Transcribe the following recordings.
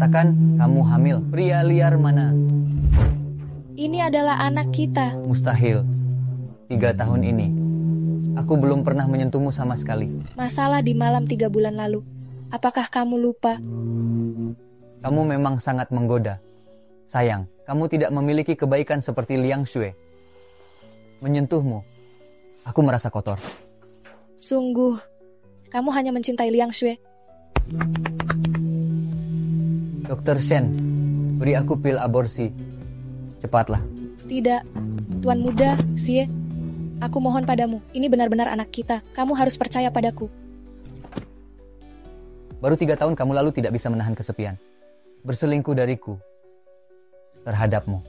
mengatakan kamu hamil. Pria liar mana? Ini adalah anak kita. Mustahil. Tiga tahun ini. Aku belum pernah menyentuhmu sama sekali. Masalah di malam tiga bulan lalu. Apakah kamu lupa? Kamu memang sangat menggoda. Sayang, kamu tidak memiliki kebaikan seperti Liang Shui. Menyentuhmu. Aku merasa kotor. Sungguh, kamu hanya mencintai Liang Shui. Dokter Shen, beri aku pil aborsi. Cepatlah. Tidak, Tuan Muda, Xie. Aku mohon padamu, ini benar-benar anak kita. Kamu harus percaya padaku. Baru tiga tahun kamu lalu tidak bisa menahan kesepian. Berselingkuh dariku. Terhadapmu.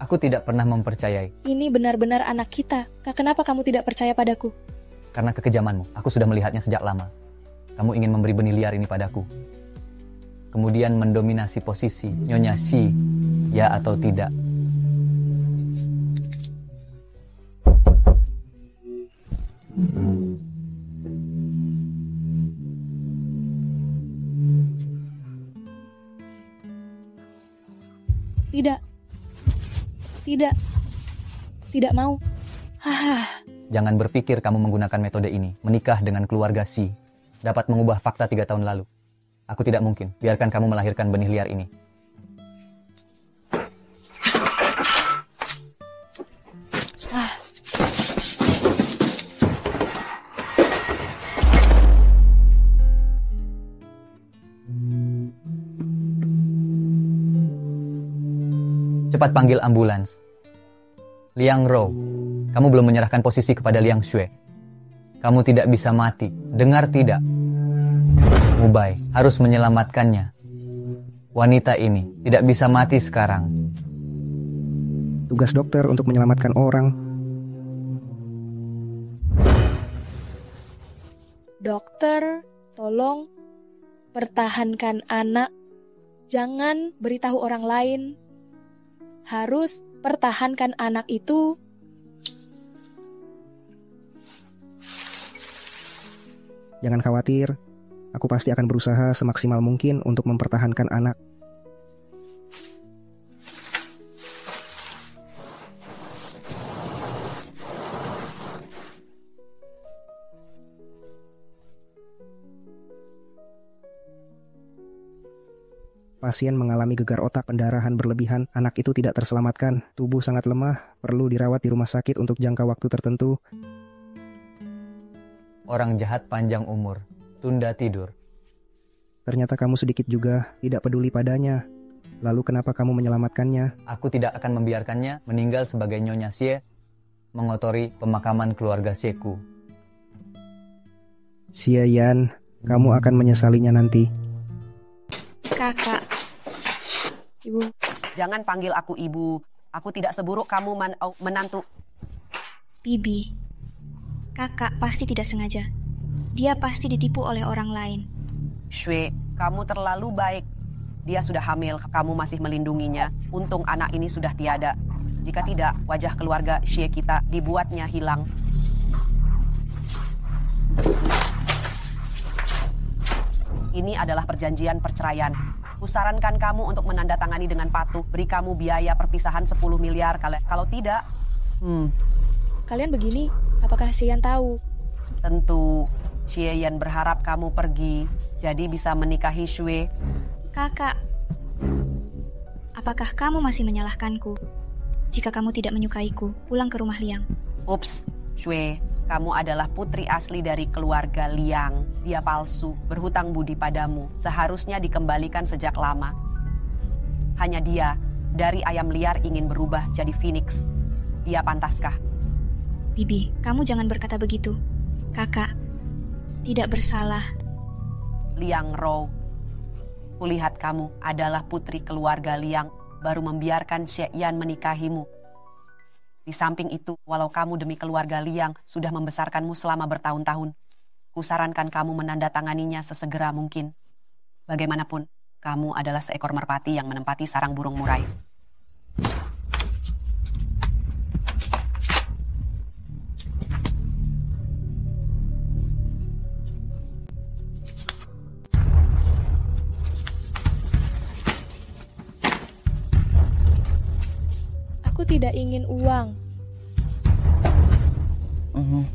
Aku tidak pernah mempercayai. Ini benar-benar anak kita. Kenapa kamu tidak percaya padaku? Karena kekejamanmu, aku sudah melihatnya sejak lama. Kamu ingin memberi benih liar ini padaku kemudian mendominasi posisi nyonya si ya atau tidak tidak tidak tidak mau Jangan berpikir kamu menggunakan metode ini. Menikah dengan keluarga Si dapat mengubah fakta tiga tahun lalu. Aku tidak mungkin. Biarkan kamu melahirkan benih liar ini. Cepat panggil ambulans. Liang Rou, kamu belum menyerahkan posisi kepada Liang Xue. Kamu tidak bisa mati. Dengar tidak? Hubai harus menyelamatkannya. Wanita ini tidak bisa mati sekarang. Tugas dokter untuk menyelamatkan orang. Dokter, tolong pertahankan anak. Jangan beritahu orang lain. Harus pertahankan anak itu Jangan khawatir, Aku pasti akan berusaha semaksimal mungkin untuk mempertahankan anak. Pasien mengalami gegar otak pendarahan berlebihan, anak itu tidak terselamatkan, tubuh sangat lemah, perlu dirawat di rumah sakit untuk jangka waktu tertentu. Orang jahat panjang umur tunda tidur. Ternyata kamu sedikit juga tidak peduli padanya. Lalu kenapa kamu menyelamatkannya? Aku tidak akan membiarkannya meninggal sebagai Nyonya Xie mengotori pemakaman keluarga Xieku. Sia Yan, kamu akan menyesalinya nanti. Kakak. Ibu. Jangan panggil aku ibu. Aku tidak seburuk kamu menantu. Bibi. Kakak pasti tidak sengaja. Dia pasti ditipu oleh orang lain. Shui, kamu terlalu baik. Dia sudah hamil, kamu masih melindunginya. Untung anak ini sudah tiada. Jika tidak, wajah keluarga Shie kita dibuatnya hilang. Ini adalah perjanjian perceraian. Kusarankan kamu untuk menandatangani dengan patuh. Beri kamu biaya perpisahan 10 miliar. Kalau tidak, hmm. Kalian begini, apakah Sian tahu? Tentu. Cie Yan berharap kamu pergi, jadi bisa menikahi Shui. Kakak, apakah kamu masih menyalahkanku? Jika kamu tidak menyukaiku, pulang ke rumah Liang. Ups, Shui, kamu adalah putri asli dari keluarga Liang. Dia palsu, berhutang budi padamu, seharusnya dikembalikan sejak lama. Hanya dia, dari ayam liar ingin berubah jadi phoenix. Dia pantaskah? Bibi, kamu jangan berkata begitu. Kakak, tidak bersalah. Liang Rou. kulihat kamu adalah putri keluarga Liang baru membiarkan Yan menikahimu. Di samping itu, walau kamu demi keluarga Liang sudah membesarkanmu selama bertahun-tahun, kusarankan kamu menandatanganinya sesegera mungkin. Bagaimanapun, kamu adalah seekor merpati yang menempati sarang burung murai. tidak ingin uang. Mm.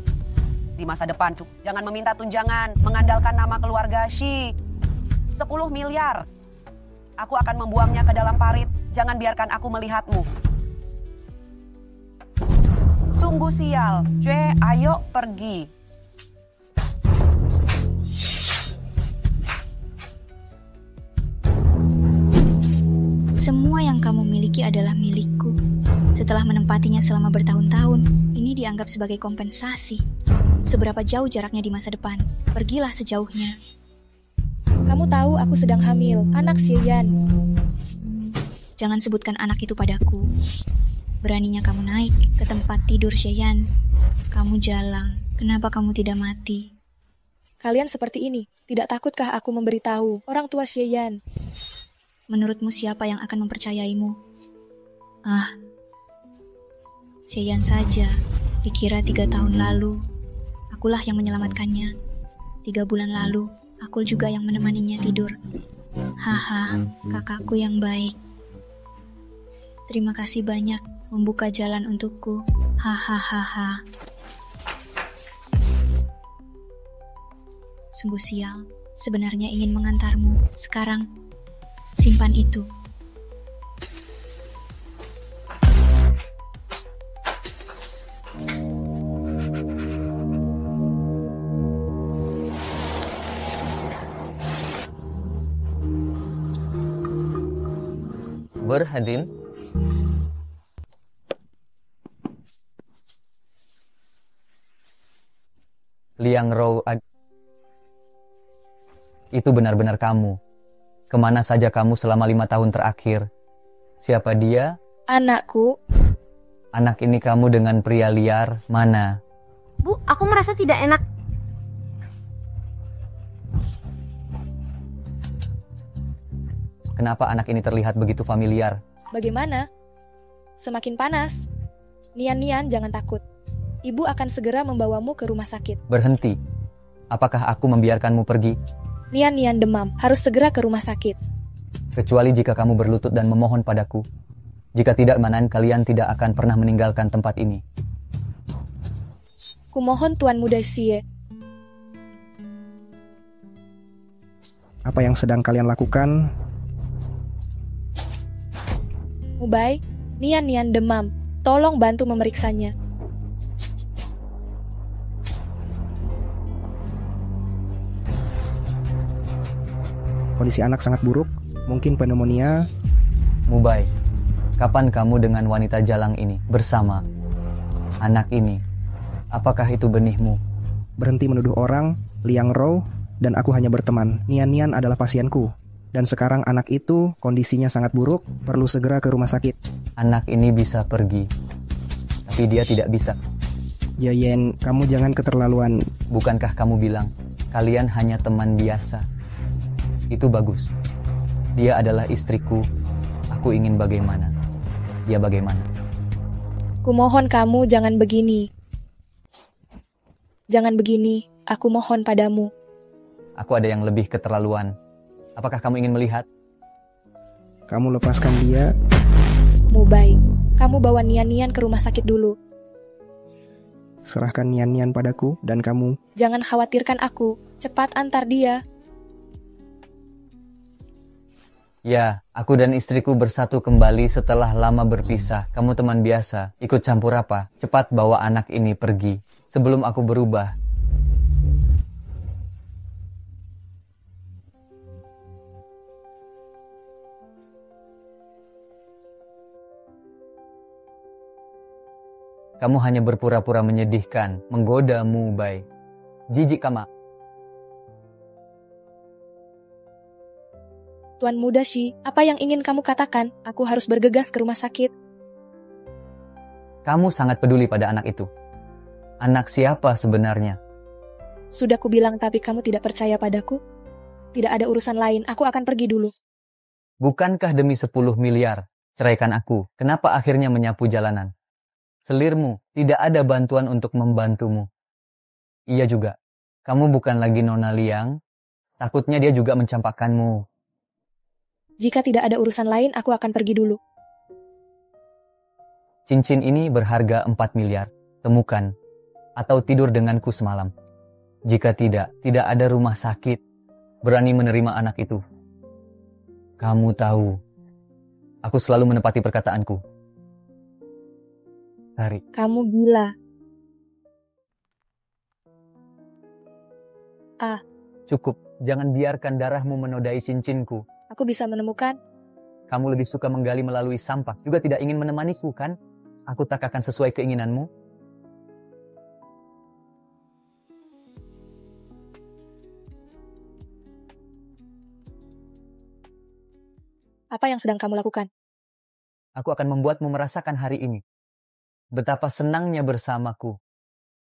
Di masa depan, Cuk, jangan meminta tunjangan, mengandalkan nama keluarga Shi. 10 miliar. Aku akan membuangnya ke dalam parit. Jangan biarkan aku melihatmu. Sungguh sial. Cue, ayo pergi. Semua yang kamu miliki adalah milikku. Setelah menempatinya selama bertahun-tahun, ini dianggap sebagai kompensasi. Seberapa jauh jaraknya di masa depan, pergilah sejauhnya. Kamu tahu aku sedang hamil, anak Siyan. Jangan sebutkan anak itu padaku. Beraninya kamu naik ke tempat tidur Siyan. Kamu jalang, kenapa kamu tidak mati? Kalian seperti ini, tidak takutkah aku memberitahu orang tua Siyan? Menurutmu siapa yang akan mempercayaimu? Ah, Ceyan saja, dikira tiga tahun lalu, akulah yang menyelamatkannya. Tiga bulan lalu, aku juga yang menemaninya tidur. Haha, kakakku yang baik. Terima kasih banyak membuka jalan untukku. Hahaha. Sungguh sial, sebenarnya ingin mengantarmu. Sekarang, simpan itu. berhadim liang Rou itu benar-benar kamu. Kemana saja kamu selama lima tahun terakhir? Siapa dia? Anakku. Anak ini kamu dengan pria liar mana? Bu, aku merasa tidak enak Kenapa anak ini terlihat begitu familiar? Bagaimana? Semakin panas. Nian-nian jangan takut. Ibu akan segera membawamu ke rumah sakit. Berhenti. Apakah aku membiarkanmu pergi? Nian-nian demam, harus segera ke rumah sakit. Kecuali jika kamu berlutut dan memohon padaku. Jika tidak, manan kalian tidak akan pernah meninggalkan tempat ini. Kumohon Tuan Muda Sie. Apa yang sedang kalian lakukan Mubai, Nian-Nian demam. Tolong bantu memeriksanya. Kondisi anak sangat buruk, mungkin pneumonia. Mubai, kapan kamu dengan wanita jalang ini bersama? Anak ini, apakah itu benihmu? Berhenti menuduh orang, Liang Rou, dan aku hanya berteman. Nian-Nian adalah pasienku. Dan sekarang anak itu kondisinya sangat buruk, perlu segera ke rumah sakit. Anak ini bisa pergi, tapi dia tidak bisa. Jayen, ya, kamu jangan keterlaluan. Bukankah kamu bilang, kalian hanya teman biasa? Itu bagus. Dia adalah istriku. Aku ingin bagaimana. Dia bagaimana. Kumohon kamu jangan begini. Jangan begini, aku mohon padamu. Aku ada yang lebih keterlaluan Apakah kamu ingin melihat? Kamu lepaskan dia. Mubai, kamu bawa Nian-Nian ke rumah sakit dulu. Serahkan Nian-Nian padaku dan kamu. Jangan khawatirkan aku. Cepat antar dia. Ya, aku dan istriku bersatu kembali setelah lama berpisah. Kamu teman biasa, ikut campur apa? Cepat bawa anak ini pergi. Sebelum aku berubah, Kamu hanya berpura-pura menyedihkan, menggodamu, baik. Jijik kama. Tuan muda Shi, apa yang ingin kamu katakan? Aku harus bergegas ke rumah sakit. Kamu sangat peduli pada anak itu. Anak siapa sebenarnya? Sudah kubilang tapi kamu tidak percaya padaku? Tidak ada urusan lain, aku akan pergi dulu. Bukankah demi 10 miliar, ceraikan aku, kenapa akhirnya menyapu jalanan? selirmu, tidak ada bantuan untuk membantumu. Iya juga, kamu bukan lagi nona liang, takutnya dia juga mencampakkanmu. Jika tidak ada urusan lain, aku akan pergi dulu. Cincin ini berharga 4 miliar, temukan, atau tidur denganku semalam. Jika tidak, tidak ada rumah sakit, berani menerima anak itu. Kamu tahu, aku selalu menepati perkataanku. Tarik. Kamu gila. Ah. Cukup, jangan biarkan darahmu menodai cincinku. Aku bisa menemukan. Kamu lebih suka menggali melalui sampah, juga tidak ingin menemaniku, kan? Aku tak akan sesuai keinginanmu. Apa yang sedang kamu lakukan? Aku akan membuatmu merasakan hari ini betapa senangnya bersamaku.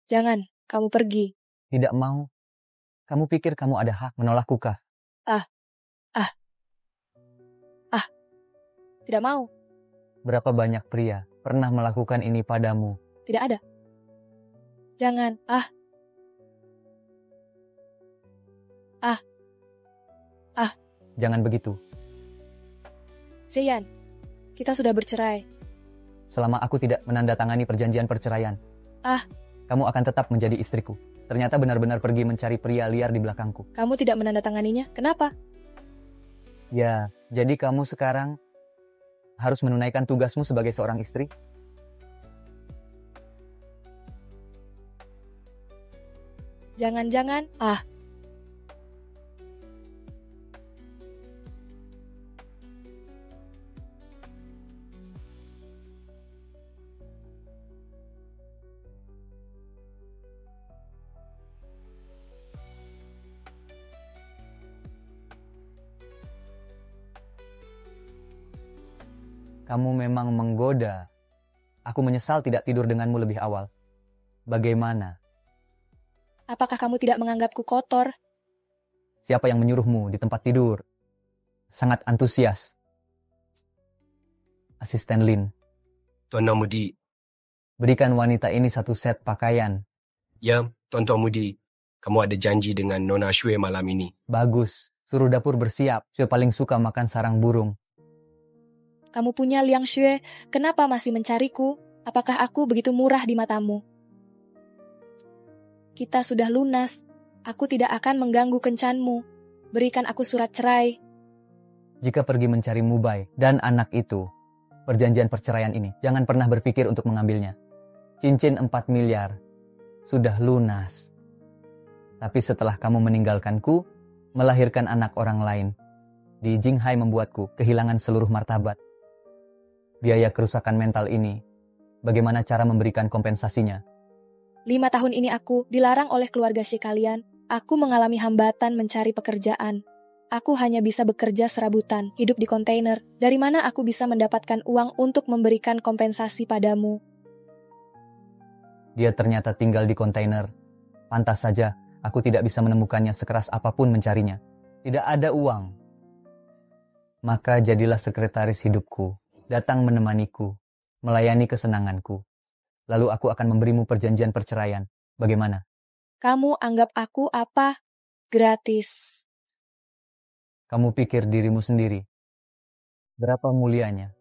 Jangan, kamu pergi. Tidak mau. Kamu pikir kamu ada hak menolakku kah? Ah, ah, ah, tidak mau. Berapa banyak pria pernah melakukan ini padamu? Tidak ada. Jangan, ah, ah, ah. Jangan begitu. Zeyan, kita sudah bercerai selama aku tidak menandatangani perjanjian perceraian. Ah. Kamu akan tetap menjadi istriku. Ternyata benar-benar pergi mencari pria liar di belakangku. Kamu tidak menandatanganinya, kenapa? Ya, jadi kamu sekarang harus menunaikan tugasmu sebagai seorang istri? Jangan-jangan, ah, Kamu memang menggoda. Aku menyesal tidak tidur denganmu lebih awal. Bagaimana? Apakah kamu tidak menganggapku kotor? Siapa yang menyuruhmu di tempat tidur? Sangat antusias. Asisten Lin. Tuan Namudi. Berikan wanita ini satu set pakaian. Ya, Tuan Namudi. Kamu ada janji dengan Nona Shue malam ini. Bagus. Suruh dapur bersiap. Shue paling suka makan sarang burung kamu punya Liang Xue, kenapa masih mencariku? Apakah aku begitu murah di matamu? Kita sudah lunas, aku tidak akan mengganggu kencanmu. Berikan aku surat cerai. Jika pergi mencari Mubai dan anak itu, perjanjian perceraian ini, jangan pernah berpikir untuk mengambilnya. Cincin 4 miliar sudah lunas. Tapi setelah kamu meninggalkanku, melahirkan anak orang lain, di Jinghai membuatku kehilangan seluruh martabat biaya kerusakan mental ini? Bagaimana cara memberikan kompensasinya? Lima tahun ini aku dilarang oleh keluarga si kalian. Aku mengalami hambatan mencari pekerjaan. Aku hanya bisa bekerja serabutan, hidup di kontainer, dari mana aku bisa mendapatkan uang untuk memberikan kompensasi padamu. Dia ternyata tinggal di kontainer. Pantas saja, aku tidak bisa menemukannya sekeras apapun mencarinya. Tidak ada uang. Maka jadilah sekretaris hidupku datang menemaniku, melayani kesenanganku. Lalu aku akan memberimu perjanjian perceraian. Bagaimana? Kamu anggap aku apa? Gratis. Kamu pikir dirimu sendiri. Berapa mulianya?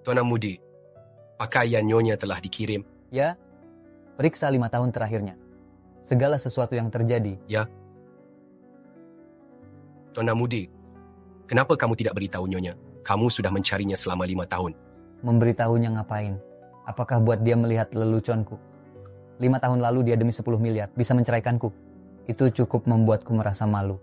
Tuan Amudi, pakaian nyonya telah dikirim. Ya, periksa lima tahun terakhirnya segala sesuatu yang terjadi. Ya. Tuan Namudi, kenapa kamu tidak beritahu Nyonya? Kamu sudah mencarinya selama lima tahun. Memberitahunya ngapain? Apakah buat dia melihat leluconku? Lima tahun lalu dia demi 10 miliar bisa menceraikanku. Itu cukup membuatku merasa malu.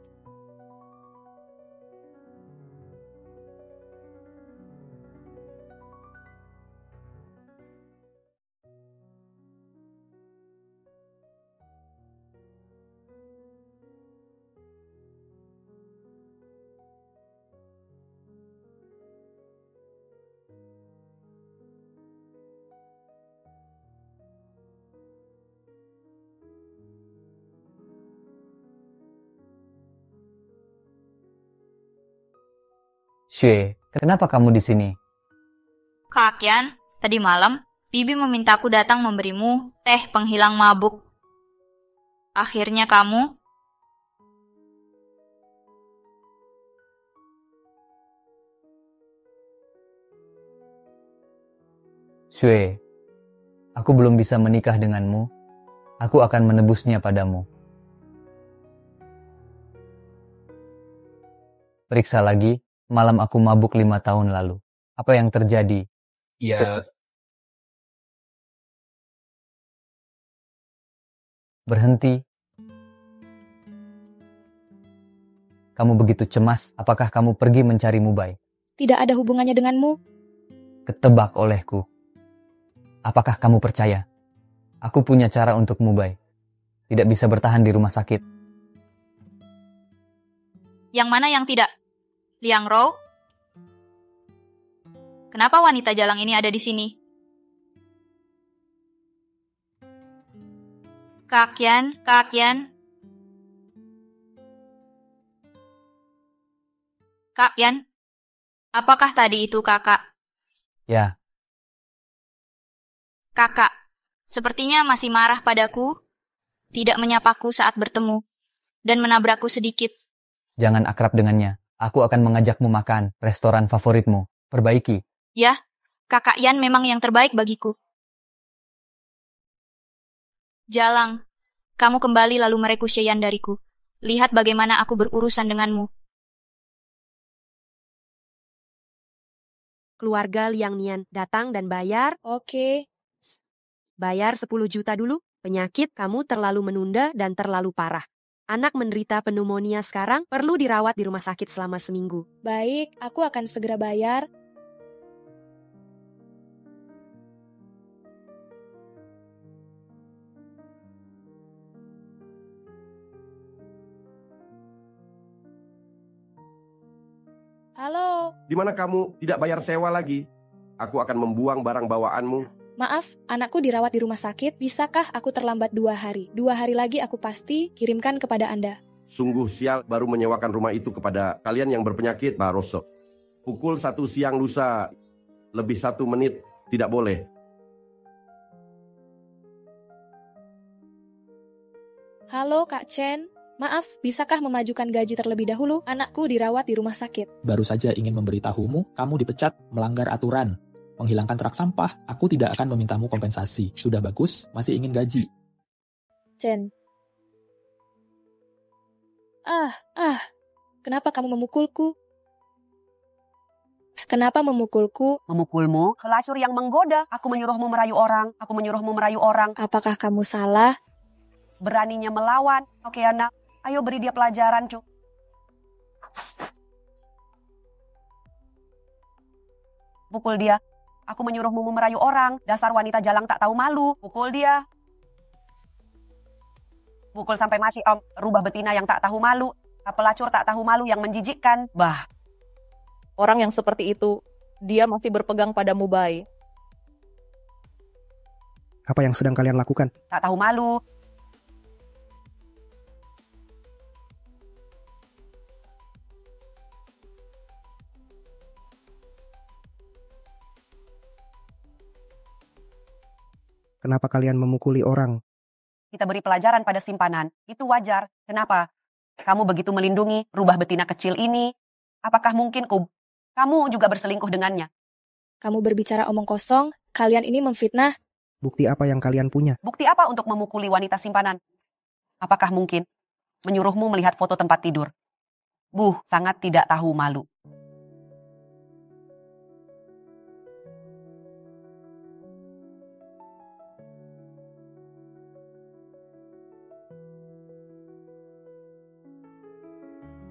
Xue, kenapa kamu di sini? Kak Yan, tadi malam Bibi memintaku datang memberimu teh penghilang mabuk. Akhirnya kamu Sue, aku belum bisa menikah denganmu. Aku akan menebusnya padamu. Periksa lagi malam aku mabuk lima tahun lalu. Apa yang terjadi? Ya. Berhenti. Kamu begitu cemas, apakah kamu pergi mencari Mubai? Tidak ada hubungannya denganmu. Ketebak olehku. Apakah kamu percaya? Aku punya cara untuk Mubai. Tidak bisa bertahan di rumah sakit. Yang mana yang tidak? Liang Rou? Kenapa wanita jalang ini ada di sini? Kakian, Kakian. Kakian, apakah tadi itu kakak? Ya. Kakak, sepertinya masih marah padaku, tidak menyapaku saat bertemu, dan menabrakku sedikit. Jangan akrab dengannya. Aku akan mengajakmu makan restoran favoritmu. Perbaiki. Ya, kakak Yan memang yang terbaik bagiku. Jalang, kamu kembali lalu merekus Yan dariku. Lihat bagaimana aku berurusan denganmu. Keluarga Liang Nian datang dan bayar. Oke. Bayar 10 juta dulu. Penyakit kamu terlalu menunda dan terlalu parah. Anak menderita pneumonia sekarang, perlu dirawat di rumah sakit selama seminggu. Baik, aku akan segera bayar. Halo. Di mana kamu tidak bayar sewa lagi? Aku akan membuang barang bawaanmu Maaf, anakku dirawat di rumah sakit, bisakah aku terlambat dua hari? Dua hari lagi aku pasti kirimkan kepada Anda. Sungguh sial baru menyewakan rumah itu kepada kalian yang berpenyakit, Pak Rosso. Pukul satu siang lusa, lebih satu menit, tidak boleh. Halo Kak Chen, maaf, bisakah memajukan gaji terlebih dahulu? Anakku dirawat di rumah sakit. Baru saja ingin memberitahumu, kamu dipecat, melanggar aturan. Menghilangkan truk sampah, aku tidak akan memintamu kompensasi. Sudah bagus, masih ingin gaji. Chen. Ah, ah, kenapa kamu memukulku? Kenapa memukulku? Memukulmu? Kelasur yang menggoda. Aku menyuruhmu merayu orang. Aku menyuruhmu merayu orang. Apakah kamu salah? Beraninya melawan. Oke, anak. Ayo beri dia pelajaran, cu. Pukul dia. Aku menyuruhmu merayu orang, dasar wanita jalang tak tahu malu, pukul dia. Pukul sampai mati om, rubah betina yang tak tahu malu, pelacur tak tahu malu yang menjijikkan, bah. Orang yang seperti itu, dia masih berpegang pada mubai. Apa yang sedang kalian lakukan? Tak tahu malu, Kenapa kalian memukuli orang? Kita beri pelajaran pada simpanan. Itu wajar. Kenapa? Kamu begitu melindungi rubah betina kecil ini. Apakah mungkin Kub? kamu juga berselingkuh dengannya? Kamu berbicara omong kosong. Kalian ini memfitnah. Bukti apa yang kalian punya? Bukti apa untuk memukuli wanita simpanan? Apakah mungkin menyuruhmu melihat foto tempat tidur? Buh, sangat tidak tahu malu.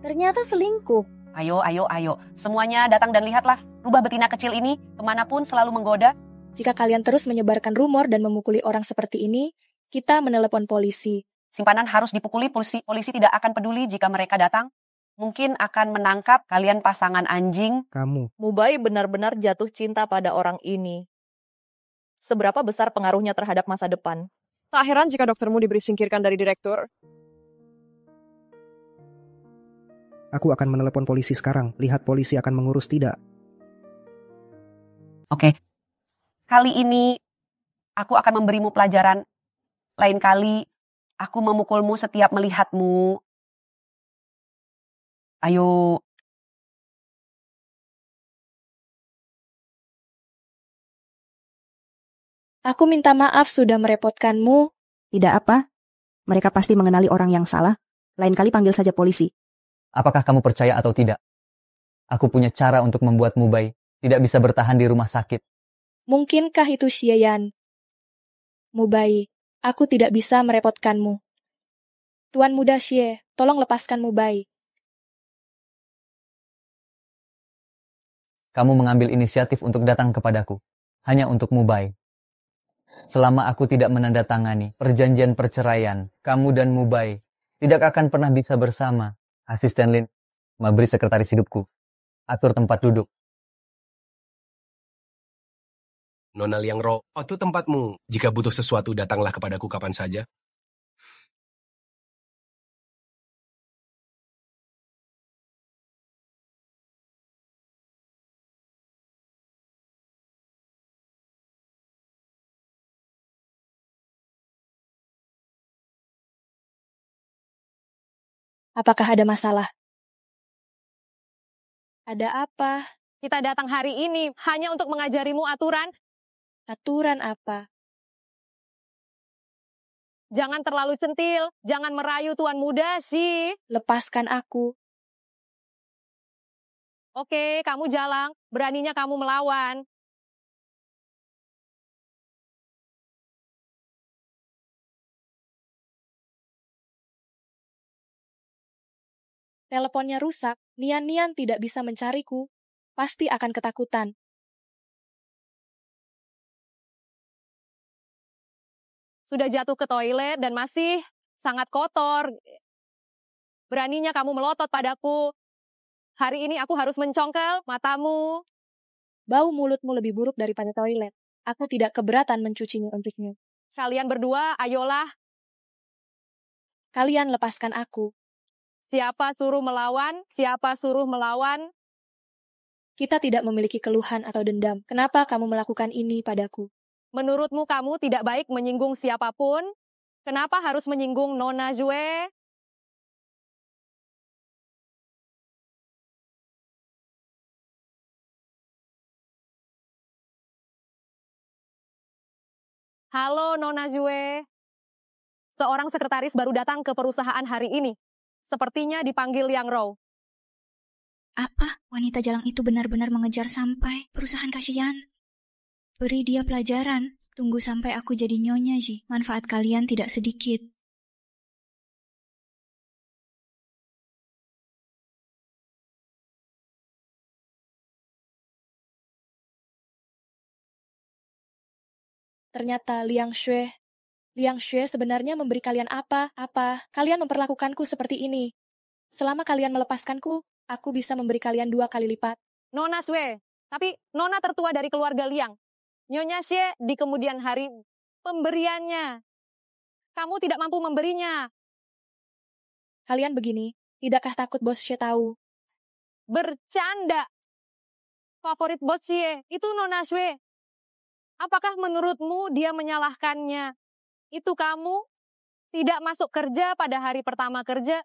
Ternyata selingkuh. Ayo, ayo, ayo. Semuanya datang dan lihatlah. Rubah betina kecil ini kemanapun selalu menggoda. Jika kalian terus menyebarkan rumor dan memukuli orang seperti ini, kita menelepon polisi. Simpanan harus dipukuli, polisi, polisi tidak akan peduli jika mereka datang. Mungkin akan menangkap kalian pasangan anjing. Kamu. Mubai benar-benar jatuh cinta pada orang ini. Seberapa besar pengaruhnya terhadap masa depan? Tak heran jika doktermu diberi singkirkan dari direktur. Aku akan menelepon polisi sekarang. Lihat polisi akan mengurus tidak. Oke. Okay. Kali ini aku akan memberimu pelajaran. Lain kali aku memukulmu setiap melihatmu. Ayo. Aku minta maaf sudah merepotkanmu. Tidak apa. Mereka pasti mengenali orang yang salah. Lain kali panggil saja polisi. Apakah kamu percaya atau tidak? Aku punya cara untuk membuat Mubai tidak bisa bertahan di rumah sakit. Mungkinkah itu Xiayan? Mubai, aku tidak bisa merepotkanmu. Tuan muda Xie, tolong lepaskan Mubai. Kamu mengambil inisiatif untuk datang kepadaku, hanya untuk Mubai. Selama aku tidak menandatangani perjanjian perceraian, kamu dan Mubai tidak akan pernah bisa bersama. Asisten Lin, memberi sekretaris hidupku. Atur tempat duduk. Nona Liang Ro, itu tempatmu. Jika butuh sesuatu, datanglah kepadaku kapan saja. Apakah ada masalah? Ada apa? Kita datang hari ini hanya untuk mengajarimu aturan. Aturan apa? Jangan terlalu centil, jangan merayu tuan muda sih. Lepaskan aku. Oke, kamu jalan. beraninya kamu melawan. teleponnya rusak, Nian-Nian tidak bisa mencariku, pasti akan ketakutan. Sudah jatuh ke toilet dan masih sangat kotor. Beraninya kamu melotot padaku. Hari ini aku harus mencongkel matamu. Bau mulutmu lebih buruk daripada toilet. Aku tidak keberatan mencucinya untuknya. Kalian berdua, ayolah. Kalian lepaskan aku. Siapa suruh melawan? Siapa suruh melawan? Kita tidak memiliki keluhan atau dendam. Kenapa kamu melakukan ini padaku? Menurutmu kamu tidak baik menyinggung siapapun? Kenapa harus menyinggung Nona Jue? Halo Nona Jue. Seorang sekretaris baru datang ke perusahaan hari ini. Sepertinya dipanggil Yang Rou. Apa? Wanita jalang itu benar-benar mengejar sampai perusahaan kasihan. Beri dia pelajaran. Tunggu sampai aku jadi nyonya, Ji. Manfaat kalian tidak sedikit. Ternyata Liang Shui Liang Xue sebenarnya memberi kalian apa, apa, kalian memperlakukanku seperti ini. Selama kalian melepaskanku, aku bisa memberi kalian dua kali lipat. Nona Xue, tapi Nona tertua dari keluarga Liang. Nyonya Xue di kemudian hari pemberiannya. Kamu tidak mampu memberinya. Kalian begini, tidakkah takut bos Xue tahu? Bercanda! Favorit bos Xue, itu Nona Xue. Apakah menurutmu dia menyalahkannya itu kamu tidak masuk kerja pada hari pertama kerja,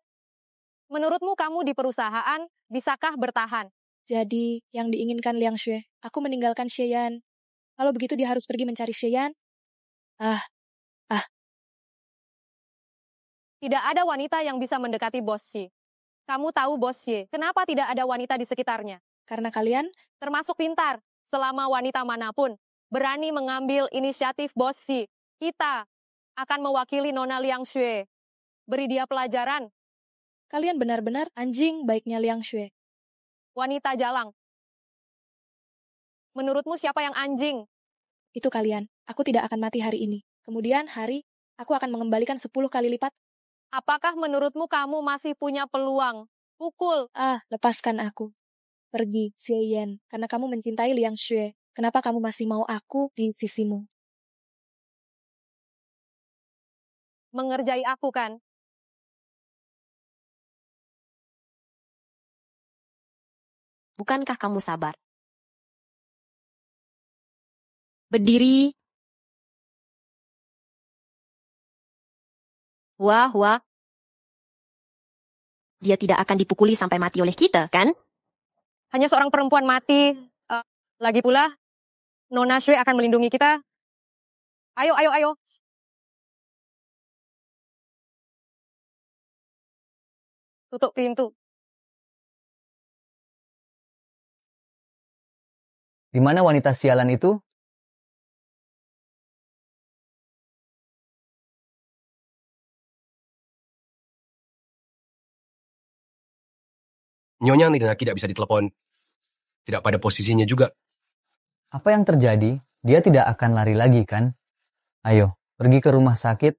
menurutmu kamu di perusahaan bisakah bertahan? Jadi yang diinginkan Liang Xue aku meninggalkan Xian Kalau begitu dia harus pergi mencari Xian Ah, ah. Tidak ada wanita yang bisa mendekati bos Shi. Kamu tahu bos Xie, kenapa tidak ada wanita di sekitarnya? Karena kalian termasuk pintar selama wanita manapun berani mengambil inisiatif bos Xie. Kita akan mewakili Nona Liang Xue. Beri dia pelajaran. Kalian benar-benar anjing baiknya Liang Xue. Wanita jalang. Menurutmu siapa yang anjing? Itu kalian. Aku tidak akan mati hari ini. Kemudian hari, aku akan mengembalikan 10 kali lipat. Apakah menurutmu kamu masih punya peluang? Pukul. Ah, lepaskan aku. Pergi, Xie Yan, karena kamu mencintai Liang Xue. Kenapa kamu masih mau aku di sisimu? mengerjai aku kan? Bukankah kamu sabar? Berdiri. Wah, wah. Dia tidak akan dipukuli sampai mati oleh kita, kan? Hanya seorang perempuan mati. Uh, lagi pula, Nona Shui akan melindungi kita. Ayo, ayo, ayo. tutup pintu. Di mana wanita sialan itu? Nyonya Nirina tidak bisa ditelepon. Tidak pada posisinya juga. Apa yang terjadi? Dia tidak akan lari lagi kan? Ayo, pergi ke rumah sakit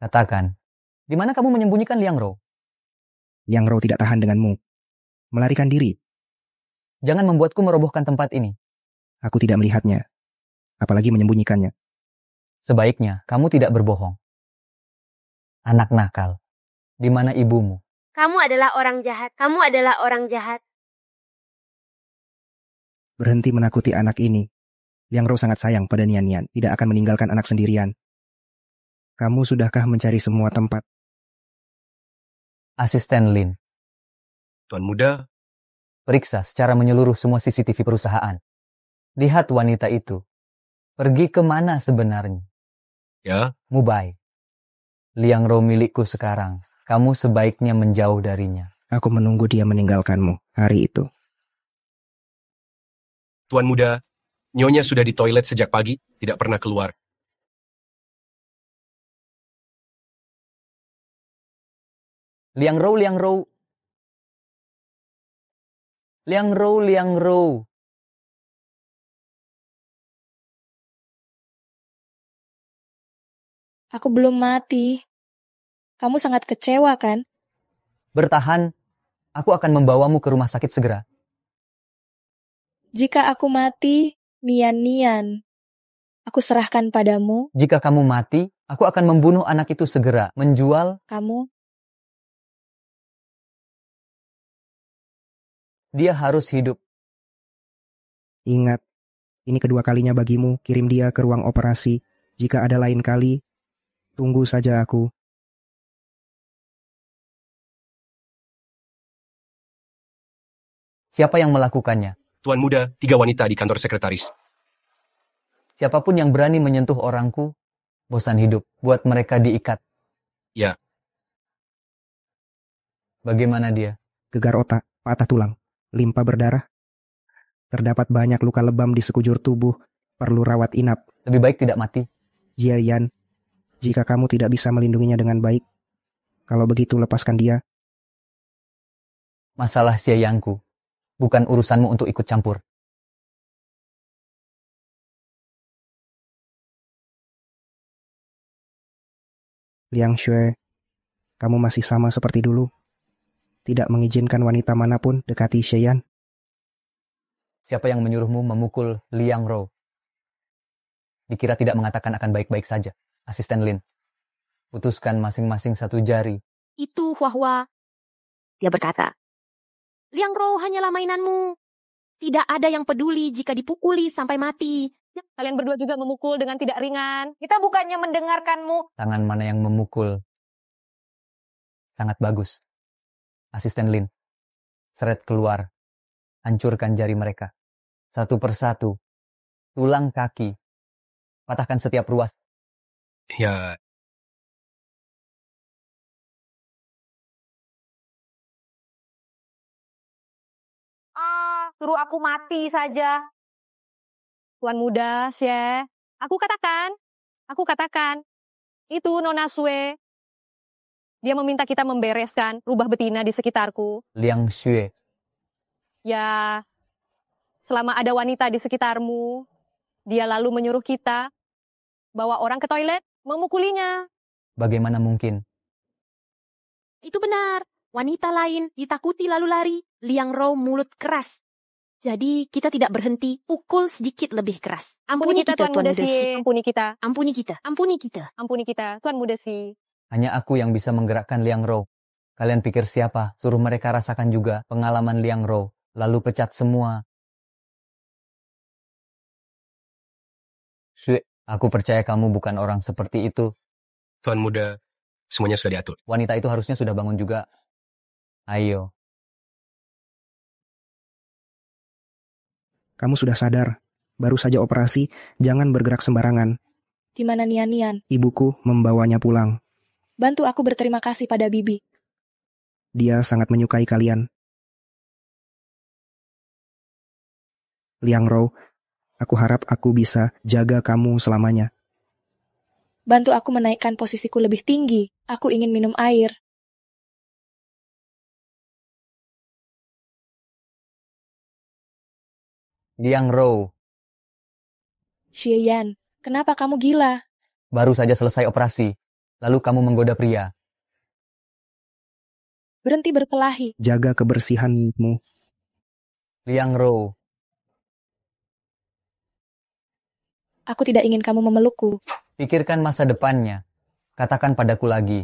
Katakan, di mana kamu menyembunyikan Liang Rou? Liang Rou tidak tahan denganmu. Melarikan diri. Jangan membuatku merobohkan tempat ini. Aku tidak melihatnya. Apalagi menyembunyikannya. Sebaiknya kamu tidak berbohong. Anak nakal, di mana ibumu? Kamu adalah orang jahat. Kamu adalah orang jahat. Berhenti menakuti anak ini. Liang Rou sangat sayang pada Nian Nian, tidak akan meninggalkan anak sendirian. Kamu sudahkah mencari semua tempat? Asisten Lin. Tuan muda. Periksa secara menyeluruh semua CCTV perusahaan. Lihat wanita itu. Pergi kemana sebenarnya? Ya. Mubai. Liang Rou milikku sekarang. Kamu sebaiknya menjauh darinya. Aku menunggu dia meninggalkanmu hari itu. Tuan muda, nyonya sudah di toilet sejak pagi, tidak pernah keluar. Liang rou, liang rou. Liang rou, liang rou. Aku belum mati. Kamu sangat kecewa, kan? Bertahan, aku akan membawamu ke rumah sakit segera. Jika aku mati, nian-nian, aku serahkan padamu. Jika kamu mati, aku akan membunuh anak itu segera, menjual kamu dia harus hidup. Ingat, ini kedua kalinya bagimu kirim dia ke ruang operasi. Jika ada lain kali, tunggu saja aku. Siapa yang melakukannya? Tuan muda, tiga wanita di kantor sekretaris. Siapapun yang berani menyentuh orangku, bosan hidup, buat mereka diikat. Ya. Bagaimana dia? Gegar otak, patah tulang limpa berdarah. Terdapat banyak luka lebam di sekujur tubuh, perlu rawat inap. Lebih baik tidak mati. Jia Yan. Jika kamu tidak bisa melindunginya dengan baik, kalau begitu lepaskan dia. Masalah Yangku, bukan urusanmu untuk ikut campur. Liang Xue, kamu masih sama seperti dulu tidak mengizinkan wanita manapun dekati Sheyan? Siapa yang menyuruhmu memukul Liang Ro? Dikira tidak mengatakan akan baik-baik saja, asisten Lin. Putuskan masing-masing satu jari. Itu Huahua. Dia berkata, Liang Ro hanyalah mainanmu. Tidak ada yang peduli jika dipukuli sampai mati. Kalian berdua juga memukul dengan tidak ringan. Kita bukannya mendengarkanmu. Tangan mana yang memukul? Sangat bagus asisten Lin. Seret keluar. Hancurkan jari mereka. Satu persatu. Tulang kaki. Patahkan setiap ruas. Ya, ah, suruh aku mati saja. Tuan muda, Syekh, aku katakan, aku katakan, itu Nona Sue, dia meminta kita membereskan rubah betina di sekitarku. Liang Xue. Ya, selama ada wanita di sekitarmu, dia lalu menyuruh kita bawa orang ke toilet, memukulinya. Bagaimana mungkin? Itu benar. Wanita lain ditakuti lalu lari. Liang Rou mulut keras. Jadi kita tidak berhenti, pukul sedikit lebih keras. Ampuni, ampuni kita, kita, Tuan, Muda Si. Ampuni kita. Ampuni kita. Ampuni kita. Ampuni kita, Tuan Muda Si. Hanya aku yang bisa menggerakkan liang Rou. Kalian pikir siapa? Suruh mereka rasakan juga pengalaman liang Rou, lalu pecat semua. Shui, aku percaya kamu bukan orang seperti itu. Tuan muda, semuanya sudah diatur. Wanita itu harusnya sudah bangun juga. Ayo. Kamu sudah sadar, baru saja operasi, jangan bergerak sembarangan. Di mana Nian-Nian? Ibuku membawanya pulang. Bantu aku berterima kasih pada Bibi. Dia sangat menyukai kalian. Liang Rou, aku harap aku bisa jaga kamu selamanya. Bantu aku menaikkan posisiku lebih tinggi. Aku ingin minum air. Liang Rou. Xie Yan, kenapa kamu gila? Baru saja selesai operasi lalu kamu menggoda pria. Berhenti berkelahi. Jaga kebersihanmu. Liang Row. Aku tidak ingin kamu memelukku. Pikirkan masa depannya. Katakan padaku lagi.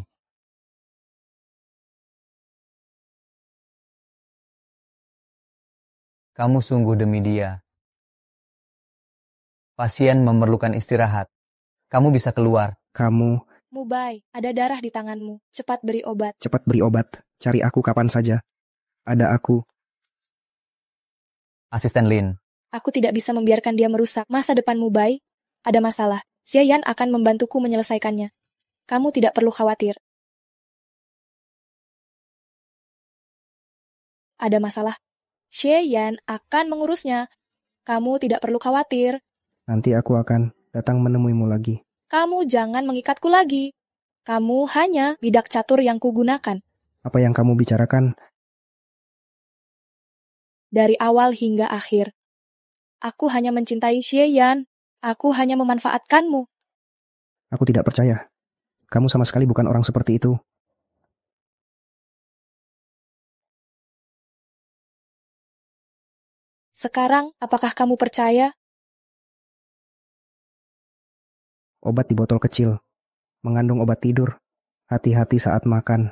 Kamu sungguh demi dia. Pasien memerlukan istirahat. Kamu bisa keluar. Kamu Mubai, ada darah di tanganmu. Cepat beri obat. Cepat beri obat. Cari aku kapan saja. Ada aku. Asisten Lin. Aku tidak bisa membiarkan dia merusak masa depan Mubai. Ada masalah. Xia Yan akan membantuku menyelesaikannya. Kamu tidak perlu khawatir. Ada masalah. Yan akan mengurusnya. Kamu tidak perlu khawatir. Nanti aku akan datang menemuimu lagi kamu jangan mengikatku lagi. Kamu hanya bidak catur yang kugunakan. Apa yang kamu bicarakan? Dari awal hingga akhir. Aku hanya mencintai Xie Yan. Aku hanya memanfaatkanmu. Aku tidak percaya. Kamu sama sekali bukan orang seperti itu. Sekarang, apakah kamu percaya? obat di botol kecil, mengandung obat tidur, hati-hati saat makan.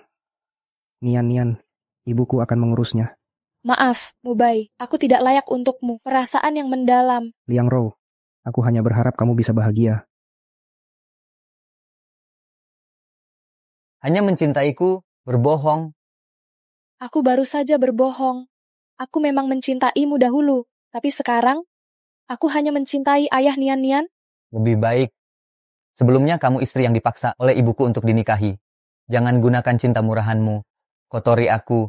Nian-nian, ibuku akan mengurusnya. Maaf, Mubai, aku tidak layak untukmu. Perasaan yang mendalam. Liang Rou, aku hanya berharap kamu bisa bahagia. Hanya mencintaiku, berbohong. Aku baru saja berbohong. Aku memang mencintaimu dahulu, tapi sekarang aku hanya mencintai ayah Nian-Nian. Lebih baik Sebelumnya kamu istri yang dipaksa oleh ibuku untuk dinikahi. Jangan gunakan cinta murahanmu. Kotori aku.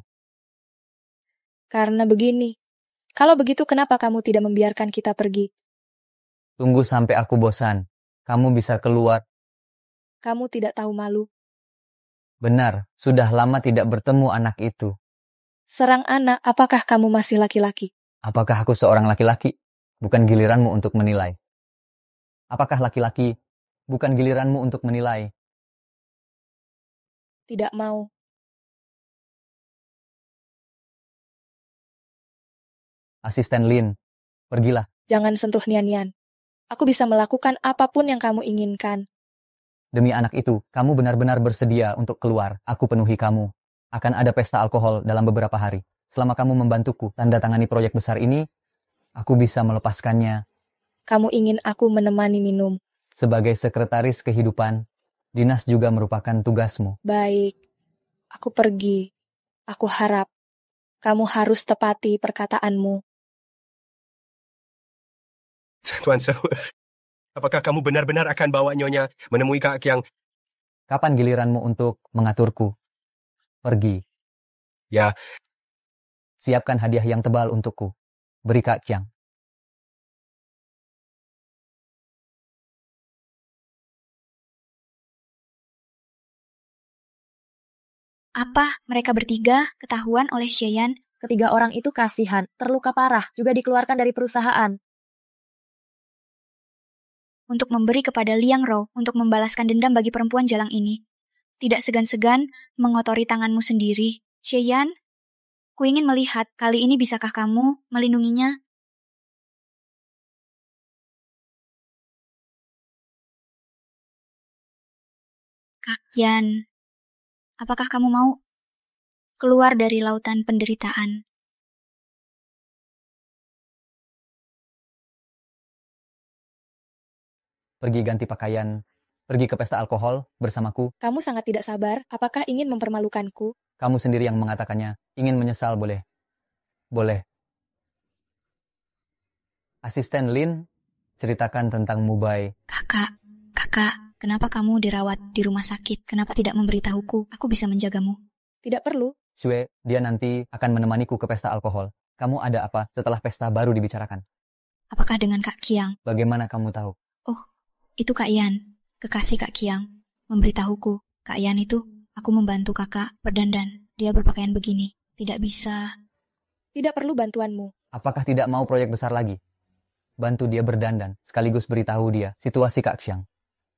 Karena begini. Kalau begitu kenapa kamu tidak membiarkan kita pergi? Tunggu sampai aku bosan. Kamu bisa keluar. Kamu tidak tahu malu. Benar, sudah lama tidak bertemu anak itu. Serang anak, apakah kamu masih laki-laki? Apakah aku seorang laki-laki? Bukan giliranmu untuk menilai. Apakah laki-laki Bukan giliranmu untuk menilai. Tidak mau. Asisten Lin, pergilah. Jangan sentuh Nian-Nian. Aku bisa melakukan apapun yang kamu inginkan. Demi anak itu, kamu benar-benar bersedia untuk keluar. Aku penuhi kamu. Akan ada pesta alkohol dalam beberapa hari. Selama kamu membantuku tanda tangani proyek besar ini, aku bisa melepaskannya. Kamu ingin aku menemani minum. Sebagai sekretaris kehidupan, dinas juga merupakan tugasmu. Baik, aku pergi. Aku harap kamu harus tepati perkataanmu. Tuan Sewu, apakah kamu benar-benar akan bawa Nyonya menemui Kak Kiang? Kapan giliranmu untuk mengaturku? Pergi. Ya. Siapkan hadiah yang tebal untukku. Beri Kak Kiang. Apa mereka bertiga ketahuan oleh Cheyenne? Ketiga orang itu kasihan, terluka parah, juga dikeluarkan dari perusahaan. Untuk memberi kepada Liang Rou untuk membalaskan dendam bagi perempuan jalang ini. Tidak segan-segan mengotori tanganmu sendiri. Cheyenne, ku ingin melihat kali ini bisakah kamu melindunginya Kak Yan. Apakah kamu mau keluar dari lautan penderitaan? Pergi ganti pakaian, pergi ke pesta alkohol bersamaku. Kamu sangat tidak sabar, apakah ingin mempermalukanku? Kamu sendiri yang mengatakannya, ingin menyesal boleh. Boleh. Asisten Lin ceritakan tentang Mubai. Kakak, kakak, Kenapa kamu dirawat di rumah sakit? Kenapa tidak memberitahuku? Aku bisa menjagamu. Tidak perlu. Sue, dia nanti akan menemaniku ke pesta alkohol. Kamu ada apa setelah pesta baru dibicarakan? Apakah dengan Kak Kiang? Bagaimana kamu tahu? Oh, itu Kak Ian, kekasih Kak Kiang. Memberitahuku, Kak Ian itu aku membantu kakak berdandan. Dia berpakaian begini. Tidak bisa. Tidak perlu bantuanmu. Apakah tidak mau proyek besar lagi? Bantu dia berdandan, sekaligus beritahu dia situasi Kak Kiang.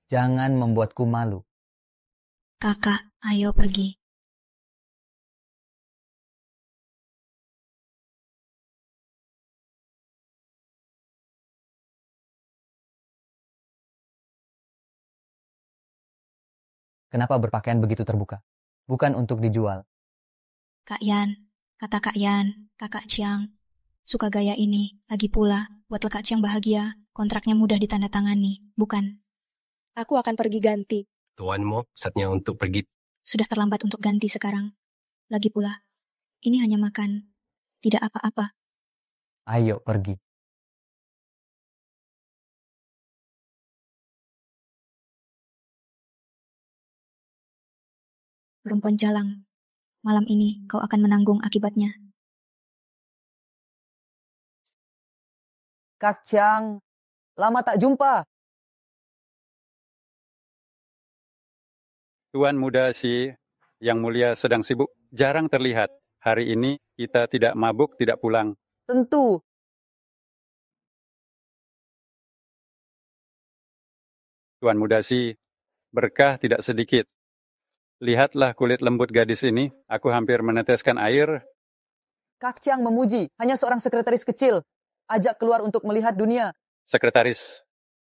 Jangan membuatku malu. Kakak, ayo pergi. Kenapa berpakaian begitu terbuka? Bukan untuk dijual. Kak Yan, kata Kak Yan, kakak Ciang. Suka gaya ini, lagi pula, buat Kak Ciang bahagia, kontraknya mudah ditandatangani, bukan? Aku akan pergi ganti. Tuanmu, saatnya untuk pergi. Sudah terlambat untuk ganti sekarang. Lagi pula, ini hanya makan. Tidak apa-apa. Ayo pergi. Perempuan jalang, malam ini kau akan menanggung akibatnya. Kak Chang, lama tak jumpa. Tuan Muda Si Yang Mulia sedang sibuk, jarang terlihat. Hari ini kita tidak mabuk, tidak pulang. Tentu. Tuan Muda Si, berkah tidak sedikit. Lihatlah kulit lembut gadis ini, aku hampir meneteskan air. Kak Chiang memuji, hanya seorang sekretaris kecil. Ajak keluar untuk melihat dunia. Sekretaris,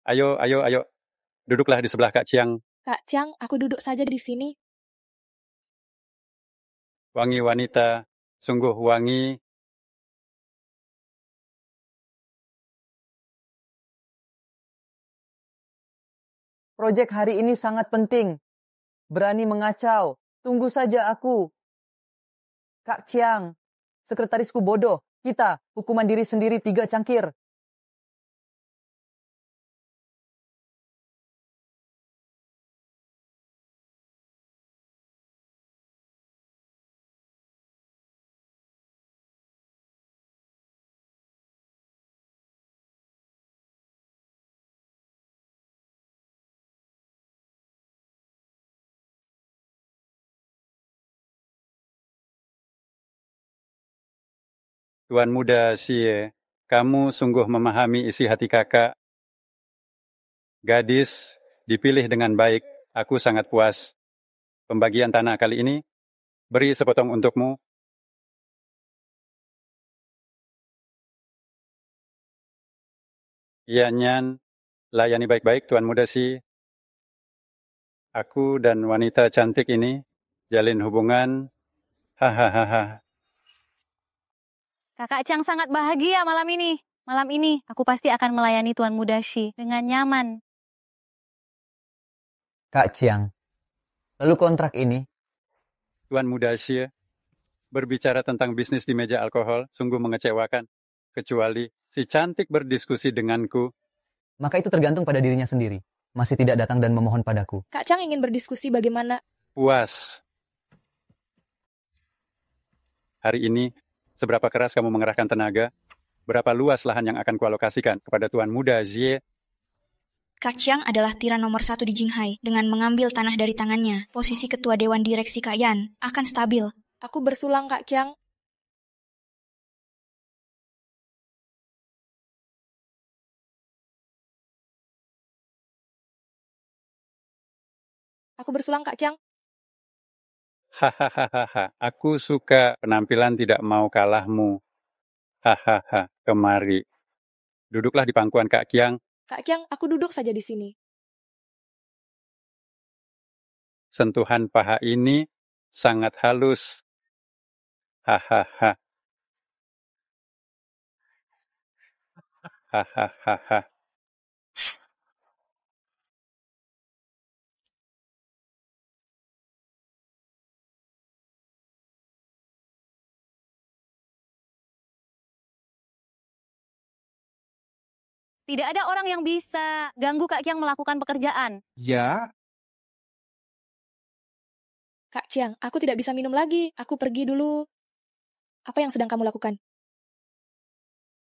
ayo, ayo, ayo. Duduklah di sebelah Kak Chiang. Kak Chang, aku duduk saja di sini. Wangi wanita, sungguh wangi. Proyek hari ini sangat penting. Berani mengacau. Tunggu saja aku. Kak Chiang, sekretarisku bodoh. Kita, hukuman diri sendiri tiga cangkir. Tuan muda Sie, kamu sungguh memahami isi hati kakak. Gadis, dipilih dengan baik. Aku sangat puas. Pembagian tanah kali ini, beri sepotong untukmu. Iya, Nyan. Layani baik-baik, Tuan Muda Si. Aku dan wanita cantik ini jalin hubungan. Hahaha. Kakak Chang sangat bahagia malam ini. Malam ini aku pasti akan melayani Tuan Mudashi dengan nyaman. Kak Chiang, lalu kontrak ini? Tuan Mudashi berbicara tentang bisnis di meja alkohol sungguh mengecewakan. Kecuali si cantik berdiskusi denganku. Maka itu tergantung pada dirinya sendiri. Masih tidak datang dan memohon padaku. Kak Chang ingin berdiskusi bagaimana? Puas. Hari ini Seberapa keras kamu mengerahkan tenaga? Berapa luas lahan yang akan kualokasikan kepada Tuan Muda Zie Kak Chiang adalah tiran nomor satu di Jinghai. Dengan mengambil tanah dari tangannya, posisi ketua dewan direksi Kak Yan akan stabil. Aku bersulang, Kak Chiang. Aku bersulang, Kak Chiang. Hahaha, aku suka penampilan tidak mau kalahmu. Hahaha, kemari. Duduklah di pangkuan Kak Kiang. Kak Kiang, aku duduk saja di sini. Sentuhan paha ini sangat halus. Hahaha. Hahaha. Tidak ada orang yang bisa ganggu Kak Kiang melakukan pekerjaan. Ya. Kak Kiang, aku tidak bisa minum lagi. Aku pergi dulu. Apa yang sedang kamu lakukan?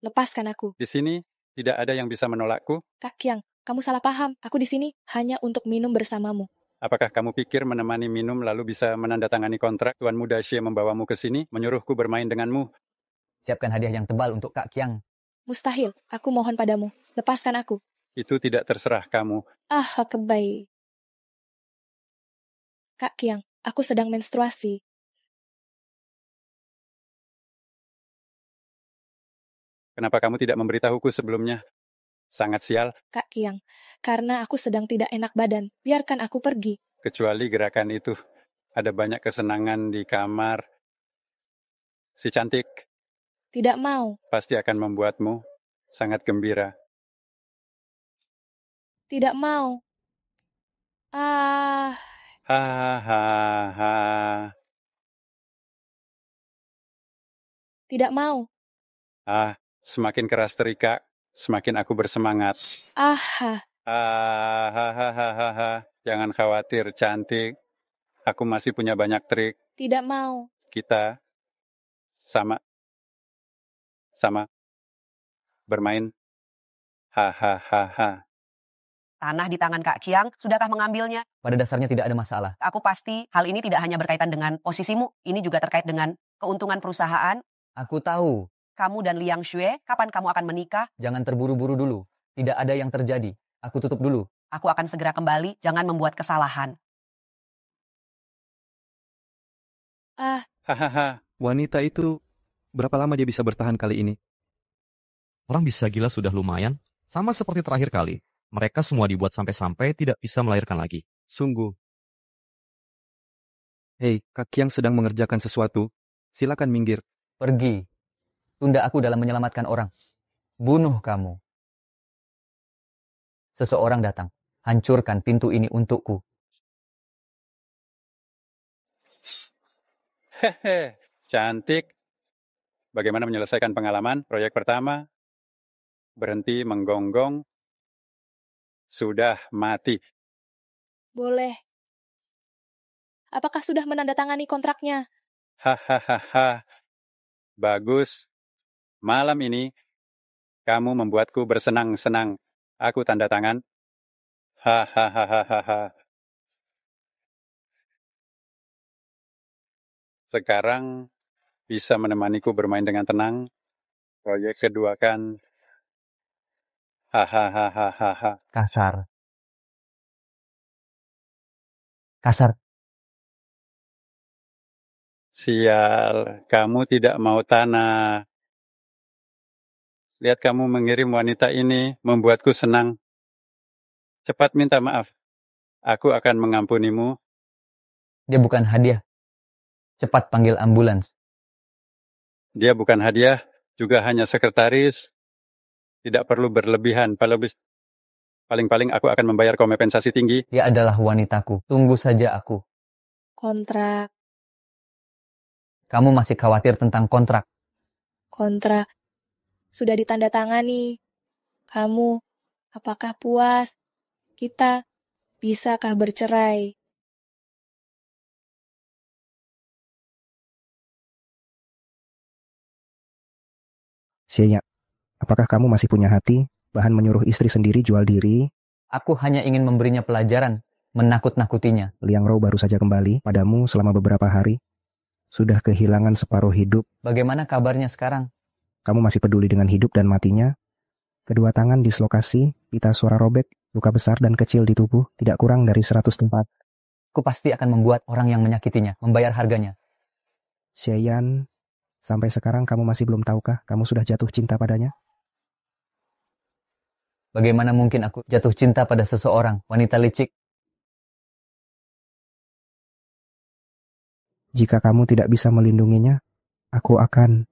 Lepaskan aku. Di sini tidak ada yang bisa menolakku. Kak Kiang, kamu salah paham. Aku di sini hanya untuk minum bersamamu. Apakah kamu pikir menemani minum lalu bisa menandatangani kontrak Tuan Muda Xie membawamu ke sini, menyuruhku bermain denganmu? Siapkan hadiah yang tebal untuk Kak Kiang. Mustahil, aku mohon padamu, lepaskan aku. Itu tidak terserah kamu. Ah, kebaik. Kak Kiang, aku sedang menstruasi. Kenapa kamu tidak memberitahuku sebelumnya? Sangat sial. Kak Kiang, karena aku sedang tidak enak badan, biarkan aku pergi. Kecuali gerakan itu. Ada banyak kesenangan di kamar. Si cantik, tidak mau. Pasti akan membuatmu sangat gembira. Tidak mau. Ah. Ha ha ha. Tidak mau. Ah, semakin keras terika, semakin aku bersemangat. Ah. Ah, ha ha ha ha ha. Jangan khawatir, cantik. Aku masih punya banyak trik. Tidak mau. Kita sama sama bermain hahaha. Tanah di tangan Kak Kiang, sudahkah mengambilnya? Pada dasarnya tidak ada masalah. Aku pasti hal ini tidak hanya berkaitan dengan posisimu, ini juga terkait dengan keuntungan perusahaan. Aku tahu. Kamu dan Liang Xue, kapan kamu akan menikah? Jangan terburu-buru dulu. Tidak ada yang terjadi. Aku tutup dulu. Aku akan segera kembali, jangan membuat kesalahan. Ah. Hahaha, wanita itu Berapa lama dia bisa bertahan kali ini? Orang bisa gila sudah lumayan. Sama seperti terakhir kali, mereka semua dibuat sampai-sampai tidak bisa melahirkan lagi. Sungguh. Hei, kaki yang sedang mengerjakan sesuatu, silakan minggir. Pergi. Tunda aku dalam menyelamatkan orang. Bunuh kamu. Seseorang datang. Hancurkan pintu ini untukku. Hehe, cantik bagaimana menyelesaikan pengalaman. Proyek pertama, berhenti menggonggong, sudah mati. Boleh. Apakah sudah menandatangani kontraknya? Hahaha, bagus. Malam ini, kamu membuatku bersenang-senang. Aku tanda tangan. Hahaha. Sekarang bisa menemaniku bermain dengan tenang. Proyek kedua kan hahaha kasar. Kasar. Sial, kamu tidak mau tanah. Lihat kamu mengirim wanita ini membuatku senang. Cepat minta maaf. Aku akan mengampunimu. Dia bukan hadiah. Cepat panggil ambulans. Dia bukan hadiah, juga hanya sekretaris, tidak perlu berlebihan. Paling-paling aku akan membayar kompensasi tinggi. Dia adalah wanitaku. Tunggu saja aku. Kontrak. Kamu masih khawatir tentang kontrak? Kontrak. Sudah ditandatangani. Kamu, apakah puas? Kita, bisakah bercerai? Sheya, apakah kamu masih punya hati? Bahan menyuruh istri sendiri jual diri. Aku hanya ingin memberinya pelajaran, menakut-nakutinya. Liang Rou baru saja kembali padamu selama beberapa hari. Sudah kehilangan separuh hidup. Bagaimana kabarnya sekarang? Kamu masih peduli dengan hidup dan matinya? Kedua tangan dislokasi, pita suara robek, luka besar dan kecil di tubuh, tidak kurang dari seratus tempat. Ku pasti akan membuat orang yang menyakitinya, membayar harganya. Sheyan Sampai sekarang kamu masih belum tahukah kamu sudah jatuh cinta padanya? Bagaimana mungkin aku jatuh cinta pada seseorang, wanita licik? Jika kamu tidak bisa melindunginya, aku akan...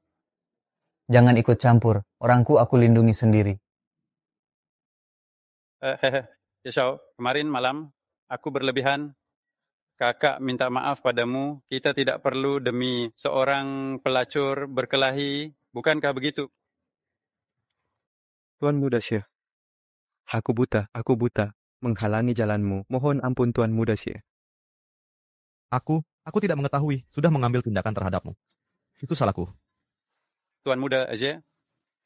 Jangan ikut campur, orangku aku lindungi sendiri. Hehehe, eh, kemarin malam aku berlebihan kakak minta maaf padamu, kita tidak perlu demi seorang pelacur berkelahi, bukankah begitu? Tuan Muda Syekh, aku buta, aku buta, menghalangi jalanmu, mohon ampun Tuan Muda Syekh. Aku, aku tidak mengetahui, sudah mengambil tindakan terhadapmu. Itu salahku. Tuan Muda aja,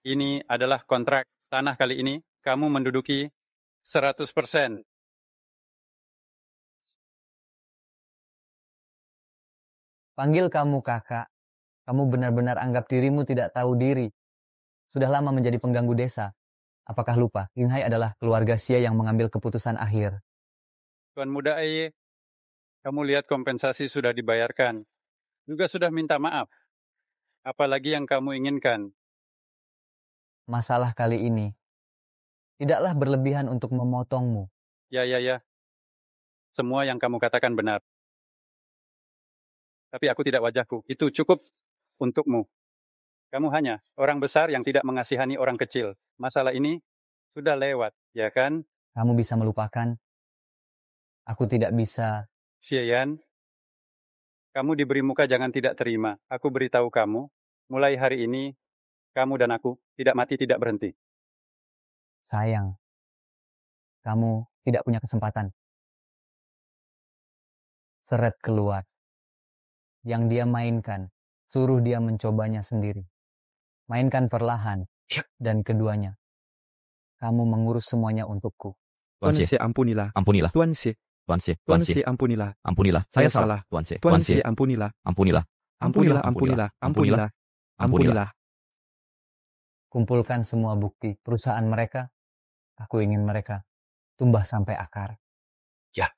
ini adalah kontrak tanah kali ini, kamu menduduki 100% Panggil kamu kakak. Kamu benar-benar anggap dirimu tidak tahu diri. Sudah lama menjadi pengganggu desa. Apakah lupa, Hai adalah keluarga sia yang mengambil keputusan akhir. Tuan muda Aye, kamu lihat kompensasi sudah dibayarkan. Juga sudah minta maaf. Apalagi yang kamu inginkan. Masalah kali ini. Tidaklah berlebihan untuk memotongmu. Ya, ya, ya. Semua yang kamu katakan benar tapi aku tidak wajahku. Itu cukup untukmu. Kamu hanya orang besar yang tidak mengasihani orang kecil. Masalah ini sudah lewat, ya kan? Kamu bisa melupakan. Aku tidak bisa. Xiayan, kamu diberi muka jangan tidak terima. Aku beritahu kamu, mulai hari ini, kamu dan aku tidak mati tidak berhenti. Sayang, kamu tidak punya kesempatan. Seret keluar yang dia mainkan, suruh dia mencobanya sendiri. Mainkan perlahan, ya. dan keduanya. Kamu mengurus semuanya untukku. Tuan Si, ampunilah. Ampunilah. Tuan Si. Tuan Si. Tuan Si, ampunilah. Ampunilah. Saya salah. Tuan Si. Tuan Si, ampunilah. Ampunilah. Ampunilah, ampunilah, ampunilah, ampunilah. Kumpulkan semua bukti perusahaan mereka. Aku ingin mereka tumbah sampai akar. Ya.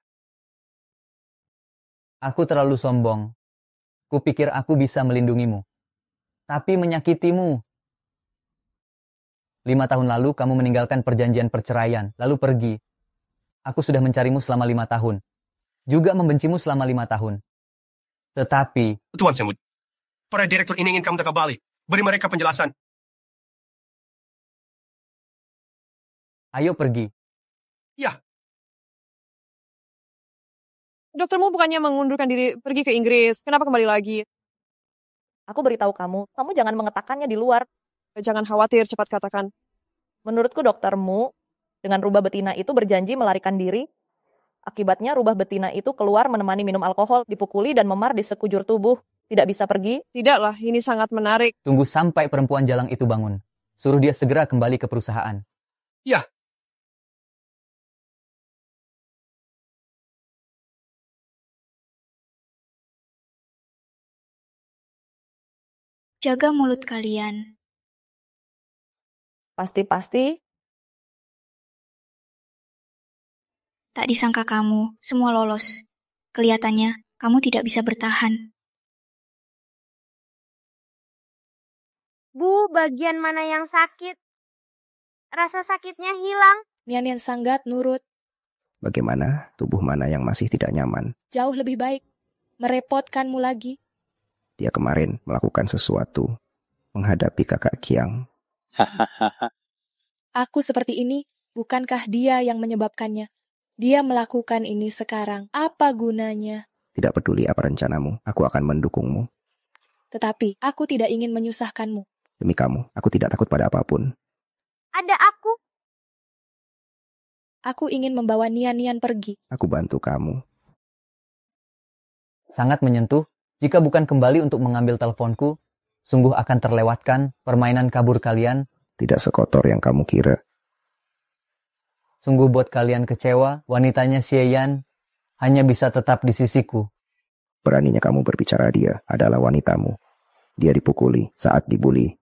Aku terlalu sombong Kupikir aku bisa melindungimu, tapi menyakitimu. Lima tahun lalu kamu meninggalkan perjanjian perceraian, lalu pergi. Aku sudah mencarimu selama lima tahun, juga membencimu selama lima tahun. Tetapi... Tuan Semut, para direktur ini ingin kamu kembali. Beri mereka penjelasan. Ayo pergi. Ya, Doktermu bukannya mengundurkan diri pergi ke Inggris, kenapa kembali lagi? Aku beritahu kamu, kamu jangan mengetakannya di luar. Jangan khawatir, cepat katakan. Menurutku doktermu dengan rubah betina itu berjanji melarikan diri. Akibatnya rubah betina itu keluar menemani minum alkohol, dipukuli dan memar di sekujur tubuh. Tidak bisa pergi? Tidaklah, ini sangat menarik. Tunggu sampai perempuan jalang itu bangun. Suruh dia segera kembali ke perusahaan. Ya, Jaga mulut kalian. Pasti-pasti. Tak disangka kamu, semua lolos. Kelihatannya, kamu tidak bisa bertahan. Bu, bagian mana yang sakit? Rasa sakitnya hilang. Nian-nian sanggat nurut. Bagaimana tubuh mana yang masih tidak nyaman? Jauh lebih baik. Merepotkanmu lagi dia kemarin melakukan sesuatu menghadapi kakak Kiang. Aku seperti ini, bukankah dia yang menyebabkannya? Dia melakukan ini sekarang. Apa gunanya? Tidak peduli apa rencanamu, aku akan mendukungmu. Tetapi, aku tidak ingin menyusahkanmu. Demi kamu, aku tidak takut pada apapun. Ada aku. Aku ingin membawa Nian-Nian pergi. Aku bantu kamu. Sangat menyentuh jika bukan kembali untuk mengambil teleponku, sungguh akan terlewatkan permainan kabur kalian. Tidak sekotor yang kamu kira. Sungguh buat kalian kecewa, wanitanya Sieyan hanya bisa tetap di sisiku. Beraninya kamu berbicara dia adalah wanitamu. Dia dipukuli saat dibuli.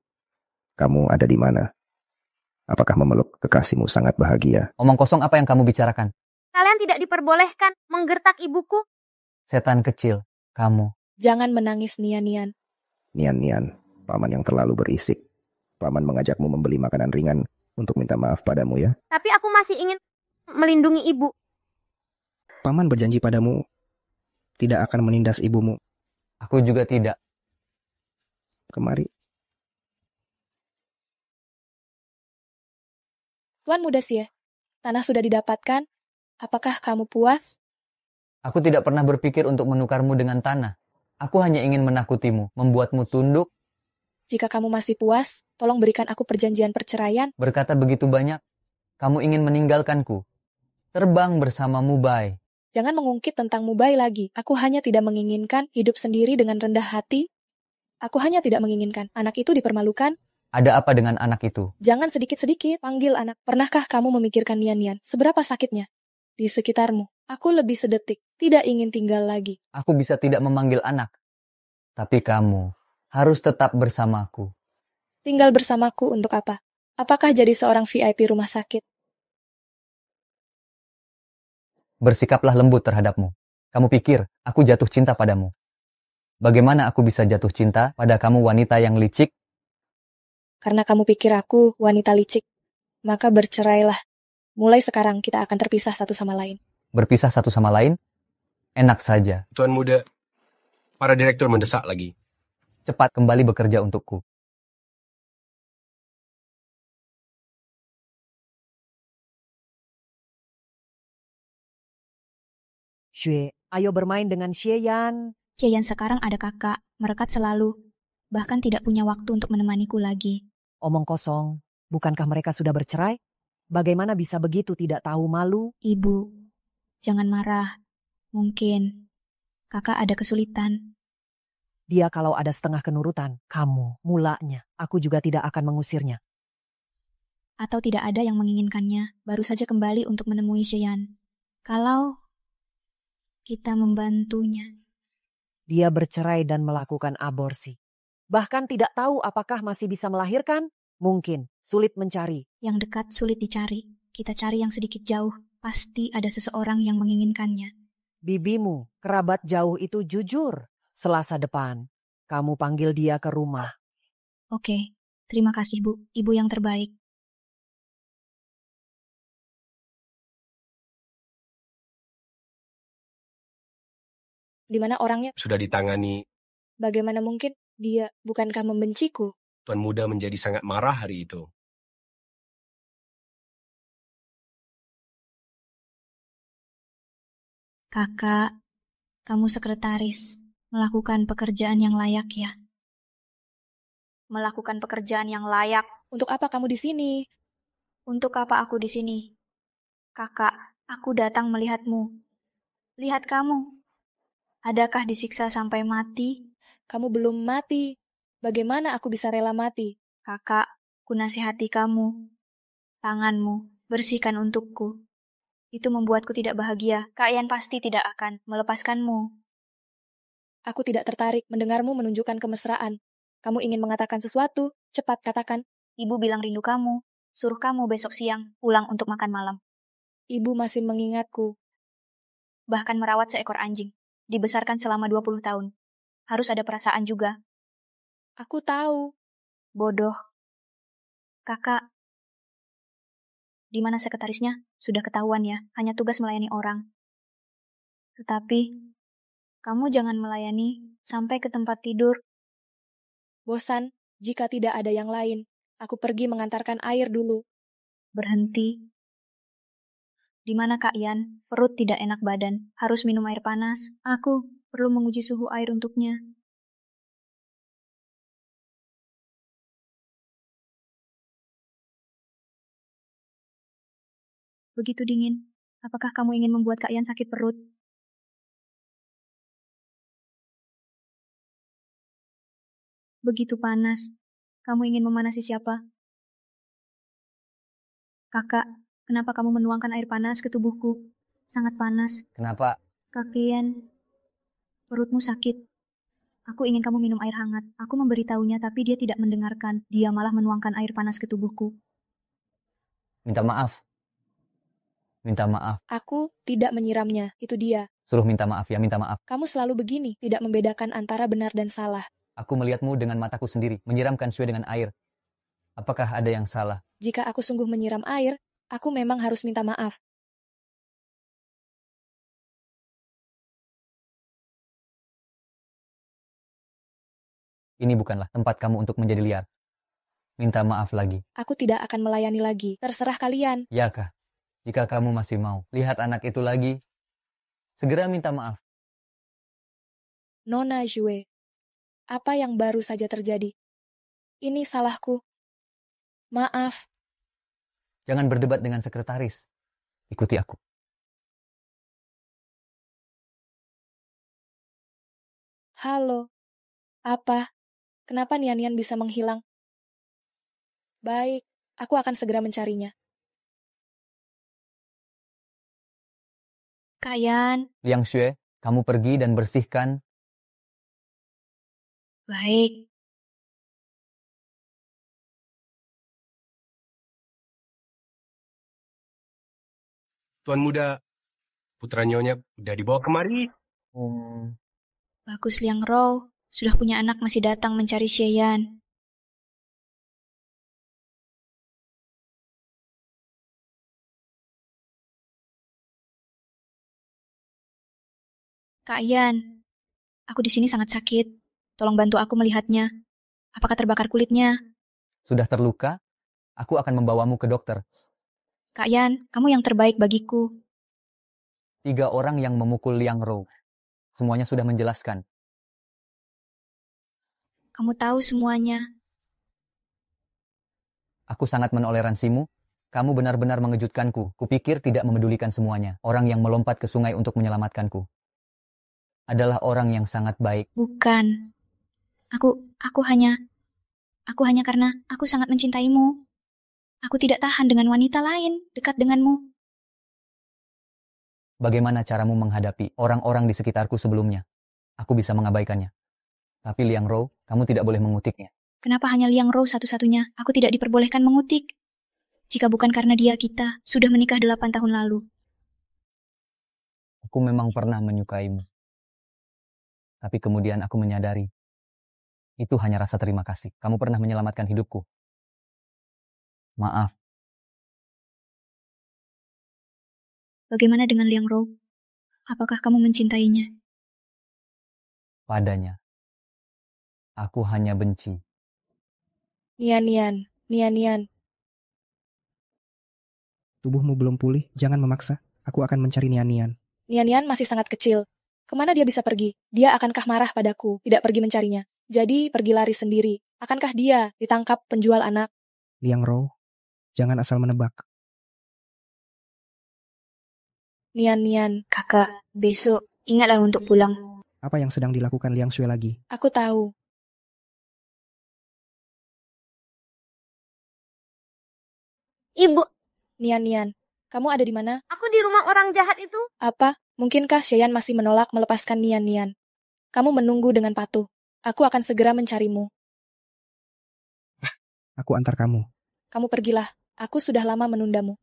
Kamu ada di mana? Apakah memeluk kekasihmu sangat bahagia? Omong kosong apa yang kamu bicarakan? Kalian tidak diperbolehkan menggertak ibuku. Setan kecil, kamu. Jangan menangis Nian-Nian. Nian-Nian, paman yang terlalu berisik. Paman mengajakmu membeli makanan ringan untuk minta maaf padamu ya. Tapi aku masih ingin melindungi ibu. Paman berjanji padamu tidak akan menindas ibumu. Aku juga tidak. Kemari. Tuan Muda ya, tanah sudah didapatkan. Apakah kamu puas? Aku tidak pernah berpikir untuk menukarmu dengan tanah. Aku hanya ingin menakutimu, membuatmu tunduk. Jika kamu masih puas, tolong berikan aku perjanjian perceraian. Berkata begitu banyak, kamu ingin meninggalkanku. Terbang bersama Mubai. Jangan mengungkit tentang Mubai lagi. Aku hanya tidak menginginkan hidup sendiri dengan rendah hati. Aku hanya tidak menginginkan anak itu dipermalukan. Ada apa dengan anak itu? Jangan sedikit-sedikit panggil anak. Pernahkah kamu memikirkan Nian-Nian? Seberapa sakitnya? Di sekitarmu. Aku lebih sedetik, tidak ingin tinggal lagi. Aku bisa tidak memanggil anak. Tapi kamu harus tetap bersamaku. Tinggal bersamaku untuk apa? Apakah jadi seorang VIP rumah sakit? Bersikaplah lembut terhadapmu. Kamu pikir aku jatuh cinta padamu. Bagaimana aku bisa jatuh cinta pada kamu wanita yang licik? Karena kamu pikir aku wanita licik, maka bercerailah. Mulai sekarang kita akan terpisah satu sama lain berpisah satu sama lain, enak saja. Tuan muda, para direktur mendesak lagi. Cepat kembali bekerja untukku. Xue, ayo bermain dengan Xieyan. Xieyan sekarang ada kakak, merekat selalu. Bahkan tidak punya waktu untuk menemaniku lagi. Omong kosong, bukankah mereka sudah bercerai? Bagaimana bisa begitu tidak tahu malu? Ibu, Jangan marah. Mungkin kakak ada kesulitan. Dia kalau ada setengah kenurutan, kamu, mulanya, aku juga tidak akan mengusirnya. Atau tidak ada yang menginginkannya, baru saja kembali untuk menemui Sheyan. Kalau kita membantunya. Dia bercerai dan melakukan aborsi. Bahkan tidak tahu apakah masih bisa melahirkan, mungkin sulit mencari. Yang dekat sulit dicari, kita cari yang sedikit jauh pasti ada seseorang yang menginginkannya. Bibimu, kerabat jauh itu jujur. Selasa depan, kamu panggil dia ke rumah. Oke, terima kasih Bu, Ibu yang terbaik. Di mana orangnya? Sudah ditangani. Bagaimana mungkin dia bukankah membenciku? Tuan Muda menjadi sangat marah hari itu. Kakak, kamu sekretaris, melakukan pekerjaan yang layak ya. Melakukan pekerjaan yang layak. Untuk apa kamu di sini? Untuk apa aku di sini? Kakak, aku datang melihatmu. Lihat kamu. Adakah disiksa sampai mati? Kamu belum mati. Bagaimana aku bisa rela mati? Kakak, ku nasihati kamu. Tanganmu, bersihkan untukku. Itu membuatku tidak bahagia. Kak Ian pasti tidak akan melepaskanmu. Aku tidak tertarik mendengarmu menunjukkan kemesraan. Kamu ingin mengatakan sesuatu? Cepat katakan. Ibu bilang rindu kamu. Suruh kamu besok siang pulang untuk makan malam. Ibu masih mengingatku. Bahkan merawat seekor anjing. Dibesarkan selama 20 tahun. Harus ada perasaan juga. Aku tahu. Bodoh. Kakak, di mana sekretarisnya sudah ketahuan ya, hanya tugas melayani orang. Tetapi, kamu jangan melayani sampai ke tempat tidur. Bosan, jika tidak ada yang lain, aku pergi mengantarkan air dulu. Berhenti. Di mana Kak Yan, perut tidak enak badan, harus minum air panas. Aku perlu menguji suhu air untuknya. begitu dingin. Apakah kamu ingin membuat Kak Yan sakit perut? Begitu panas. Kamu ingin memanasi siapa? Kakak, kenapa kamu menuangkan air panas ke tubuhku? Sangat panas. Kenapa? Kakian. Perutmu sakit. Aku ingin kamu minum air hangat. Aku memberitahunya tapi dia tidak mendengarkan. Dia malah menuangkan air panas ke tubuhku. Minta maaf, Minta maaf. Aku tidak menyiramnya. Itu dia. Suruh minta maaf ya, minta maaf. Kamu selalu begini, tidak membedakan antara benar dan salah. Aku melihatmu dengan mataku sendiri, menyiramkan Sue dengan air. Apakah ada yang salah? Jika aku sungguh menyiram air, aku memang harus minta maaf. Ini bukanlah tempat kamu untuk menjadi liar. Minta maaf lagi. Aku tidak akan melayani lagi. Terserah kalian. Ya, kah jika kamu masih mau lihat anak itu lagi, segera minta maaf. Nona Jue, apa yang baru saja terjadi? Ini salahku. Maaf. Jangan berdebat dengan sekretaris. Ikuti aku. Halo. Apa? Kenapa Nian-Nian bisa menghilang? Baik, aku akan segera mencarinya. Kayan. Liang Xue, kamu pergi dan bersihkan. Baik. Tuan muda, putra nyonya sudah dibawa kemari. Hmm. Bagus Liang Rou, sudah punya anak masih datang mencari Yan. Kak Ian, aku di sini sangat sakit. Tolong bantu aku melihatnya. Apakah terbakar kulitnya? Sudah terluka? Aku akan membawamu ke dokter. Kak Ian, kamu yang terbaik bagiku. Tiga orang yang memukul Liang Rou. Semuanya sudah menjelaskan. Kamu tahu semuanya. Aku sangat menoleransimu. Kamu benar-benar mengejutkanku. Kupikir tidak memedulikan semuanya. Orang yang melompat ke sungai untuk menyelamatkanku adalah orang yang sangat baik. Bukan. Aku aku hanya aku hanya karena aku sangat mencintaimu. Aku tidak tahan dengan wanita lain dekat denganmu. Bagaimana caramu menghadapi orang-orang di sekitarku sebelumnya? Aku bisa mengabaikannya. Tapi Liang Rou, kamu tidak boleh mengutiknya. Kenapa hanya Liang Rou satu-satunya? Aku tidak diperbolehkan mengutik. Jika bukan karena dia kita sudah menikah delapan tahun lalu. Aku memang pernah menyukaimu. Tapi kemudian aku menyadari, itu hanya rasa terima kasih. Kamu pernah menyelamatkan hidupku. Maaf. Bagaimana dengan Liang Rou? Apakah kamu mencintainya? Padanya. Aku hanya benci. Nian-nian, nian-nian. Tubuhmu belum pulih, jangan memaksa. Aku akan mencari nian-nian. Nian-nian masih sangat kecil, Kemana dia bisa pergi? Dia akankah marah padaku, tidak pergi mencarinya? Jadi pergi lari sendiri. Akankah dia ditangkap penjual anak? Liang Rou, jangan asal menebak. Nian-nian, kakak, besok ingatlah untuk pulang. Apa yang sedang dilakukan Liang Shui lagi? Aku tahu. Ibu, Nian-nian, kamu ada di mana? Aku di rumah orang jahat itu. Apa? Mungkinkah Xian masih menolak melepaskan Nian-Nian? Kamu menunggu dengan patuh. Aku akan segera mencarimu. Ah, aku antar kamu. Kamu pergilah. Aku sudah lama menundamu.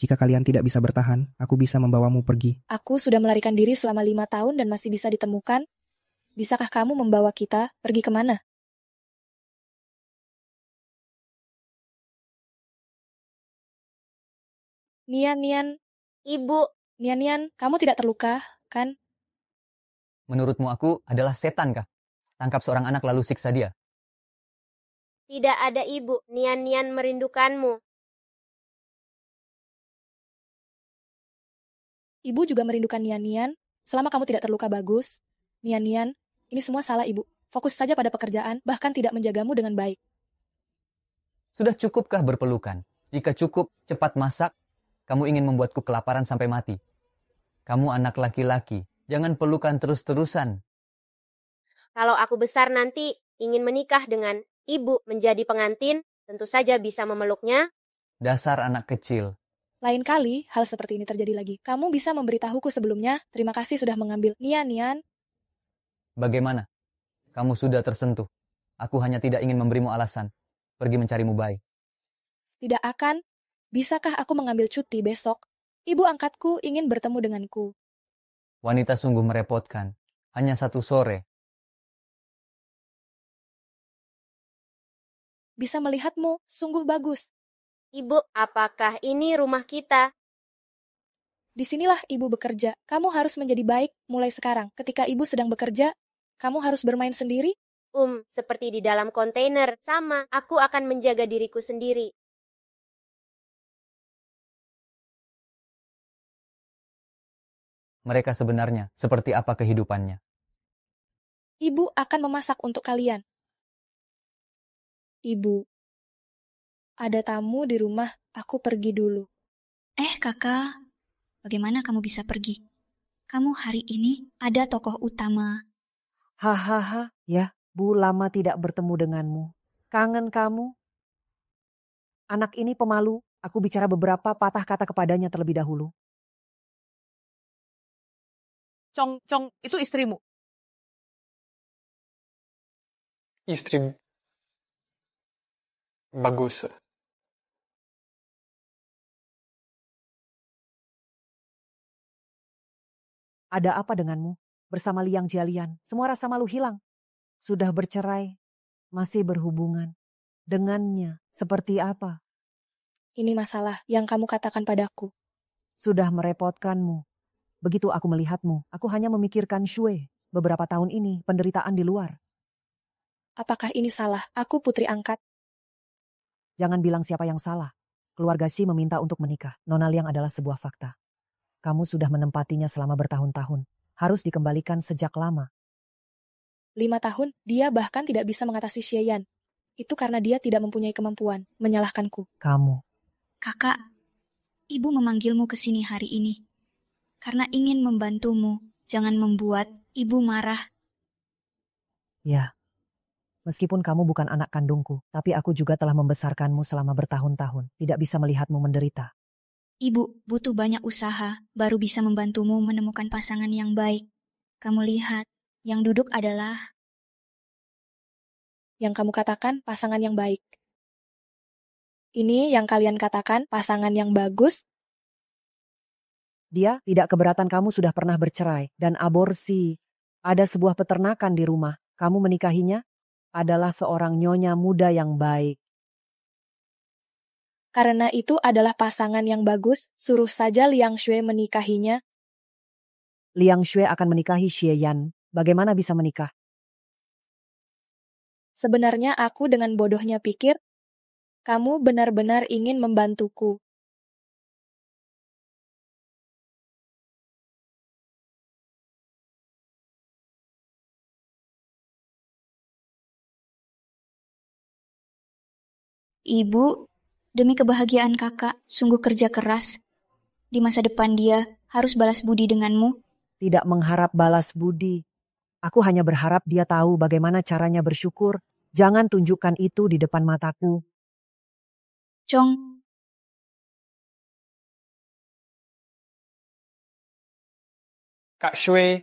Jika kalian tidak bisa bertahan, aku bisa membawamu pergi. Aku sudah melarikan diri selama lima tahun dan masih bisa ditemukan. Bisakah kamu membawa kita pergi kemana? Nian-nian, Ibu. Nian-nian, kamu tidak terluka, kan? Menurutmu aku adalah setan kah? Tangkap seorang anak lalu siksa dia. Tidak ada ibu, Nian-nian merindukanmu. Ibu juga merindukan Nian-nian. Selama kamu tidak terluka bagus, Nian-nian, ini semua salah ibu. Fokus saja pada pekerjaan, bahkan tidak menjagamu dengan baik. Sudah cukupkah berpelukan? Jika cukup, cepat masak, kamu ingin membuatku kelaparan sampai mati. Kamu anak laki-laki, jangan pelukan terus-terusan. Kalau aku besar nanti ingin menikah dengan ibu menjadi pengantin, tentu saja bisa memeluknya. Dasar anak kecil. Lain kali, hal seperti ini terjadi lagi. Kamu bisa memberitahuku sebelumnya. Terima kasih sudah mengambil. Nian, Nian. Bagaimana? Kamu sudah tersentuh. Aku hanya tidak ingin memberimu alasan. Pergi mencarimu baik. Tidak akan. Bisakah aku mengambil cuti besok? Ibu angkatku ingin bertemu denganku. Wanita sungguh merepotkan. Hanya satu sore. Bisa melihatmu, sungguh bagus. Ibu, apakah ini rumah kita? Disinilah ibu bekerja. Kamu harus menjadi baik mulai sekarang. Ketika ibu sedang bekerja, kamu harus bermain sendiri. Um, seperti di dalam kontainer, sama, aku akan menjaga diriku sendiri. mereka sebenarnya seperti apa kehidupannya. Ibu akan memasak untuk kalian. Ibu, ada tamu di rumah, aku pergi dulu. Eh kakak, bagaimana kamu bisa pergi? Kamu hari ini ada tokoh utama. Hahaha, ya, Bu lama tidak bertemu denganmu. Kangen kamu. Anak ini pemalu, aku bicara beberapa patah kata kepadanya terlebih dahulu. Cong Cong itu istrimu. Istri bagus. Ada apa denganmu? Bersama liang jalian, semua rasa malu hilang. Sudah bercerai, masih berhubungan. Dengannya, seperti apa? Ini masalah yang kamu katakan padaku. Sudah merepotkanmu, Begitu aku melihatmu, aku hanya memikirkan Shue, beberapa tahun ini, penderitaan di luar. Apakah ini salah? Aku putri angkat. Jangan bilang siapa yang salah. Keluarga Si meminta untuk menikah. Nona Liang adalah sebuah fakta. Kamu sudah menempatinya selama bertahun-tahun. Harus dikembalikan sejak lama. Lima tahun, dia bahkan tidak bisa mengatasi Yan. Itu karena dia tidak mempunyai kemampuan, menyalahkanku. Kamu. Kakak, ibu memanggilmu ke sini hari ini karena ingin membantumu. Jangan membuat ibu marah. Ya, meskipun kamu bukan anak kandungku, tapi aku juga telah membesarkanmu selama bertahun-tahun, tidak bisa melihatmu menderita. Ibu, butuh banyak usaha, baru bisa membantumu menemukan pasangan yang baik. Kamu lihat, yang duduk adalah... Yang kamu katakan pasangan yang baik. Ini yang kalian katakan pasangan yang bagus, dia tidak keberatan kamu sudah pernah bercerai dan aborsi. Ada sebuah peternakan di rumah, kamu menikahinya adalah seorang nyonya muda yang baik. Karena itu adalah pasangan yang bagus, suruh saja Liang Shui menikahinya. Liang Shui akan menikahi Xie Yan. Bagaimana bisa menikah? Sebenarnya aku dengan bodohnya pikir, kamu benar-benar ingin membantuku. Ibu, demi kebahagiaan kakak, sungguh kerja keras. Di masa depan dia harus balas budi denganmu. Tidak mengharap balas budi. Aku hanya berharap dia tahu bagaimana caranya bersyukur. Jangan tunjukkan itu di depan mataku. Cong. Kak Shui.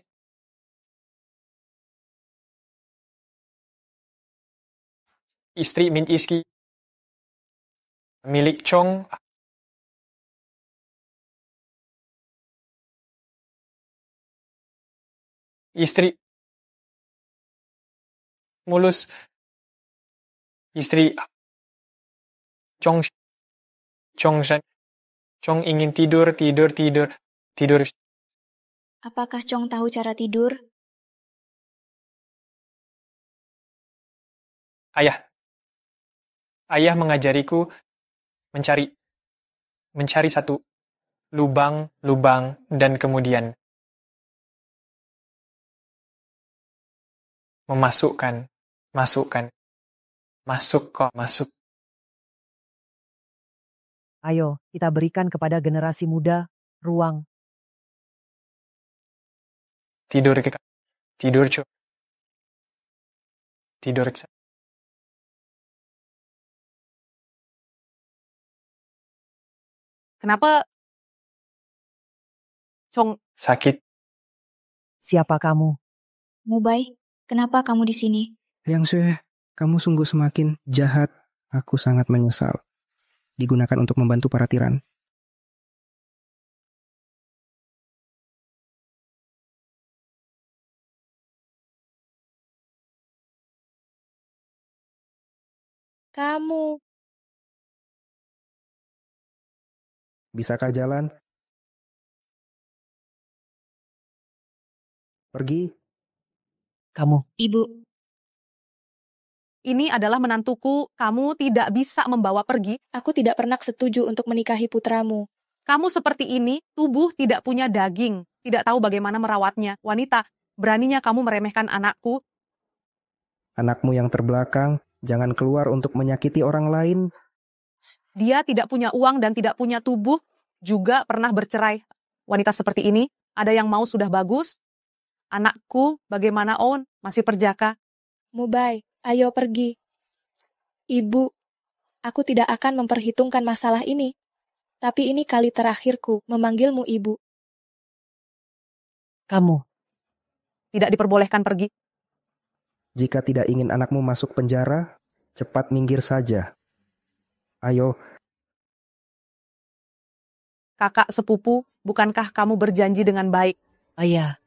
Istri Min iski milik chong istri mulus istri Chong Chong Shan Chong ingin tidur tidur tidur tidur Apakah Chong tahu cara tidur? Ayah Ayah mengajariku mencari mencari satu lubang, lubang, dan kemudian memasukkan, masukkan, masuk kok, masuk. Ayo, kita berikan kepada generasi muda ruang. Tidur tidur cu. Tidur ke Kenapa? Cong. Sakit. Siapa kamu? Mubai, kenapa kamu di sini? Yang Xue, kamu sungguh semakin jahat. Aku sangat menyesal. Digunakan untuk membantu para tiran. Kamu Bisakah jalan? Pergi. Kamu. Ibu. Ini adalah menantuku, kamu tidak bisa membawa pergi. Aku tidak pernah setuju untuk menikahi putramu. Kamu seperti ini, tubuh tidak punya daging, tidak tahu bagaimana merawatnya. Wanita, beraninya kamu meremehkan anakku. Anakmu yang terbelakang, jangan keluar untuk menyakiti orang lain, dia tidak punya uang dan tidak punya tubuh juga pernah bercerai. Wanita seperti ini, ada yang mau sudah bagus, anakku bagaimana on, masih perjaka. Mubai, ayo pergi. Ibu, aku tidak akan memperhitungkan masalah ini. Tapi ini kali terakhirku memanggilmu ibu. Kamu. Tidak diperbolehkan pergi. Jika tidak ingin anakmu masuk penjara, cepat minggir saja. Ayo. Kakak sepupu, bukankah kamu berjanji dengan baik? Ayah,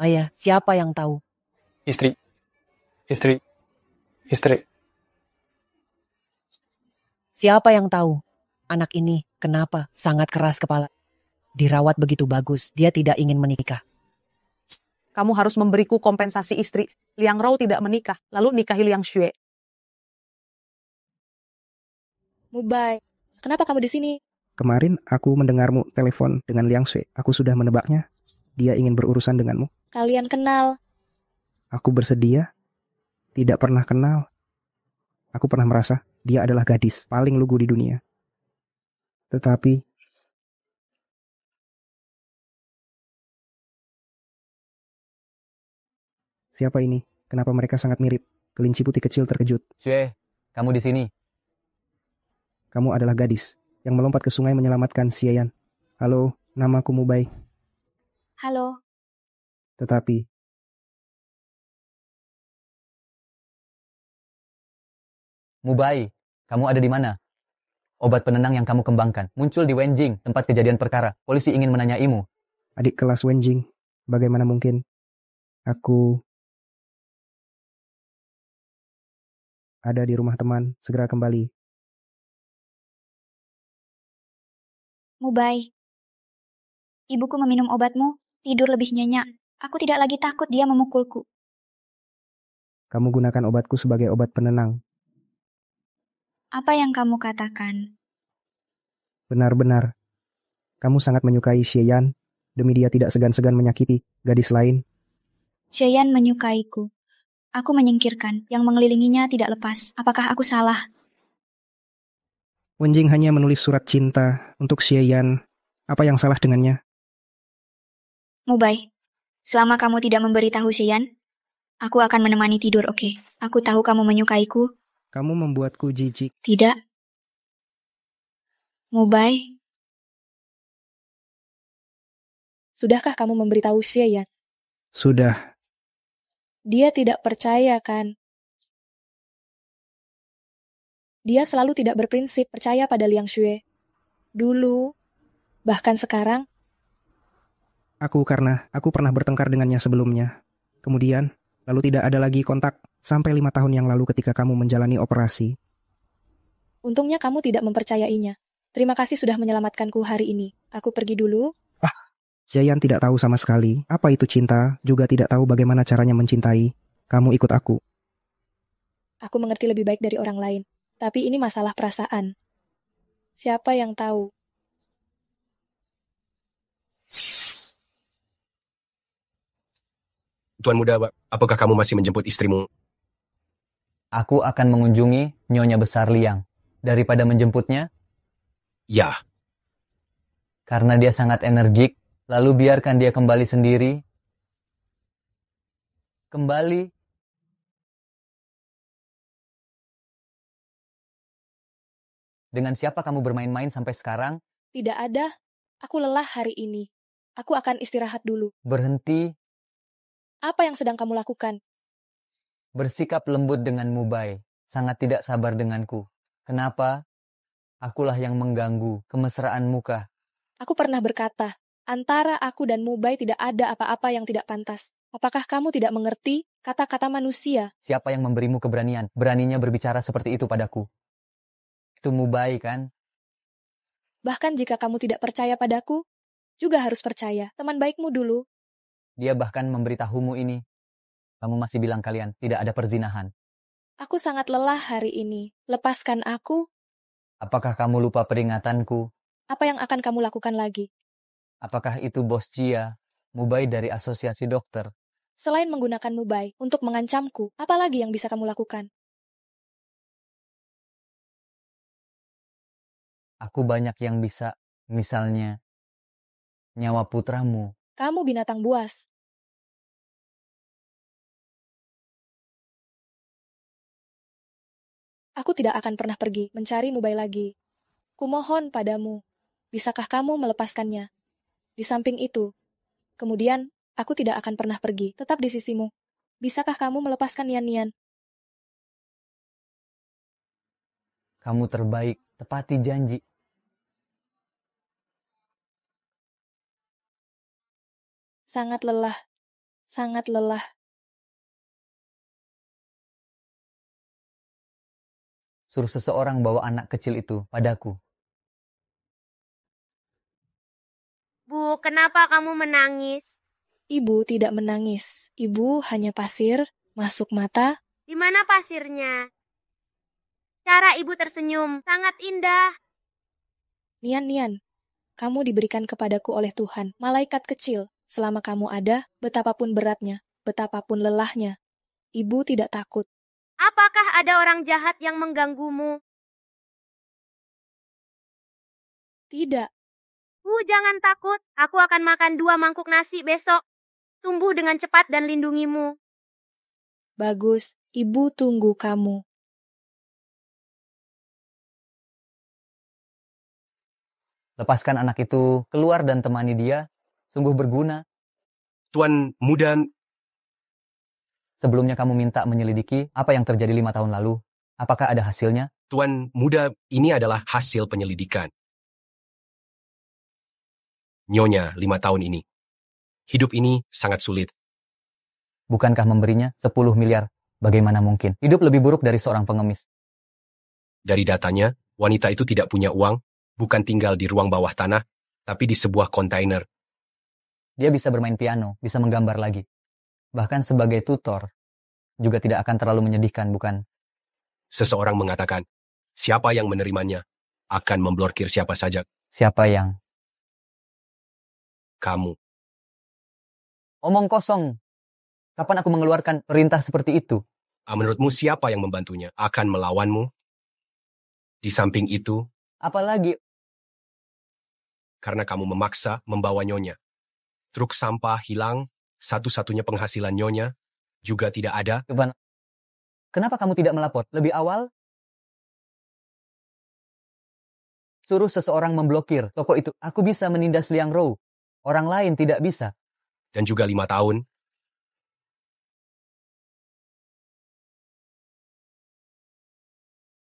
ayah, siapa yang tahu? Istri, istri, istri. Siapa yang tahu? Anak ini kenapa sangat keras kepala? Dirawat begitu bagus, dia tidak ingin menikah. Kamu harus memberiku kompensasi istri. Liang Rou tidak menikah, lalu nikahi Liang Xue. Mubai, kenapa kamu di sini? Kemarin aku mendengarmu telepon dengan Liang Shui. Aku sudah menebaknya. Dia ingin berurusan denganmu. Kalian kenal. Aku bersedia. Tidak pernah kenal. Aku pernah merasa dia adalah gadis paling lugu di dunia. Tetapi Siapa ini? Kenapa mereka sangat mirip? Kelinci putih kecil terkejut. Sue, kamu di sini. Kamu adalah gadis yang melompat ke sungai menyelamatkan Siayan. Halo, namaku Mubai. Halo. Tetapi Mubai, kamu ada di mana? Obat penenang yang kamu kembangkan muncul di Wenjing, tempat kejadian perkara. Polisi ingin menanyaimu. Adik kelas Wenjing, bagaimana mungkin? Aku ada di rumah teman, segera kembali. mu Mubai. Ibuku meminum obatmu, tidur lebih nyenyak. Aku tidak lagi takut dia memukulku. Kamu gunakan obatku sebagai obat penenang. Apa yang kamu katakan? Benar-benar. Kamu sangat menyukai Sheyan. Demi dia tidak segan-segan menyakiti gadis lain. Sheyan menyukaiku. Aku menyingkirkan, yang mengelilinginya tidak lepas. Apakah aku salah? Wenjing hanya menulis surat cinta untuk Yan. Apa yang salah dengannya? Mubai, selama kamu tidak memberitahu Yan, aku akan menemani tidur, oke? Okay? Aku tahu kamu menyukaiku. Kamu membuatku jijik. Tidak. Mubai. Sudahkah kamu memberitahu Yan? Sudah. Dia tidak percaya, kan? Dia selalu tidak berprinsip percaya pada Liang Xue. Dulu, bahkan sekarang. Aku karena aku pernah bertengkar dengannya sebelumnya. Kemudian, lalu tidak ada lagi kontak sampai lima tahun yang lalu ketika kamu menjalani operasi. Untungnya kamu tidak mempercayainya. Terima kasih sudah menyelamatkanku hari ini. Aku pergi dulu. Ah, Jayan tidak tahu sama sekali apa itu cinta, juga tidak tahu bagaimana caranya mencintai. Kamu ikut aku. Aku mengerti lebih baik dari orang lain. Tapi ini masalah perasaan. Siapa yang tahu? Tuan Muda, apakah kamu masih menjemput istrimu? Aku akan mengunjungi Nyonya Besar Liang. Daripada menjemputnya? Ya. Karena dia sangat energik, lalu biarkan dia kembali sendiri. Kembali Dengan siapa kamu bermain-main sampai sekarang? Tidak ada. Aku lelah hari ini. Aku akan istirahat dulu. Berhenti. Apa yang sedang kamu lakukan? Bersikap lembut dengan Mubai. Sangat tidak sabar denganku. Kenapa? Akulah yang mengganggu kemesraan muka. Aku pernah berkata, antara aku dan Mubai tidak ada apa-apa yang tidak pantas. Apakah kamu tidak mengerti kata-kata manusia? Siapa yang memberimu keberanian? Beraninya berbicara seperti itu padaku tumbuh baik kan? Bahkan jika kamu tidak percaya padaku, juga harus percaya teman baikmu dulu. Dia bahkan memberitahumu ini. Kamu masih bilang kalian tidak ada perzinahan. Aku sangat lelah hari ini. Lepaskan aku. Apakah kamu lupa peringatanku? Apa yang akan kamu lakukan lagi? Apakah itu bos Jia, Mubai dari asosiasi dokter? Selain menggunakan Mubai untuk mengancamku, apa lagi yang bisa kamu lakukan? Aku banyak yang bisa, misalnya nyawa putramu. Kamu binatang buas. Aku tidak akan pernah pergi mencari Mubai lagi. Kumohon padamu, bisakah kamu melepaskannya? Di samping itu, kemudian aku tidak akan pernah pergi, tetap di sisimu. Bisakah kamu melepaskan Nian-Nian? Kamu terbaik tepati janji. Sangat lelah, sangat lelah. Suruh seseorang bawa anak kecil itu padaku. Bu, kenapa kamu menangis? Ibu tidak menangis. Ibu hanya pasir, masuk mata. Di mana pasirnya? Cara ibu tersenyum sangat indah. Nian, Nian, kamu diberikan kepadaku oleh Tuhan, malaikat kecil. Selama kamu ada, betapapun beratnya, betapapun lelahnya, ibu tidak takut. Apakah ada orang jahat yang mengganggumu? Tidak. Bu, jangan takut. Aku akan makan dua mangkuk nasi besok. Tumbuh dengan cepat dan lindungimu. Bagus, ibu tunggu kamu. Lepaskan anak itu keluar dan temani dia. Sungguh berguna. Tuan muda. Sebelumnya kamu minta menyelidiki apa yang terjadi lima tahun lalu. Apakah ada hasilnya? Tuan muda, ini adalah hasil penyelidikan. Nyonya lima tahun ini. Hidup ini sangat sulit. Bukankah memberinya 10 miliar? Bagaimana mungkin? Hidup lebih buruk dari seorang pengemis. Dari datanya, wanita itu tidak punya uang, bukan tinggal di ruang bawah tanah, tapi di sebuah kontainer. Dia bisa bermain piano, bisa menggambar lagi. Bahkan sebagai tutor, juga tidak akan terlalu menyedihkan, bukan? Seseorang mengatakan, siapa yang menerimanya akan memblokir siapa saja. Siapa yang? Kamu. Omong kosong. Kapan aku mengeluarkan perintah seperti itu? Ah, menurutmu siapa yang membantunya akan melawanmu? Di samping itu, Apalagi karena kamu memaksa membawa nyonya. Truk sampah hilang, satu-satunya penghasilan nyonya juga tidak ada. Kenapa kamu tidak melapor? Lebih awal, suruh seseorang memblokir toko itu. Aku bisa menindas liang Rou, Orang lain tidak bisa. Dan juga lima tahun,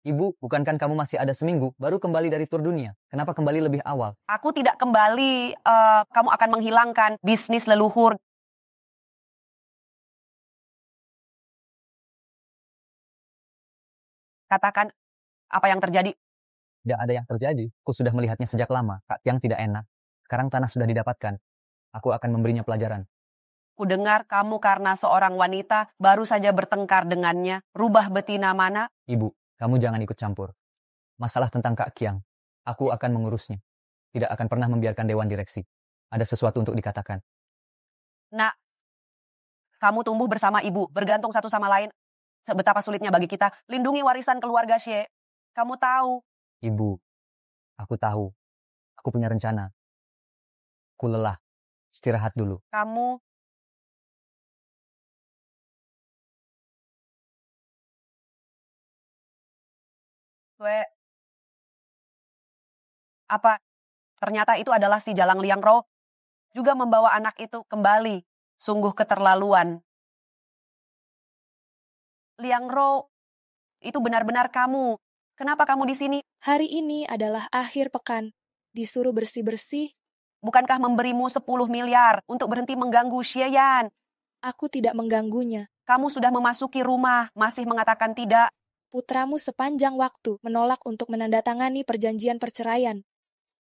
Ibu, bukankan kamu masih ada seminggu baru kembali dari tur dunia? Kenapa kembali lebih awal? Aku tidak kembali, uh, kamu akan menghilangkan bisnis leluhur. Katakan apa yang terjadi. Tidak ada yang terjadi. Aku sudah melihatnya sejak lama, Kak Tiang tidak enak. Sekarang tanah sudah didapatkan. Aku akan memberinya pelajaran. Ku dengar kamu karena seorang wanita baru saja bertengkar dengannya. Rubah betina mana? Ibu, kamu jangan ikut campur. Masalah tentang Kak Kiang, aku akan mengurusnya. Tidak akan pernah membiarkan dewan direksi. Ada sesuatu untuk dikatakan. Nak, kamu tumbuh bersama ibu, bergantung satu sama lain. Betapa sulitnya bagi kita, lindungi warisan keluarga Xie. Kamu tahu. Ibu, aku tahu. Aku punya rencana. Aku lelah. Istirahat dulu. Kamu gue apa ternyata itu adalah si Jalang Liang Ro juga membawa anak itu kembali sungguh keterlaluan Liang Ro itu benar-benar kamu kenapa kamu di sini hari ini adalah akhir pekan disuruh bersih-bersih bukankah memberimu 10 miliar untuk berhenti mengganggu Xie aku tidak mengganggunya kamu sudah memasuki rumah, masih mengatakan tidak putramu sepanjang waktu menolak untuk menandatangani perjanjian perceraian.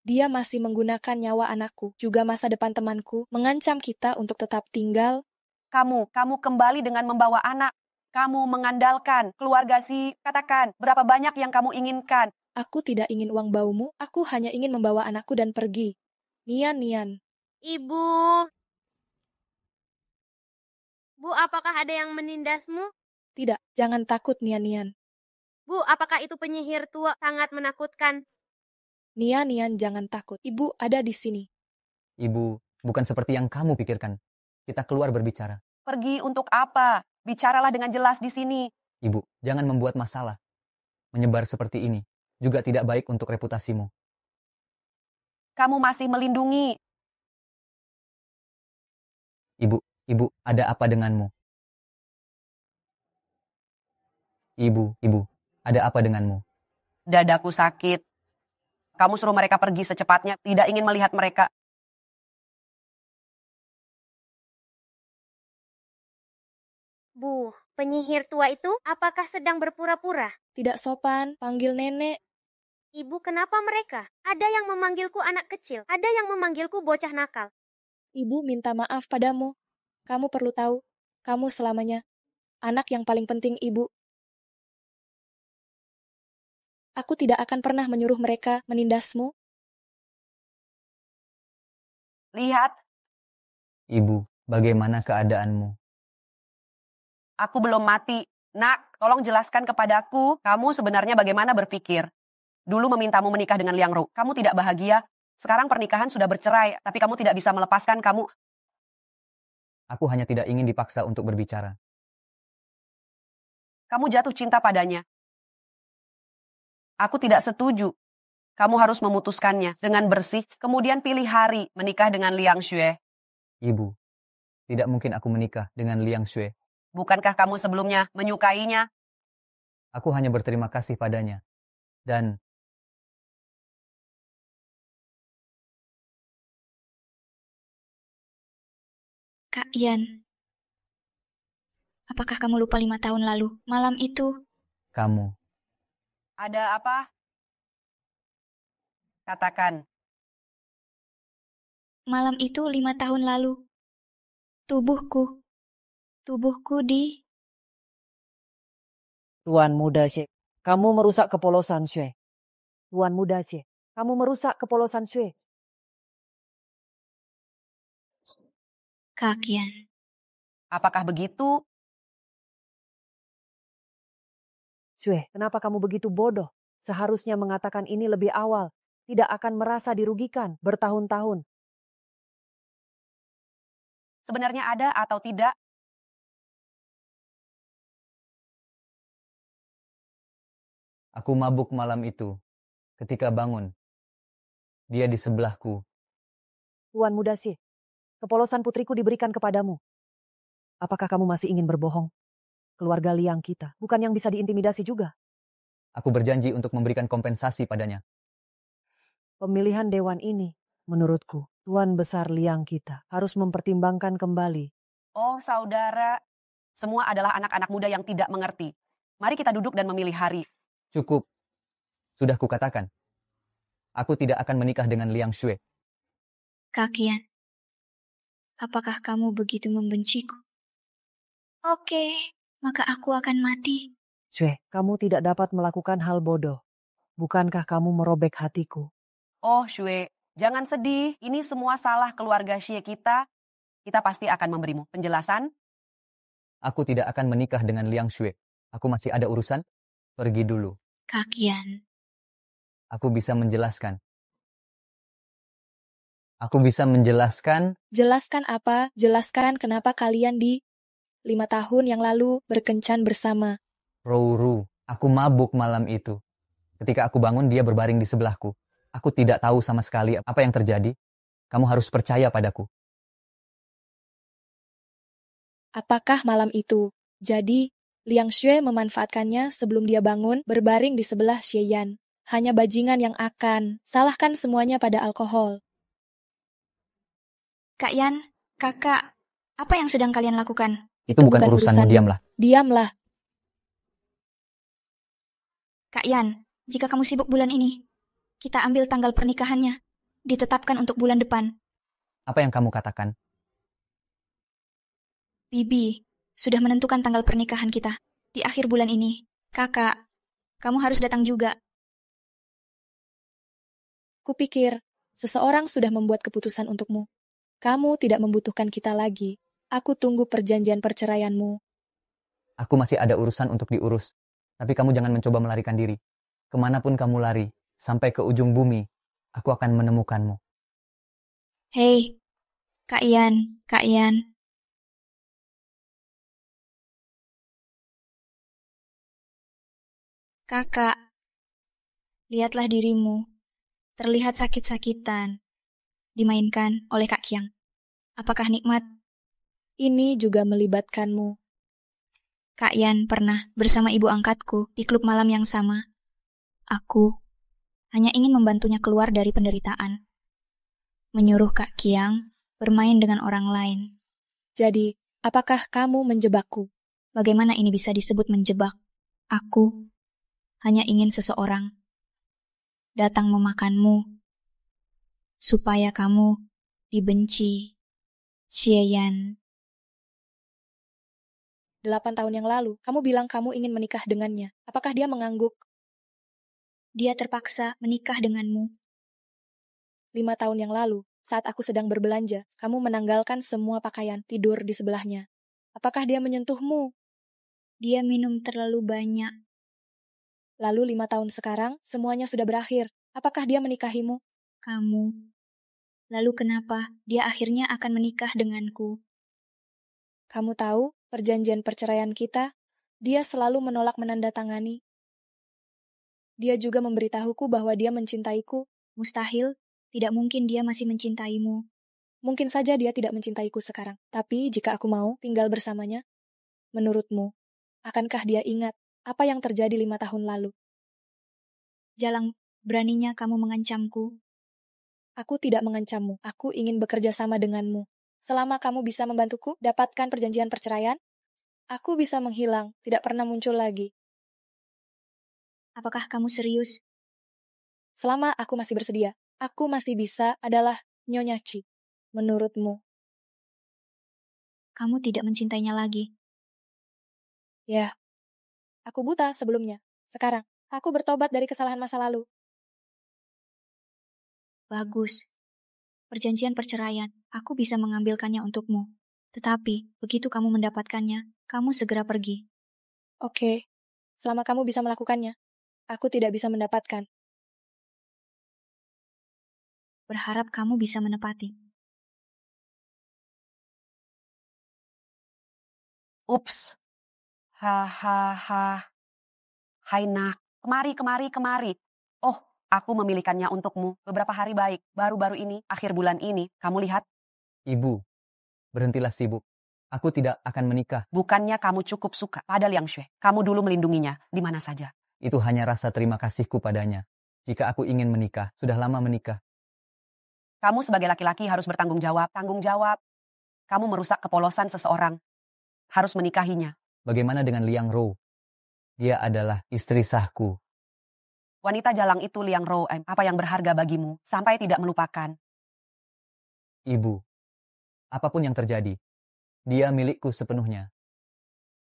Dia masih menggunakan nyawa anakku, juga masa depan temanku, mengancam kita untuk tetap tinggal. Kamu, kamu kembali dengan membawa anak. Kamu mengandalkan keluarga si, katakan berapa banyak yang kamu inginkan. Aku tidak ingin uang baumu, aku hanya ingin membawa anakku dan pergi. Nian, Nian. Ibu. Bu, apakah ada yang menindasmu? Tidak, jangan takut, Nian-Nian. Bu, apakah itu penyihir tua sangat menakutkan? Nia Nian jangan takut, ibu ada di sini. Ibu, bukan seperti yang kamu pikirkan. Kita keluar berbicara. Pergi untuk apa? Bicaralah dengan jelas di sini. Ibu, jangan membuat masalah. Menyebar seperti ini juga tidak baik untuk reputasimu. Kamu masih melindungi. Ibu, ibu, ada apa denganmu? Ibu, ibu, ada apa denganmu? Dadaku sakit. Kamu suruh mereka pergi secepatnya, tidak ingin melihat mereka. Bu, penyihir tua itu apakah sedang berpura-pura? Tidak sopan, panggil nenek. Ibu, kenapa mereka? Ada yang memanggilku anak kecil, ada yang memanggilku bocah nakal. Ibu minta maaf padamu. Kamu perlu tahu, kamu selamanya anak yang paling penting ibu aku tidak akan pernah menyuruh mereka menindasmu. Lihat. Ibu, bagaimana keadaanmu? Aku belum mati. Nak, tolong jelaskan kepadaku, kamu sebenarnya bagaimana berpikir? Dulu memintamu menikah dengan Liang Ru. Kamu tidak bahagia. Sekarang pernikahan sudah bercerai, tapi kamu tidak bisa melepaskan kamu. Aku hanya tidak ingin dipaksa untuk berbicara. Kamu jatuh cinta padanya. Aku tidak setuju. Kamu harus memutuskannya dengan bersih, kemudian pilih hari menikah dengan Liang Xue. Ibu, tidak mungkin aku menikah dengan Liang Xue. Bukankah kamu sebelumnya menyukainya? Aku hanya berterima kasih padanya. Dan Kak Yan, apakah kamu lupa lima tahun lalu, malam itu? Kamu ada apa? Katakan. Malam itu lima tahun lalu. Tubuhku. Tubuhku di... Tuan muda, Syekh. Kamu merusak kepolosan, Syekh. Tuan muda, Syekh. Kamu merusak kepolosan Syekh. Kakian. Apakah begitu? Cue, kenapa kamu begitu bodoh? Seharusnya mengatakan ini lebih awal. Tidak akan merasa dirugikan bertahun-tahun. Sebenarnya ada atau tidak? Aku mabuk malam itu. Ketika bangun, dia di sebelahku. Tuan Mudasi, kepolosan putriku diberikan kepadamu. Apakah kamu masih ingin berbohong? keluarga liang kita, bukan yang bisa diintimidasi juga. Aku berjanji untuk memberikan kompensasi padanya. Pemilihan dewan ini, menurutku, Tuan Besar Liang kita harus mempertimbangkan kembali. Oh, saudara, semua adalah anak-anak muda yang tidak mengerti. Mari kita duduk dan memilih hari. Cukup. Sudah kukatakan. Aku tidak akan menikah dengan Liang Shui. Kakian, apakah kamu begitu membenciku? Oke, maka aku akan mati. Cue, kamu tidak dapat melakukan hal bodoh. Bukankah kamu merobek hatiku? Oh, Shue, jangan sedih. Ini semua salah keluarga Xie kita. Kita pasti akan memberimu penjelasan. Aku tidak akan menikah dengan Liang Shue. Aku masih ada urusan. Pergi dulu. Kakian. Aku bisa menjelaskan. Aku bisa menjelaskan. Jelaskan apa? Jelaskan kenapa kalian di lima tahun yang lalu berkencan bersama. Rouru, aku mabuk malam itu. Ketika aku bangun, dia berbaring di sebelahku. Aku tidak tahu sama sekali apa yang terjadi. Kamu harus percaya padaku. Apakah malam itu? Jadi, Liang Xue memanfaatkannya sebelum dia bangun berbaring di sebelah Xie Yan. Hanya bajingan yang akan salahkan semuanya pada alkohol. Kak Yan, kakak, apa yang sedang kalian lakukan? Itu, bukan, bukan urusanmu, urusan diamlah. Diamlah. Kak Yan, jika kamu sibuk bulan ini, kita ambil tanggal pernikahannya. Ditetapkan untuk bulan depan. Apa yang kamu katakan? Bibi, sudah menentukan tanggal pernikahan kita. Di akhir bulan ini, kakak, kamu harus datang juga. Kupikir, seseorang sudah membuat keputusan untukmu. Kamu tidak membutuhkan kita lagi. Aku tunggu perjanjian perceraianmu. Aku masih ada urusan untuk diurus, tapi kamu jangan mencoba melarikan diri. Kemanapun kamu lari, sampai ke ujung bumi, aku akan menemukanmu. Hei, Kak Ian, Kak Ian. Kakak, lihatlah dirimu. Terlihat sakit-sakitan. Dimainkan oleh Kak Kiang. Apakah nikmat? Ini juga melibatkanmu. Kak Yan pernah bersama ibu angkatku di klub malam yang sama. Aku hanya ingin membantunya keluar dari penderitaan. Menyuruh Kak Kiang bermain dengan orang lain. Jadi, apakah kamu menjebakku? Bagaimana ini bisa disebut menjebak? Aku hanya ingin seseorang datang memakanmu supaya kamu dibenci. Xie Yan delapan tahun yang lalu, kamu bilang kamu ingin menikah dengannya. Apakah dia mengangguk? Dia terpaksa menikah denganmu. Lima tahun yang lalu, saat aku sedang berbelanja, kamu menanggalkan semua pakaian tidur di sebelahnya. Apakah dia menyentuhmu? Dia minum terlalu banyak. Lalu lima tahun sekarang, semuanya sudah berakhir. Apakah dia menikahimu? Kamu. Lalu kenapa dia akhirnya akan menikah denganku? Kamu tahu, perjanjian perceraian kita, dia selalu menolak menandatangani. Dia juga memberitahuku bahwa dia mencintaiku. Mustahil, tidak mungkin dia masih mencintaimu. Mungkin saja dia tidak mencintaiku sekarang, tapi jika aku mau tinggal bersamanya, menurutmu, akankah dia ingat apa yang terjadi lima tahun lalu? Jalang, beraninya kamu mengancamku. Aku tidak mengancammu, aku ingin bekerja sama denganmu. Selama kamu bisa membantuku dapatkan perjanjian perceraian, aku bisa menghilang, tidak pernah muncul lagi. Apakah kamu serius? Selama aku masih bersedia, aku masih bisa adalah Nyonya Chi, menurutmu. Kamu tidak mencintainya lagi. Ya, aku buta sebelumnya. Sekarang, aku bertobat dari kesalahan masa lalu. Bagus perjanjian perceraian, aku bisa mengambilkannya untukmu. Tetapi, begitu kamu mendapatkannya, kamu segera pergi. Oke, okay. selama kamu bisa melakukannya, aku tidak bisa mendapatkan. Berharap kamu bisa menepati. Ups. hahaha, ha ha. Hai nak, kemari, kemari, kemari. Aku memilihkannya untukmu. Beberapa hari baik, baru-baru ini, akhir bulan ini, kamu lihat. Ibu, berhentilah sibuk. Aku tidak akan menikah. Bukannya kamu cukup suka pada Liang Shui. Kamu dulu melindunginya, di mana saja. Itu hanya rasa terima kasihku padanya. Jika aku ingin menikah, sudah lama menikah. Kamu sebagai laki-laki harus bertanggung jawab. Tanggung jawab. Kamu merusak kepolosan seseorang. Harus menikahinya. Bagaimana dengan Liang Rou? Dia adalah istri sahku. Wanita jalang itu liang roh, apa yang berharga bagimu, sampai tidak melupakan. Ibu, apapun yang terjadi, dia milikku sepenuhnya.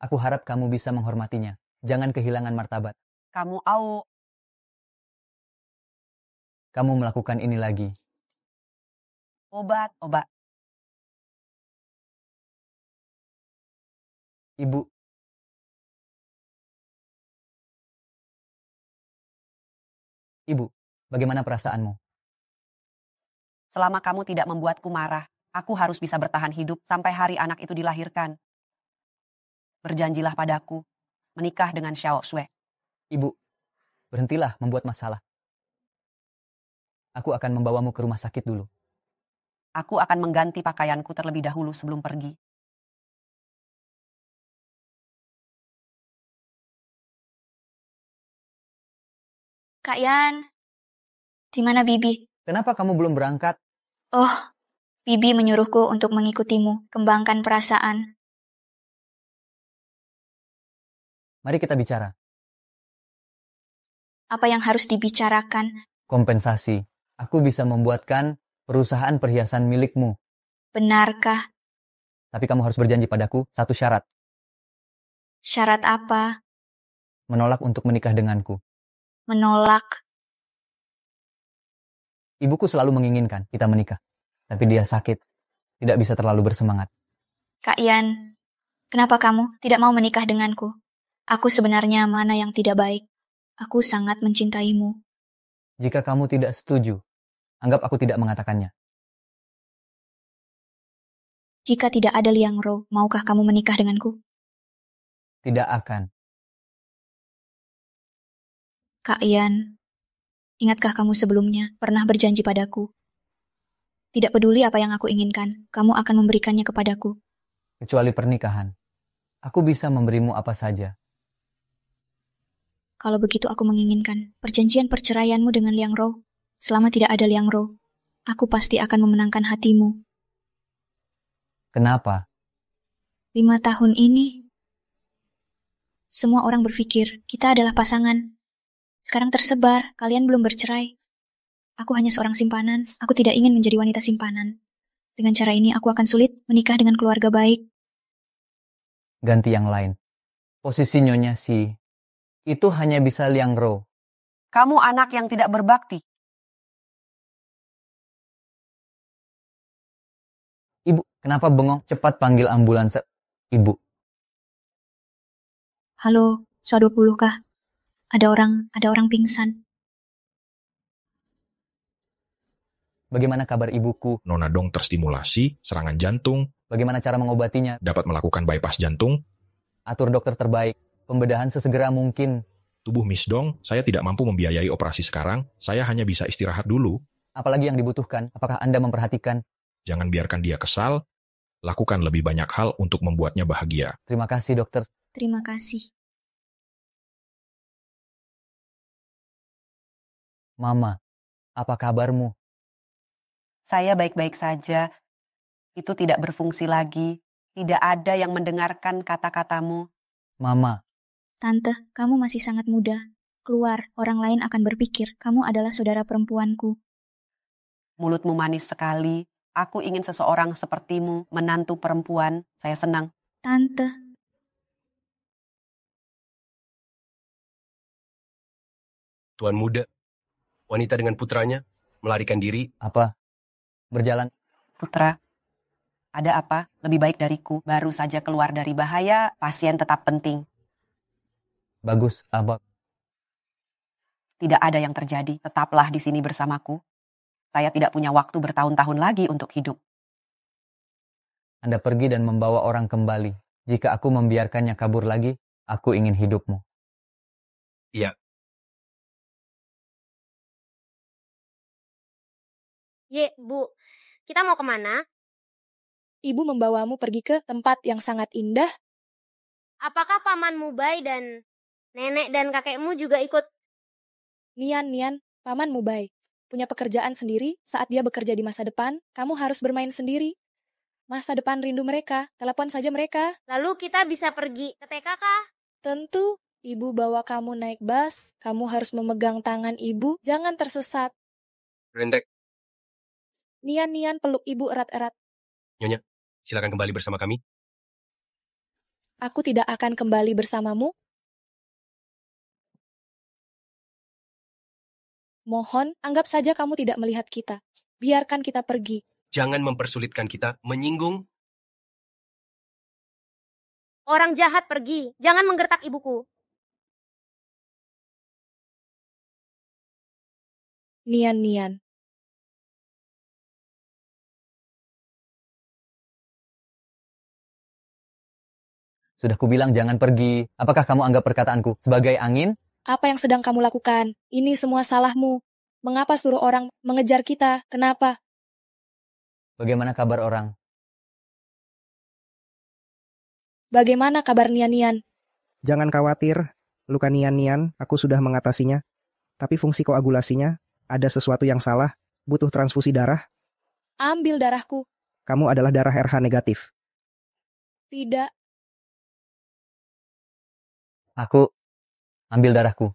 Aku harap kamu bisa menghormatinya. Jangan kehilangan martabat. Kamu au. Kamu melakukan ini lagi. Obat, obat. Ibu, Ibu, bagaimana perasaanmu? Selama kamu tidak membuatku marah, aku harus bisa bertahan hidup sampai hari anak itu dilahirkan. Berjanjilah padaku, menikah dengan Xiao Sue. Ibu, berhentilah membuat masalah. Aku akan membawamu ke rumah sakit dulu. Aku akan mengganti pakaianku terlebih dahulu sebelum pergi. Kak Yan, di mana Bibi? Kenapa kamu belum berangkat? Oh, Bibi menyuruhku untuk mengikutimu. Kembangkan perasaan. Mari kita bicara. Apa yang harus dibicarakan? Kompensasi. Aku bisa membuatkan perusahaan perhiasan milikmu. Benarkah? Tapi kamu harus berjanji padaku satu syarat. Syarat apa? Menolak untuk menikah denganku menolak. Ibuku selalu menginginkan kita menikah, tapi dia sakit, tidak bisa terlalu bersemangat. Kak Ian kenapa kamu tidak mau menikah denganku? Aku sebenarnya mana yang tidak baik. Aku sangat mencintaimu. Jika kamu tidak setuju, anggap aku tidak mengatakannya. Jika tidak ada Liang Ro, maukah kamu menikah denganku? Tidak akan. Kak Ian, ingatkah kamu sebelumnya pernah berjanji padaku? Tidak peduli apa yang aku inginkan, kamu akan memberikannya kepadaku. Kecuali pernikahan, aku bisa memberimu apa saja. Kalau begitu aku menginginkan perjanjian perceraianmu dengan Liang Rou. Selama tidak ada Liang Rou, aku pasti akan memenangkan hatimu. Kenapa? Lima tahun ini, semua orang berpikir kita adalah pasangan, sekarang tersebar, kalian belum bercerai. Aku hanya seorang simpanan, aku tidak ingin menjadi wanita simpanan. Dengan cara ini aku akan sulit menikah dengan keluarga baik. Ganti yang lain. Posisi nyonya si itu hanya bisa liang Ro. Kamu anak yang tidak berbakti. Ibu, kenapa bengong? Cepat panggil ambulans. Ibu. Halo, so 20 kah? Ada orang, ada orang pingsan. Bagaimana kabar ibuku? Nona Dong terstimulasi, serangan jantung. Bagaimana cara mengobatinya? Dapat melakukan bypass jantung. Atur dokter terbaik, pembedahan sesegera mungkin. Tubuh Miss Dong, saya tidak mampu membiayai operasi sekarang. Saya hanya bisa istirahat dulu. Apalagi yang dibutuhkan? Apakah Anda memperhatikan? Jangan biarkan dia kesal. Lakukan lebih banyak hal untuk membuatnya bahagia. Terima kasih, dokter. Terima kasih. Mama, apa kabarmu? Saya baik-baik saja. Itu tidak berfungsi lagi. Tidak ada yang mendengarkan kata-katamu. Mama. Tante, kamu masih sangat muda. Keluar, orang lain akan berpikir kamu adalah saudara perempuanku. Mulutmu manis sekali. Aku ingin seseorang sepertimu, menantu perempuan. Saya senang. Tante, Tuan Muda wanita dengan putranya melarikan diri. Apa? Berjalan. Putra, ada apa? Lebih baik dariku. Baru saja keluar dari bahaya, pasien tetap penting. Bagus, apa? Tidak ada yang terjadi. Tetaplah di sini bersamaku. Saya tidak punya waktu bertahun-tahun lagi untuk hidup. Anda pergi dan membawa orang kembali. Jika aku membiarkannya kabur lagi, aku ingin hidupmu. Iya, Ye, Bu, kita mau kemana? Ibu membawamu pergi ke tempat yang sangat indah. Apakah paman Mubai dan nenek dan kakekmu juga ikut? Nian, Nian, paman Mubai. Punya pekerjaan sendiri, saat dia bekerja di masa depan, kamu harus bermain sendiri. Masa depan rindu mereka, telepon saja mereka. Lalu kita bisa pergi ke TKK? Tentu, ibu bawa kamu naik bus, kamu harus memegang tangan ibu, jangan tersesat. Rendek, Nian-nian peluk ibu erat-erat. Nyonya, silakan kembali bersama kami. Aku tidak akan kembali bersamamu. Mohon, anggap saja kamu tidak melihat kita. Biarkan kita pergi. Jangan mempersulitkan kita, menyinggung. Orang jahat pergi, jangan menggertak ibuku. Nian-nian, Sudah kubilang jangan pergi. Apakah kamu anggap perkataanku sebagai angin? Apa yang sedang kamu lakukan? Ini semua salahmu. Mengapa suruh orang mengejar kita? Kenapa? Bagaimana kabar orang? Bagaimana kabar Nian-Nian? Jangan khawatir, luka Nian-Nian, aku sudah mengatasinya. Tapi fungsi koagulasinya, ada sesuatu yang salah, butuh transfusi darah. Ambil darahku. Kamu adalah darah RH negatif. Tidak, Aku ambil darahku.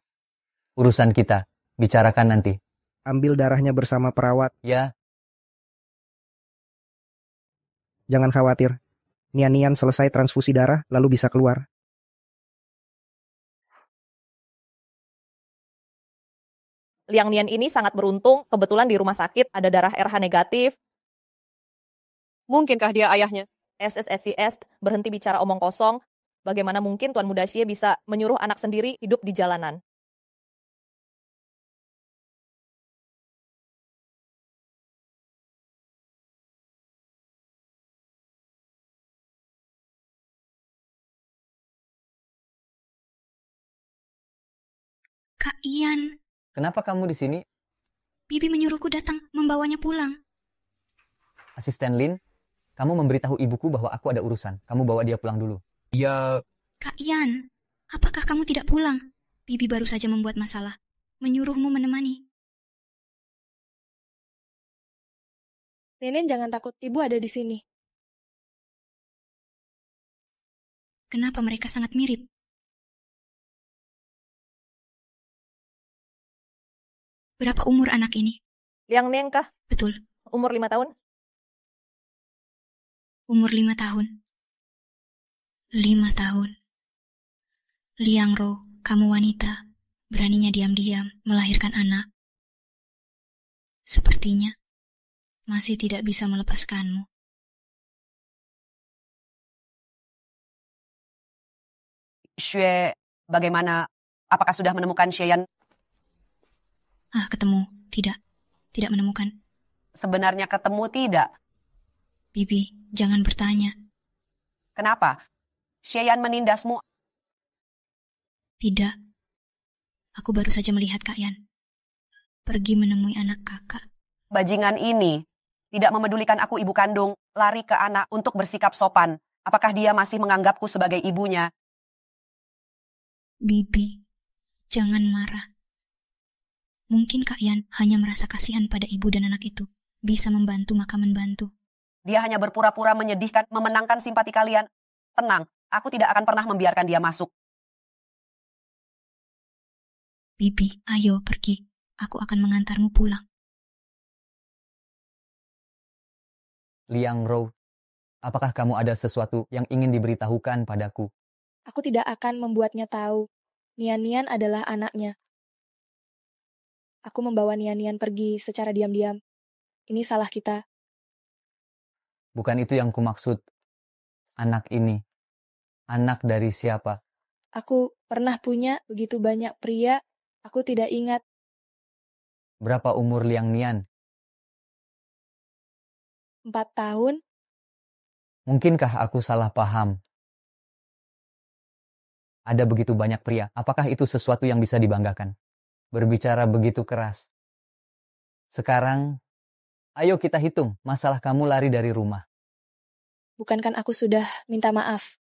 Urusan kita, bicarakan nanti. Ambil darahnya bersama perawat. Ya. Jangan khawatir. Nian-nian selesai transfusi darah, lalu bisa keluar. Liang Nian ini sangat beruntung, kebetulan di rumah sakit ada darah RH negatif. Mungkinkah dia ayahnya? SSSIS berhenti bicara omong kosong, bagaimana mungkin Tuan Muda Xie bisa menyuruh anak sendiri hidup di jalanan? Kak Ian. Kenapa kamu di sini? Bibi menyuruhku datang membawanya pulang. Asisten Lin, kamu memberitahu ibuku bahwa aku ada urusan. Kamu bawa dia pulang dulu. Ya... Kak Ian, apakah kamu tidak pulang? Bibi baru saja membuat masalah. Menyuruhmu menemani. Nenek jangan takut, ibu ada di sini. Kenapa mereka sangat mirip? Berapa umur anak ini? Liang Neng kah? Betul. Umur lima tahun? Umur lima tahun. Lima tahun. Liang Ro, kamu wanita, beraninya diam-diam melahirkan anak. Sepertinya, masih tidak bisa melepaskanmu. Xue, bagaimana? Apakah sudah menemukan Xian? Ah, ketemu. Tidak. Tidak menemukan. Sebenarnya ketemu tidak. Bibi, jangan bertanya. Kenapa? Sheyan menindasmu? Tidak. Aku baru saja melihat Kak Yan. Pergi menemui anak kakak. Bajingan ini tidak memedulikan aku ibu kandung, lari ke anak untuk bersikap sopan. Apakah dia masih menganggapku sebagai ibunya? Bibi, jangan marah. Mungkin Kak Yan hanya merasa kasihan pada ibu dan anak itu. Bisa membantu maka membantu. Dia hanya berpura-pura menyedihkan, memenangkan simpati kalian. Tenang, Aku tidak akan pernah membiarkan dia masuk. Bibi, ayo pergi. Aku akan mengantarmu pulang. Liang Rou, apakah kamu ada sesuatu yang ingin diberitahukan padaku? Aku tidak akan membuatnya tahu. Nian-Nian adalah anaknya. Aku membawa Nian-Nian pergi secara diam-diam. Ini salah kita. Bukan itu yang kumaksud. Anak ini anak dari siapa? Aku pernah punya begitu banyak pria, aku tidak ingat. Berapa umur Liang Nian? Empat tahun. Mungkinkah aku salah paham? Ada begitu banyak pria, apakah itu sesuatu yang bisa dibanggakan? Berbicara begitu keras. Sekarang, ayo kita hitung masalah kamu lari dari rumah. Bukankan aku sudah minta maaf?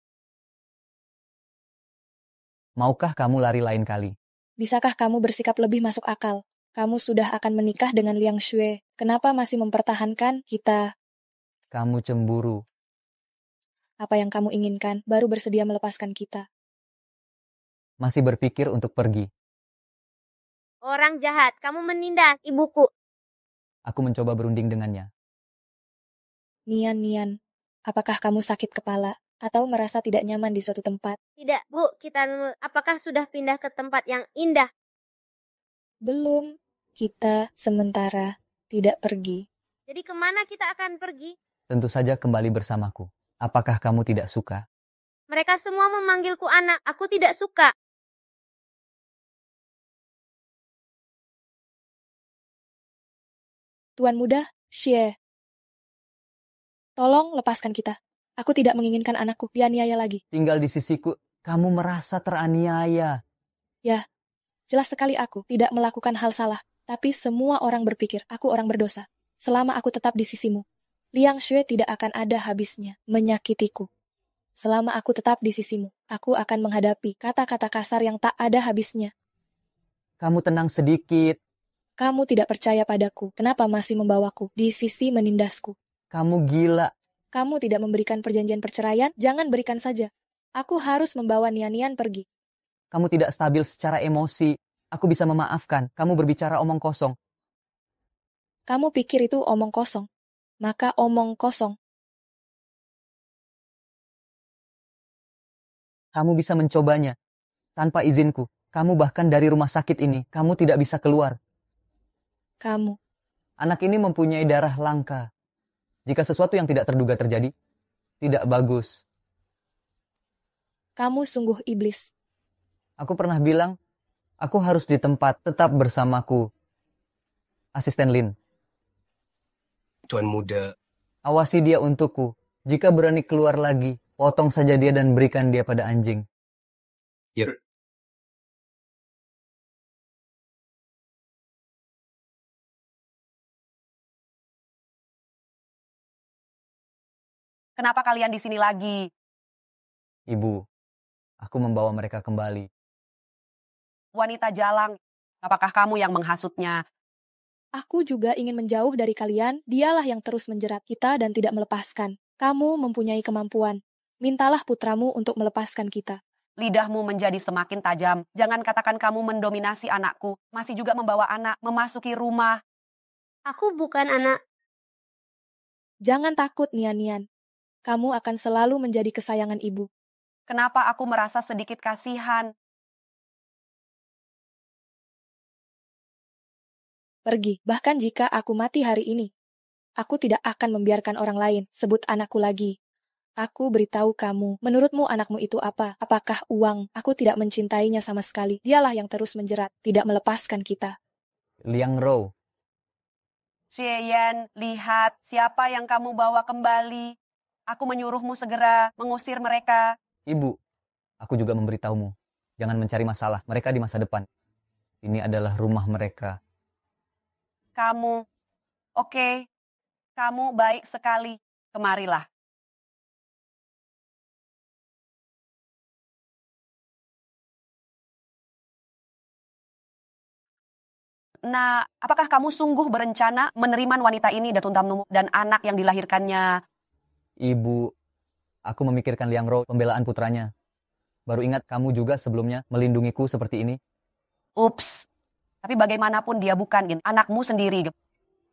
Maukah kamu lari lain kali? Bisakah kamu bersikap lebih masuk akal? Kamu sudah akan menikah dengan Liang Shui. Kenapa masih mempertahankan kita? Kamu cemburu. Apa yang kamu inginkan baru bersedia melepaskan kita. Masih berpikir untuk pergi. Orang jahat, kamu menindas ibuku. Aku mencoba berunding dengannya. Nian, Nian, apakah kamu sakit kepala? atau merasa tidak nyaman di suatu tempat? Tidak, Bu. Kita apakah sudah pindah ke tempat yang indah? Belum. Kita sementara tidak pergi. Jadi kemana kita akan pergi? Tentu saja kembali bersamaku. Apakah kamu tidak suka? Mereka semua memanggilku anak. Aku tidak suka. Tuan Muda, Xie. Tolong lepaskan kita. Aku tidak menginginkan anakku dianiaya lagi. Tinggal di sisiku, kamu merasa teraniaya. Ya, jelas sekali aku tidak melakukan hal salah, tapi semua orang berpikir aku orang berdosa. Selama aku tetap di sisimu, Liang Xue tidak akan ada habisnya menyakitiku. Selama aku tetap di sisimu, aku akan menghadapi kata-kata kasar yang tak ada habisnya. Kamu tenang sedikit. Kamu tidak percaya padaku, kenapa masih membawaku di sisi menindasku? Kamu gila kamu tidak memberikan perjanjian perceraian, jangan berikan saja. Aku harus membawa Nian-Nian pergi. Kamu tidak stabil secara emosi. Aku bisa memaafkan. Kamu berbicara omong kosong. Kamu pikir itu omong kosong. Maka omong kosong. Kamu bisa mencobanya. Tanpa izinku, kamu bahkan dari rumah sakit ini, kamu tidak bisa keluar. Kamu. Anak ini mempunyai darah langka jika sesuatu yang tidak terduga terjadi, tidak bagus. Kamu sungguh iblis. Aku pernah bilang, aku harus di tempat tetap bersamaku. Asisten Lin. Tuan muda. Awasi dia untukku. Jika berani keluar lagi, potong saja dia dan berikan dia pada anjing. Ya. Kenapa kalian di sini lagi? Ibu, aku membawa mereka kembali. Wanita jalang, apakah kamu yang menghasutnya? Aku juga ingin menjauh dari kalian, dialah yang terus menjerat kita dan tidak melepaskan. Kamu mempunyai kemampuan. Mintalah putramu untuk melepaskan kita. Lidahmu menjadi semakin tajam. Jangan katakan kamu mendominasi anakku. Masih juga membawa anak, memasuki rumah. Aku bukan anak. Jangan takut, Nian-Nian kamu akan selalu menjadi kesayangan ibu. Kenapa aku merasa sedikit kasihan? Pergi, bahkan jika aku mati hari ini. Aku tidak akan membiarkan orang lain sebut anakku lagi. Aku beritahu kamu, menurutmu anakmu itu apa? Apakah uang? Aku tidak mencintainya sama sekali. Dialah yang terus menjerat, tidak melepaskan kita. Liang Rou. Xie Yan, lihat siapa yang kamu bawa kembali. Aku menyuruhmu segera mengusir mereka. Ibu, aku juga memberitahumu. Jangan mencari masalah. Mereka di masa depan. Ini adalah rumah mereka. Kamu. Oke. Okay. Kamu baik sekali. Kemarilah. Nah, apakah kamu sungguh berencana menerima wanita ini, Datun Tamnumu, dan anak yang dilahirkannya ibu, aku memikirkan Liang Ro, pembelaan putranya. Baru ingat kamu juga sebelumnya melindungiku seperti ini. Ups, tapi bagaimanapun dia bukan anakmu sendiri.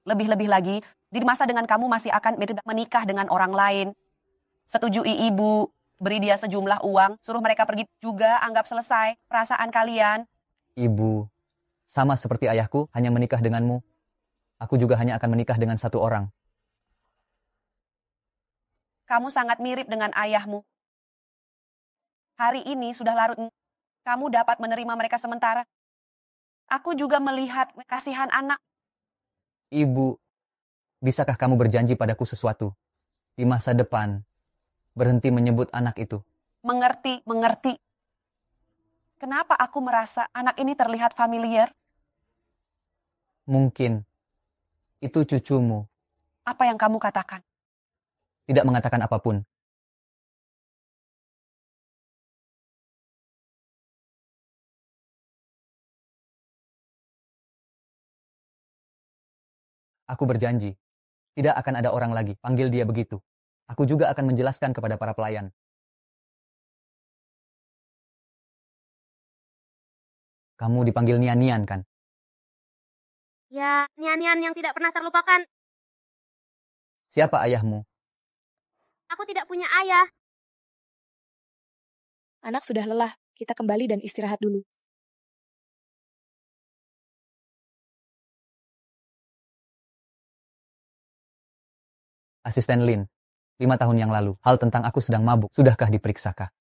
Lebih-lebih lagi, di masa dengan kamu masih akan menikah dengan orang lain. Setujui ibu, beri dia sejumlah uang, suruh mereka pergi juga, anggap selesai perasaan kalian. Ibu, sama seperti ayahku hanya menikah denganmu. Aku juga hanya akan menikah dengan satu orang. Kamu sangat mirip dengan ayahmu. Hari ini sudah larut. Kamu dapat menerima mereka sementara. Aku juga melihat kasihan anak. Ibu, bisakah kamu berjanji padaku sesuatu? Di masa depan, berhenti menyebut anak itu. Mengerti, mengerti. Kenapa aku merasa anak ini terlihat familiar? Mungkin itu cucumu. Apa yang kamu katakan? tidak mengatakan apapun. Aku berjanji, tidak akan ada orang lagi. Panggil dia begitu. Aku juga akan menjelaskan kepada para pelayan. Kamu dipanggil Nian-Nian, kan? Ya, Nian-Nian yang tidak pernah terlupakan. Siapa ayahmu? Aku tidak punya ayah. Anak sudah lelah. Kita kembali dan istirahat dulu. Asisten Lin, lima tahun yang lalu, hal tentang aku sedang mabuk, sudahkah diperiksakah?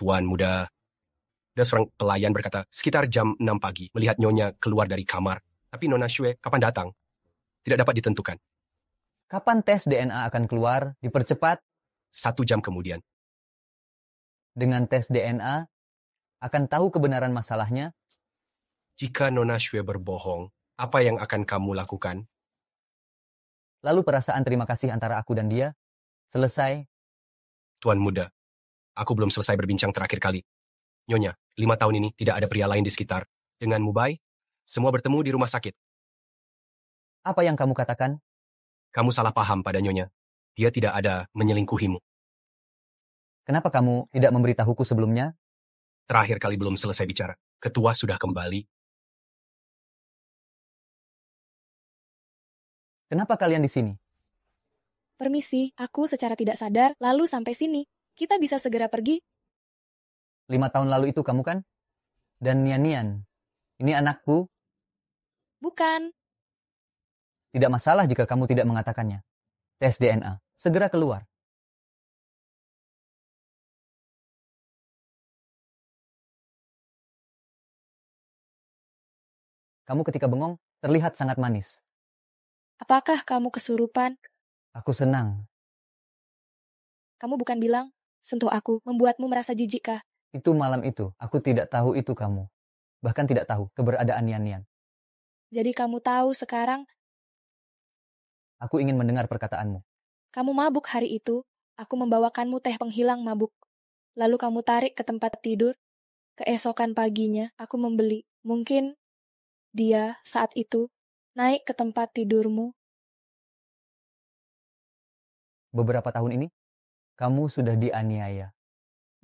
Tuan muda, ada seorang pelayan berkata, sekitar jam 6 pagi, melihat Nyonya keluar dari kamar. Tapi Nona Shue, kapan datang? tidak dapat ditentukan. Kapan tes DNA akan keluar dipercepat? Satu jam kemudian. Dengan tes DNA, akan tahu kebenaran masalahnya? Jika Nona Shue berbohong, apa yang akan kamu lakukan? Lalu perasaan terima kasih antara aku dan dia selesai. Tuan muda, aku belum selesai berbincang terakhir kali. Nyonya, lima tahun ini tidak ada pria lain di sekitar. Dengan Mubai, semua bertemu di rumah sakit. Apa yang kamu katakan? Kamu salah paham pada Nyonya. Dia tidak ada menyelingkuhimu. Kenapa kamu tidak memberitahuku sebelumnya? Terakhir kali belum selesai bicara. Ketua sudah kembali. Kenapa kalian di sini? Permisi, aku secara tidak sadar lalu sampai sini. Kita bisa segera pergi. Lima tahun lalu itu kamu kan? Dan Nian-Nian. Ini anakku. Bukan, tidak masalah jika kamu tidak mengatakannya. Tes DNA. Segera keluar. Kamu ketika bengong, terlihat sangat manis. Apakah kamu kesurupan? Aku senang. Kamu bukan bilang, sentuh aku, membuatmu merasa jijik kah? Itu malam itu, aku tidak tahu itu kamu. Bahkan tidak tahu keberadaan Nian Nian. Jadi kamu tahu sekarang Aku ingin mendengar perkataanmu. Kamu mabuk hari itu, aku membawakanmu teh penghilang mabuk. Lalu kamu tarik ke tempat tidur. Keesokan paginya, aku membeli. Mungkin dia saat itu naik ke tempat tidurmu. Beberapa tahun ini, kamu sudah dianiaya.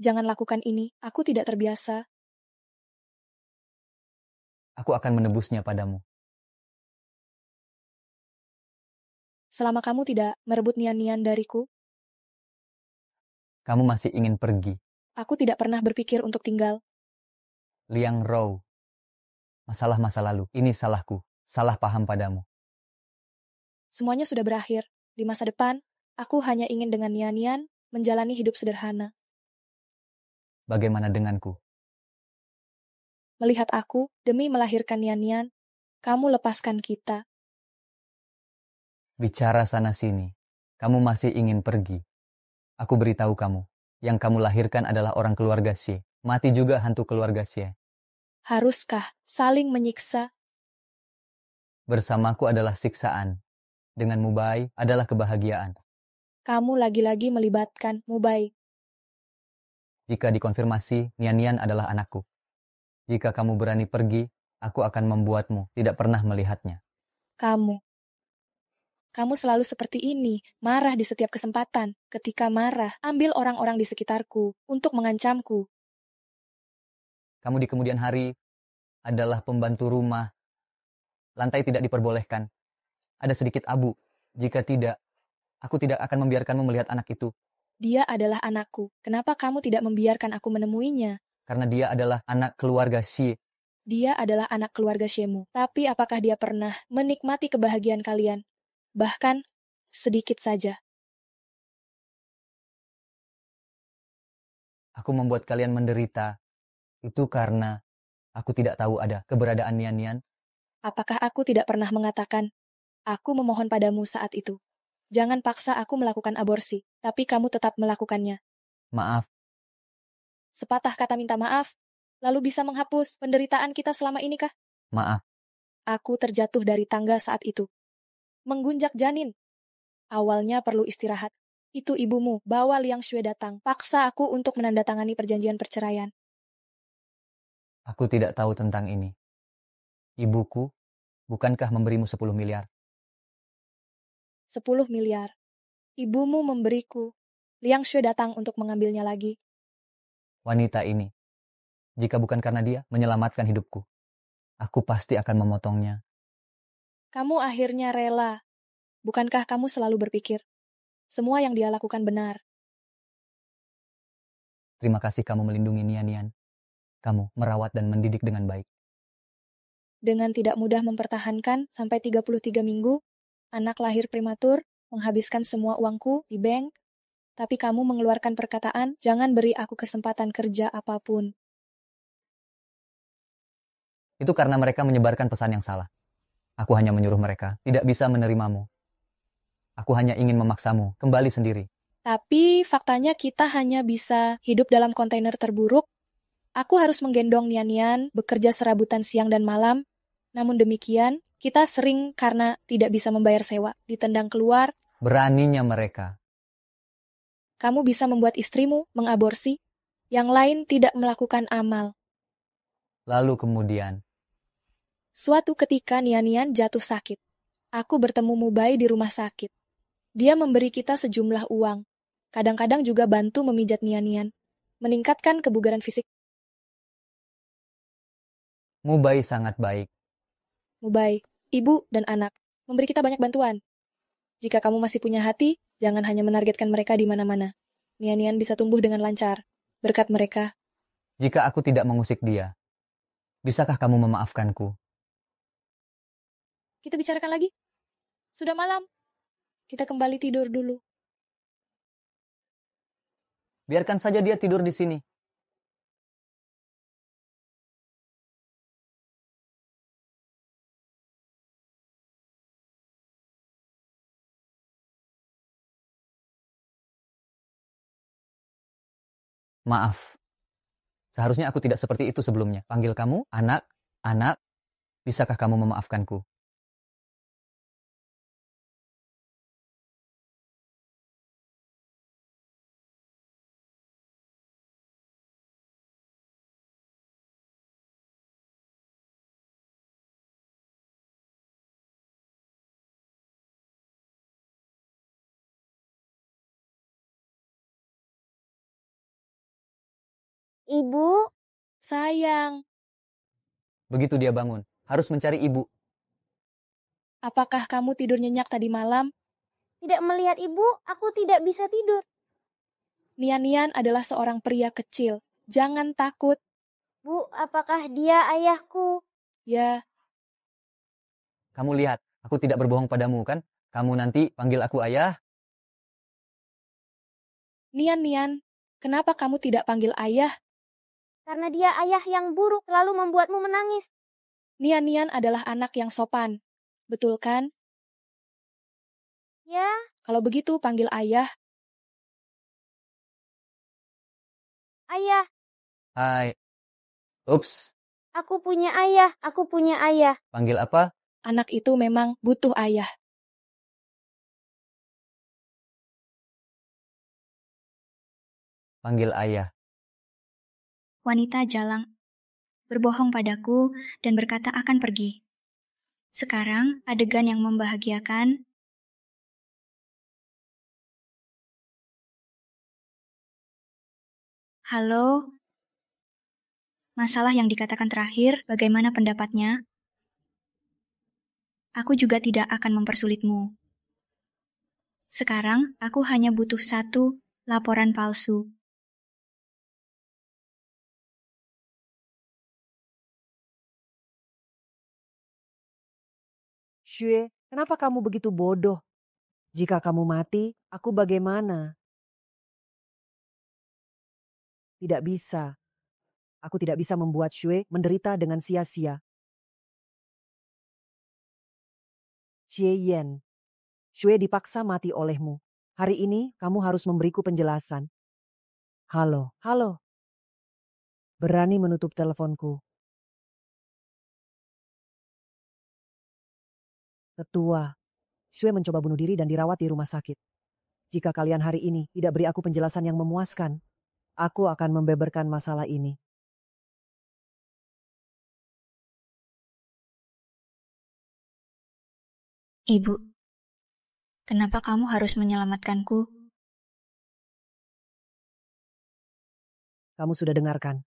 Jangan lakukan ini, aku tidak terbiasa. Aku akan menebusnya padamu. selama kamu tidak merebut nian-nian dariku? Kamu masih ingin pergi. Aku tidak pernah berpikir untuk tinggal. Liang Rou, Masalah masa lalu, ini salahku. Salah paham padamu. Semuanya sudah berakhir. Di masa depan, aku hanya ingin dengan nian-nian menjalani hidup sederhana. Bagaimana denganku? Melihat aku, demi melahirkan nian-nian, kamu lepaskan kita bicara sana-sini, kamu masih ingin pergi. Aku beritahu kamu, yang kamu lahirkan adalah orang keluarga Xie. Mati juga hantu keluarga Xie. Haruskah saling menyiksa? Bersamaku adalah siksaan. Dengan Mubai adalah kebahagiaan. Kamu lagi-lagi melibatkan Mubai. Jika dikonfirmasi, Nian-Nian adalah anakku. Jika kamu berani pergi, aku akan membuatmu tidak pernah melihatnya. Kamu kamu selalu seperti ini, marah di setiap kesempatan. Ketika marah, ambil orang-orang di sekitarku untuk mengancamku. Kamu di kemudian hari adalah pembantu rumah. Lantai tidak diperbolehkan. Ada sedikit abu. Jika tidak, aku tidak akan membiarkanmu melihat anak itu. Dia adalah anakku. Kenapa kamu tidak membiarkan aku menemuinya? Karena dia adalah anak keluarga si. dia adalah anak keluarga Shemu. Tapi apakah dia pernah menikmati kebahagiaan kalian? bahkan sedikit saja. Aku membuat kalian menderita itu karena aku tidak tahu ada keberadaan Nian-Nian. Apakah aku tidak pernah mengatakan, aku memohon padamu saat itu. Jangan paksa aku melakukan aborsi, tapi kamu tetap melakukannya. Maaf. Sepatah kata minta maaf, lalu bisa menghapus penderitaan kita selama ini kah? Maaf. Aku terjatuh dari tangga saat itu menggunjak janin. Awalnya perlu istirahat. Itu ibumu, bawa Liang Shui datang, paksa aku untuk menandatangani perjanjian perceraian. Aku tidak tahu tentang ini. Ibuku, bukankah memberimu 10 miliar? 10 miliar. Ibumu memberiku. Liang Shui datang untuk mengambilnya lagi. Wanita ini, jika bukan karena dia menyelamatkan hidupku, aku pasti akan memotongnya kamu akhirnya rela. Bukankah kamu selalu berpikir, semua yang dia lakukan benar? Terima kasih kamu melindungi Nian-Nian. Kamu merawat dan mendidik dengan baik. Dengan tidak mudah mempertahankan sampai 33 minggu, anak lahir prematur, menghabiskan semua uangku di bank, tapi kamu mengeluarkan perkataan, jangan beri aku kesempatan kerja apapun. Itu karena mereka menyebarkan pesan yang salah. Aku hanya menyuruh mereka, tidak bisa menerimamu. Aku hanya ingin memaksamu, kembali sendiri. Tapi faktanya kita hanya bisa hidup dalam kontainer terburuk. Aku harus menggendong Nian-Nian, bekerja serabutan siang dan malam. Namun demikian, kita sering karena tidak bisa membayar sewa, ditendang keluar. Beraninya mereka. Kamu bisa membuat istrimu mengaborsi, yang lain tidak melakukan amal. Lalu kemudian, Suatu ketika Nian-Nian jatuh sakit. Aku bertemu Mubai di rumah sakit. Dia memberi kita sejumlah uang. Kadang-kadang juga bantu memijat Nian-Nian. Meningkatkan kebugaran fisik. Mubai sangat baik. Mubai, ibu dan anak, memberi kita banyak bantuan. Jika kamu masih punya hati, jangan hanya menargetkan mereka di mana-mana. Nian-nian bisa tumbuh dengan lancar, berkat mereka. Jika aku tidak mengusik dia, bisakah kamu memaafkanku? Kita bicarakan lagi. Sudah malam. Kita kembali tidur dulu. Biarkan saja dia tidur di sini. Maaf. Seharusnya aku tidak seperti itu sebelumnya. Panggil kamu anak, anak. Bisakah kamu memaafkanku? ibu? Sayang. Begitu dia bangun, harus mencari ibu. Apakah kamu tidur nyenyak tadi malam? Tidak melihat ibu, aku tidak bisa tidur. Nian-Nian adalah seorang pria kecil. Jangan takut. Bu, apakah dia ayahku? Ya. Kamu lihat, aku tidak berbohong padamu kan? Kamu nanti panggil aku ayah. Nian-Nian, kenapa kamu tidak panggil ayah? Karena dia ayah yang buruk selalu membuatmu menangis. Nian-Nian adalah anak yang sopan. Betul kan? Ya. Kalau begitu panggil ayah. Ayah. Hai. Ups. Aku punya ayah, aku punya ayah. Panggil apa? Anak itu memang butuh ayah. Panggil ayah wanita jalang berbohong padaku dan berkata akan pergi. Sekarang, adegan yang membahagiakan Halo, masalah yang dikatakan terakhir, bagaimana pendapatnya? Aku juga tidak akan mempersulitmu. Sekarang, aku hanya butuh satu laporan palsu. Xue, kenapa kamu begitu bodoh? Jika kamu mati, aku bagaimana? Tidak bisa. Aku tidak bisa membuat Xue menderita dengan sia-sia. Xie Yan, Xue dipaksa mati olehmu. Hari ini kamu harus memberiku penjelasan. Halo, halo. Berani menutup teleponku. Ketua, Sue mencoba bunuh diri dan dirawat di rumah sakit. Jika kalian hari ini tidak beri aku penjelasan yang memuaskan, aku akan membeberkan masalah ini. Ibu, kenapa kamu harus menyelamatkanku? Kamu sudah dengarkan.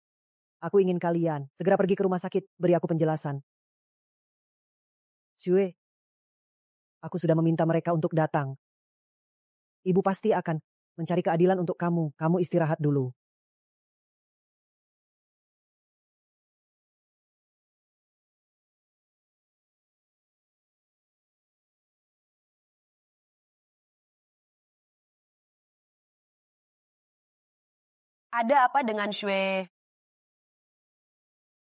Aku ingin kalian segera pergi ke rumah sakit, beri aku penjelasan. Sue, Aku sudah meminta mereka untuk datang. Ibu pasti akan mencari keadilan untuk kamu. Kamu istirahat dulu. Ada apa dengan Shui?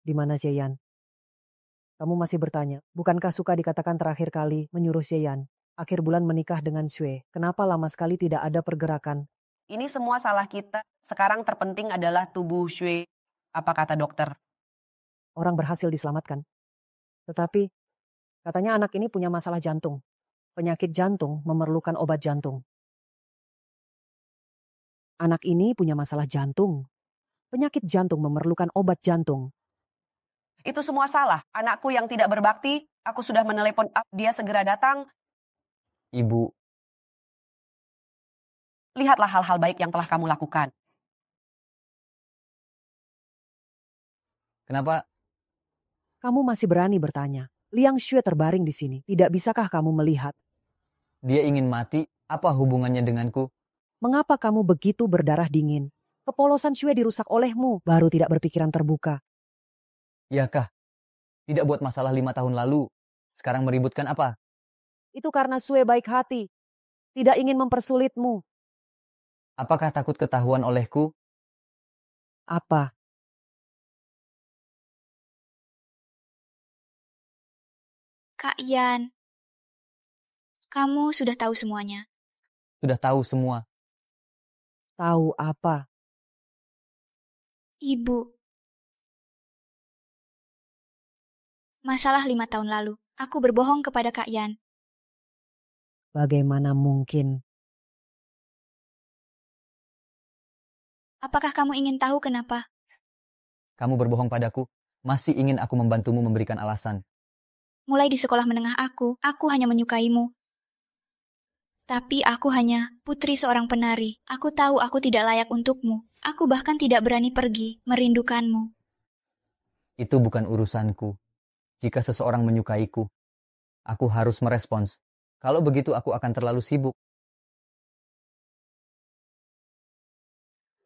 Di mana Zeyan? Kamu masih bertanya, bukankah suka dikatakan terakhir kali menyuruh Yan Akhir bulan menikah dengan Xue? kenapa lama sekali tidak ada pergerakan? Ini semua salah kita. Sekarang terpenting adalah tubuh Xue. Apa kata dokter? Orang berhasil diselamatkan. Tetapi, katanya anak ini punya masalah jantung. Penyakit jantung memerlukan obat jantung. Anak ini punya masalah jantung. Penyakit jantung memerlukan obat jantung. Itu semua salah. Anakku yang tidak berbakti, aku sudah menelepon dia segera datang. Ibu. Lihatlah hal-hal baik yang telah kamu lakukan. Kenapa? Kamu masih berani bertanya. Liang Xue terbaring di sini. Tidak bisakah kamu melihat? Dia ingin mati. Apa hubungannya denganku? Mengapa kamu begitu berdarah dingin? Kepolosan Xue dirusak olehmu, baru tidak berpikiran terbuka. Ya kah? Tidak buat masalah lima tahun lalu. Sekarang meributkan apa? Itu karena Sue baik hati. Tidak ingin mempersulitmu. Apakah takut ketahuan olehku? Apa? Kak Ian, kamu sudah tahu semuanya? Sudah tahu semua. Tahu apa? Ibu, Masalah lima tahun lalu, aku berbohong kepada Kak Yan. Bagaimana mungkin? Apakah kamu ingin tahu kenapa? Kamu berbohong padaku, masih ingin aku membantumu memberikan alasan. Mulai di sekolah menengah aku, aku hanya menyukaimu, tapi aku hanya putri seorang penari. Aku tahu aku tidak layak untukmu. Aku bahkan tidak berani pergi, merindukanmu. Itu bukan urusanku. Jika seseorang menyukaiku, aku harus merespons. Kalau begitu aku akan terlalu sibuk.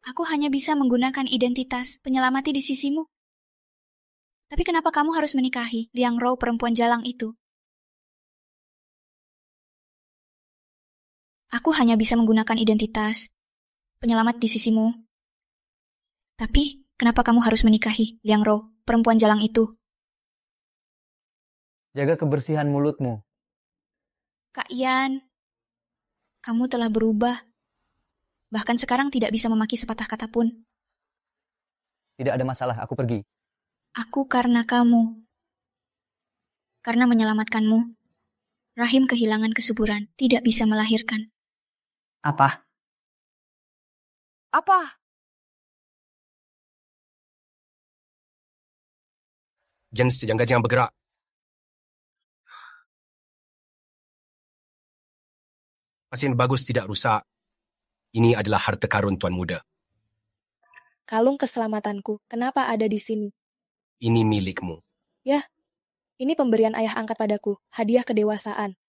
Aku hanya bisa menggunakan identitas penyelamati di sisimu. Tapi kenapa kamu harus menikahi Liang Rou perempuan jalang itu? Aku hanya bisa menggunakan identitas penyelamat di sisimu. Tapi, kenapa kamu harus menikahi Liang Rou, perempuan jalang itu? Jaga kebersihan mulutmu. Kak Ian, kamu telah berubah. Bahkan sekarang tidak bisa memaki sepatah kata pun. Tidak ada masalah, aku pergi. Aku karena kamu. Karena menyelamatkanmu. Rahim kehilangan kesuburan, tidak bisa melahirkan. Apa? Apa? Jens, jangan jangan bergerak. Pasien bagus tidak rusak. Ini adalah harta karun tuan muda. Kalung keselamatanku, kenapa ada di sini? Ini milikmu. Ya, ini pemberian ayah angkat padaku, hadiah kedewasaan.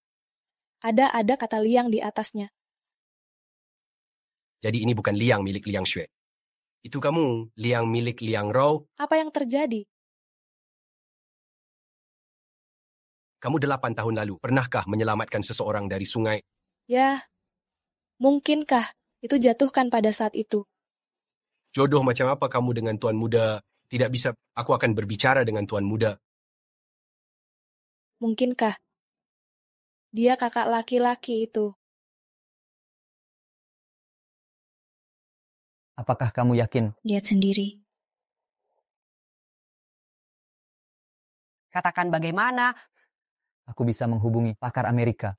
Ada-ada kata liang di atasnya. Jadi ini bukan liang milik liang Shue. Itu kamu, liang milik liang Rao. Apa yang terjadi? Kamu delapan tahun lalu, pernahkah menyelamatkan seseorang dari sungai Ya, mungkinkah itu jatuhkan pada saat itu? Jodoh macam apa kamu dengan tuan muda? Tidak bisa, aku akan berbicara dengan tuan muda. Mungkinkah dia kakak laki-laki itu? Apakah kamu yakin? Lihat sendiri. Katakan bagaimana? Aku bisa menghubungi pakar Amerika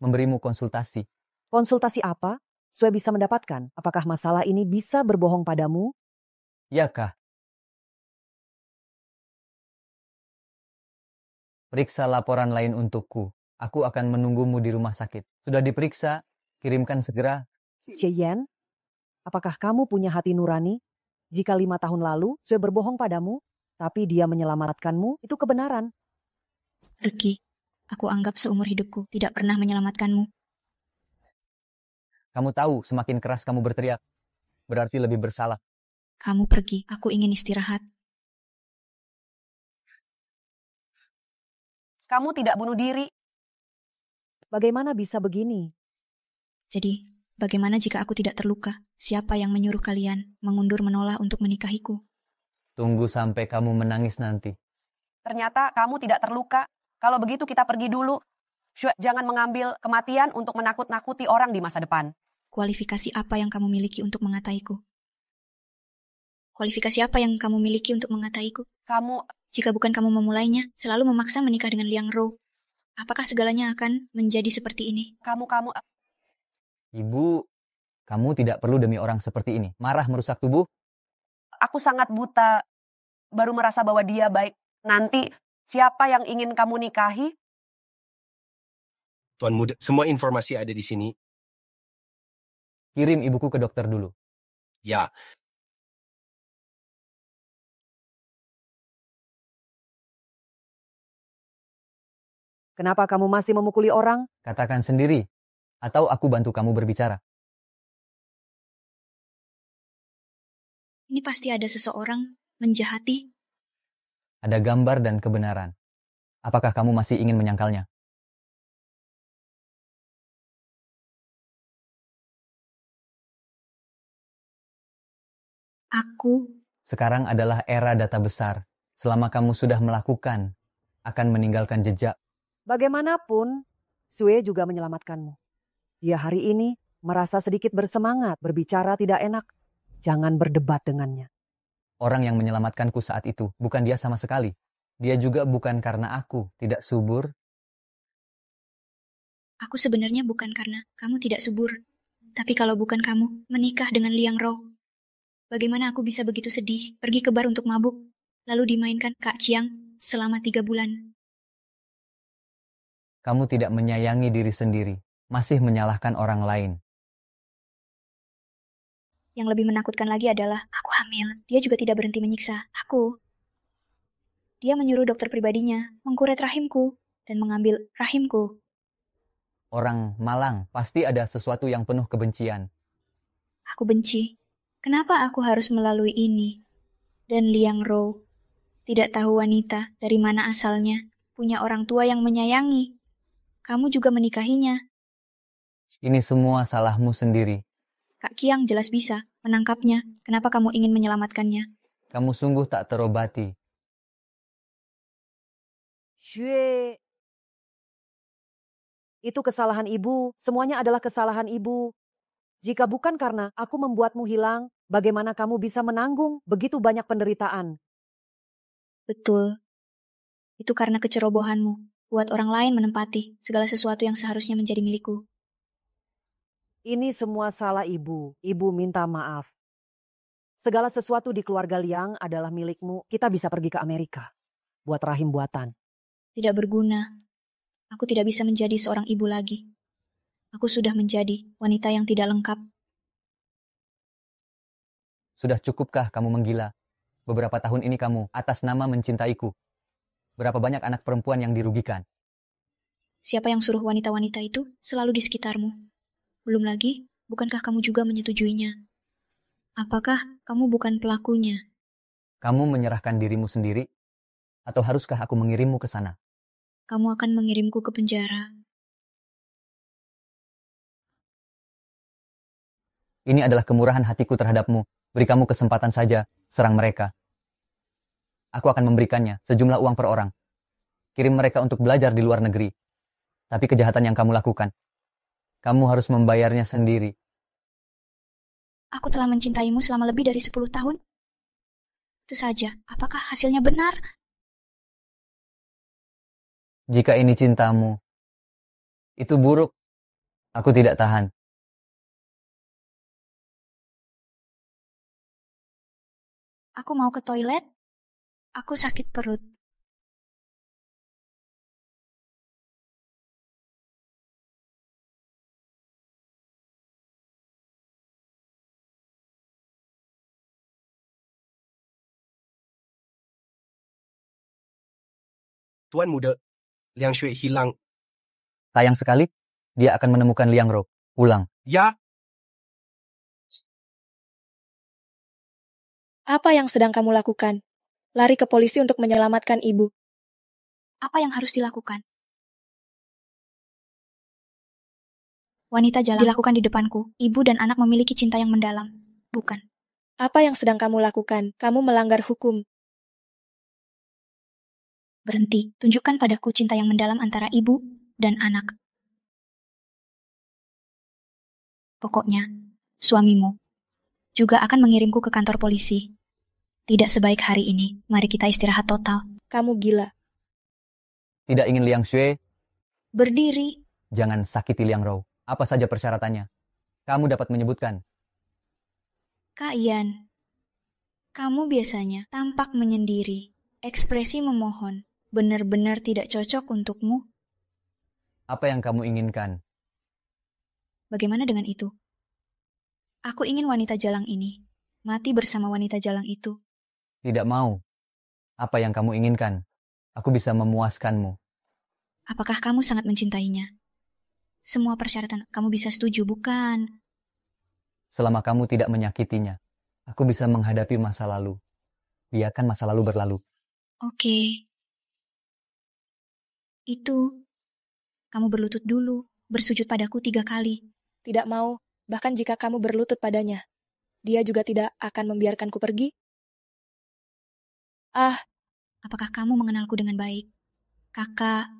memberimu konsultasi. Konsultasi apa? Sue bisa mendapatkan. Apakah masalah ini bisa berbohong padamu? Ya, Kak. Periksa laporan lain untukku. Aku akan menunggumu di rumah sakit. Sudah diperiksa, kirimkan segera. Cheyenne, apakah kamu punya hati nurani? Jika lima tahun lalu, Sue berbohong padamu, tapi dia menyelamatkanmu, itu kebenaran. Pergi aku anggap seumur hidupku tidak pernah menyelamatkanmu. Kamu tahu, semakin keras kamu berteriak, berarti lebih bersalah. Kamu pergi, aku ingin istirahat. Kamu tidak bunuh diri. Bagaimana bisa begini? Jadi, bagaimana jika aku tidak terluka? Siapa yang menyuruh kalian mengundur menolak untuk menikahiku? Tunggu sampai kamu menangis nanti. Ternyata kamu tidak terluka. Kalau begitu kita pergi dulu. Jangan mengambil kematian untuk menakut-nakuti orang di masa depan. Kualifikasi apa yang kamu miliki untuk mengataiku? Kualifikasi apa yang kamu miliki untuk mengataiku? Kamu... Jika bukan kamu memulainya, selalu memaksa menikah dengan Liang Ro. Apakah segalanya akan menjadi seperti ini? Kamu-kamu... Eh, Ibu, kamu tidak perlu demi orang seperti ini. Marah merusak tubuh. Aku sangat buta. Baru merasa bahwa dia baik. Nanti siapa yang ingin kamu nikahi? Tuan Muda, semua informasi ada di sini. Kirim ibuku ke dokter dulu. Ya. Kenapa kamu masih memukuli orang? Katakan sendiri, atau aku bantu kamu berbicara. Ini pasti ada seseorang menjahati ada gambar dan kebenaran. Apakah kamu masih ingin menyangkalnya? Aku sekarang adalah era data besar. Selama kamu sudah melakukan, akan meninggalkan jejak. Bagaimanapun, Sue juga menyelamatkanmu. Dia hari ini merasa sedikit bersemangat, berbicara tidak enak. Jangan berdebat dengannya orang yang menyelamatkanku saat itu, bukan dia sama sekali. Dia juga bukan karena aku tidak subur. Aku sebenarnya bukan karena kamu tidak subur. Tapi kalau bukan kamu, menikah dengan Liang Roh. Bagaimana aku bisa begitu sedih, pergi ke bar untuk mabuk, lalu dimainkan Kak Ciang selama tiga bulan. Kamu tidak menyayangi diri sendiri, masih menyalahkan orang lain. Yang lebih menakutkan lagi adalah, aku hamil. Dia juga tidak berhenti menyiksa. Aku. Dia menyuruh dokter pribadinya mengkuret rahimku dan mengambil rahimku. Orang Malang pasti ada sesuatu yang penuh kebencian. Aku benci. Kenapa aku harus melalui ini? Dan Liang Rou, tidak tahu wanita dari mana asalnya, punya orang tua yang menyayangi. Kamu juga menikahinya. Ini semua salahmu sendiri. Kak Kiang jelas bisa menangkapnya. Kenapa kamu ingin menyelamatkannya? Kamu sungguh tak terobati. Shue. Itu kesalahan ibu, semuanya adalah kesalahan ibu. Jika bukan karena aku membuatmu hilang, bagaimana kamu bisa menanggung begitu banyak penderitaan? Betul. Itu karena kecerobohanmu, buat orang lain menempati segala sesuatu yang seharusnya menjadi milikku. Ini semua salah ibu. Ibu minta maaf. Segala sesuatu di keluarga Liang adalah milikmu. Kita bisa pergi ke Amerika. Buat rahim buatan. Tidak berguna. Aku tidak bisa menjadi seorang ibu lagi. Aku sudah menjadi wanita yang tidak lengkap. Sudah cukupkah kamu menggila? Beberapa tahun ini kamu atas nama mencintaiku. Berapa banyak anak perempuan yang dirugikan? Siapa yang suruh wanita-wanita itu selalu di sekitarmu? Belum lagi, bukankah kamu juga menyetujuinya? Apakah kamu bukan pelakunya? Kamu menyerahkan dirimu sendiri? Atau haruskah aku mengirimmu ke sana? Kamu akan mengirimku ke penjara. Ini adalah kemurahan hatiku terhadapmu. Beri kamu kesempatan saja, serang mereka. Aku akan memberikannya sejumlah uang per orang. Kirim mereka untuk belajar di luar negeri. Tapi kejahatan yang kamu lakukan kamu harus membayarnya sendiri. Aku telah mencintaimu selama lebih dari 10 tahun. Itu saja, apakah hasilnya benar? Jika ini cintamu, itu buruk. Aku tidak tahan. Aku mau ke toilet. Aku sakit perut. Tuan muda, Liang Shui hilang. Sayang sekali, dia akan menemukan Liang Rou. Pulang. Ya. Apa yang sedang kamu lakukan? Lari ke polisi untuk menyelamatkan ibu. Apa yang harus dilakukan? Wanita jalan dilakukan di depanku. Ibu dan anak memiliki cinta yang mendalam. Bukan. Apa yang sedang kamu lakukan? Kamu melanggar hukum. Berhenti, tunjukkan padaku cinta yang mendalam antara ibu dan anak. Pokoknya, suamimu juga akan mengirimku ke kantor polisi. Tidak sebaik hari ini, mari kita istirahat total. Kamu gila. Tidak ingin liang Xue. Berdiri. Jangan sakiti liang Rou. Apa saja persyaratannya? Kamu dapat menyebutkan. Kak Ian, kamu biasanya tampak menyendiri, ekspresi memohon, benar-benar tidak cocok untukmu. Apa yang kamu inginkan? Bagaimana dengan itu? Aku ingin wanita jalang ini mati bersama wanita jalang itu. Tidak mau. Apa yang kamu inginkan? Aku bisa memuaskanmu. Apakah kamu sangat mencintainya? Semua persyaratan kamu bisa setuju, bukan? Selama kamu tidak menyakitinya, aku bisa menghadapi masa lalu. Biarkan masa lalu berlalu. Oke. Okay. Itu. Kamu berlutut dulu, bersujud padaku tiga kali. Tidak mau, bahkan jika kamu berlutut padanya. Dia juga tidak akan membiarkanku pergi. Ah, apakah kamu mengenalku dengan baik? Kakak.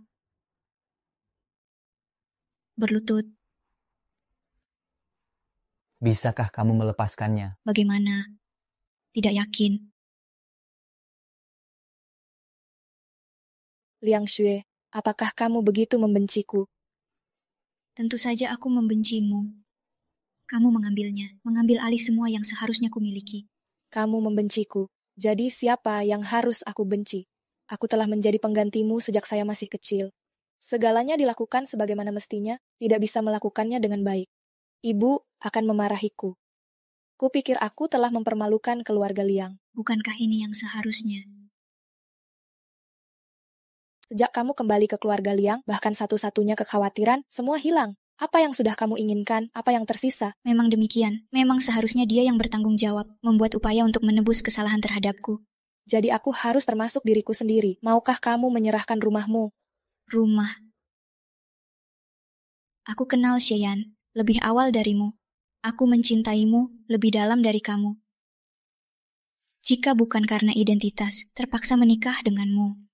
Berlutut. Bisakah kamu melepaskannya? Bagaimana? Tidak yakin. Liang Xue, Apakah kamu begitu membenciku? Tentu saja aku membencimu. Kamu mengambilnya, mengambil alih semua yang seharusnya kumiliki. Kamu membenciku, jadi siapa yang harus aku benci? Aku telah menjadi penggantimu sejak saya masih kecil. Segalanya dilakukan sebagaimana mestinya, tidak bisa melakukannya dengan baik. Ibu akan memarahiku. Kupikir aku telah mempermalukan keluarga Liang. Bukankah ini yang seharusnya? Sejak kamu kembali ke keluarga Liang, bahkan satu-satunya kekhawatiran, semua hilang. Apa yang sudah kamu inginkan, apa yang tersisa? Memang demikian. Memang seharusnya dia yang bertanggung jawab, membuat upaya untuk menebus kesalahan terhadapku. Jadi aku harus termasuk diriku sendiri. Maukah kamu menyerahkan rumahmu? Rumah. Aku kenal Sheyan, lebih awal darimu. Aku mencintaimu lebih dalam dari kamu. Jika bukan karena identitas, terpaksa menikah denganmu.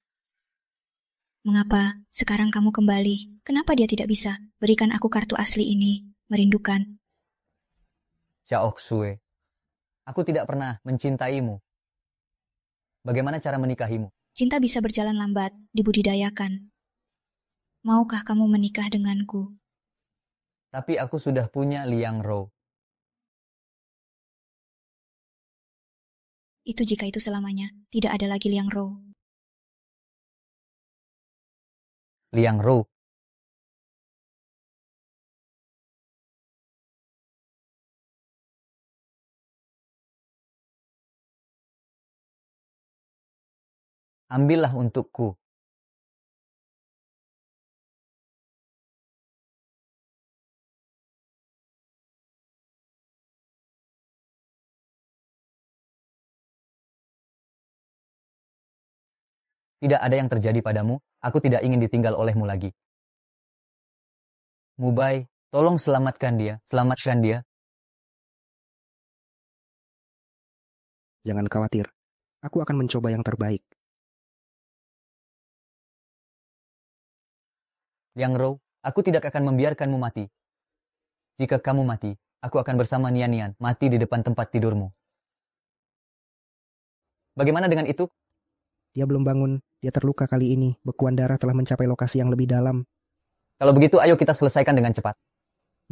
Mengapa sekarang kamu kembali? Kenapa dia tidak bisa? Berikan aku kartu asli ini. Merindukan. Xiaok aku tidak pernah mencintaimu. Bagaimana cara menikahimu? Cinta bisa berjalan lambat, dibudidayakan. Maukah kamu menikah denganku? Tapi aku sudah punya Liang Ro. Itu jika itu selamanya, tidak ada lagi Liang Rou. liang ru ambillah untukku Tidak ada yang terjadi padamu, aku tidak ingin ditinggal olehmu lagi. Mubai, tolong selamatkan dia, selamatkan dia. Jangan khawatir, aku akan mencoba yang terbaik. Yang Rou, aku tidak akan membiarkanmu mati. Jika kamu mati, aku akan bersama Nian-Nian mati di depan tempat tidurmu. Bagaimana dengan itu? Dia belum bangun, dia terluka kali ini. Bekuan darah telah mencapai lokasi yang lebih dalam. Kalau begitu, ayo kita selesaikan dengan cepat.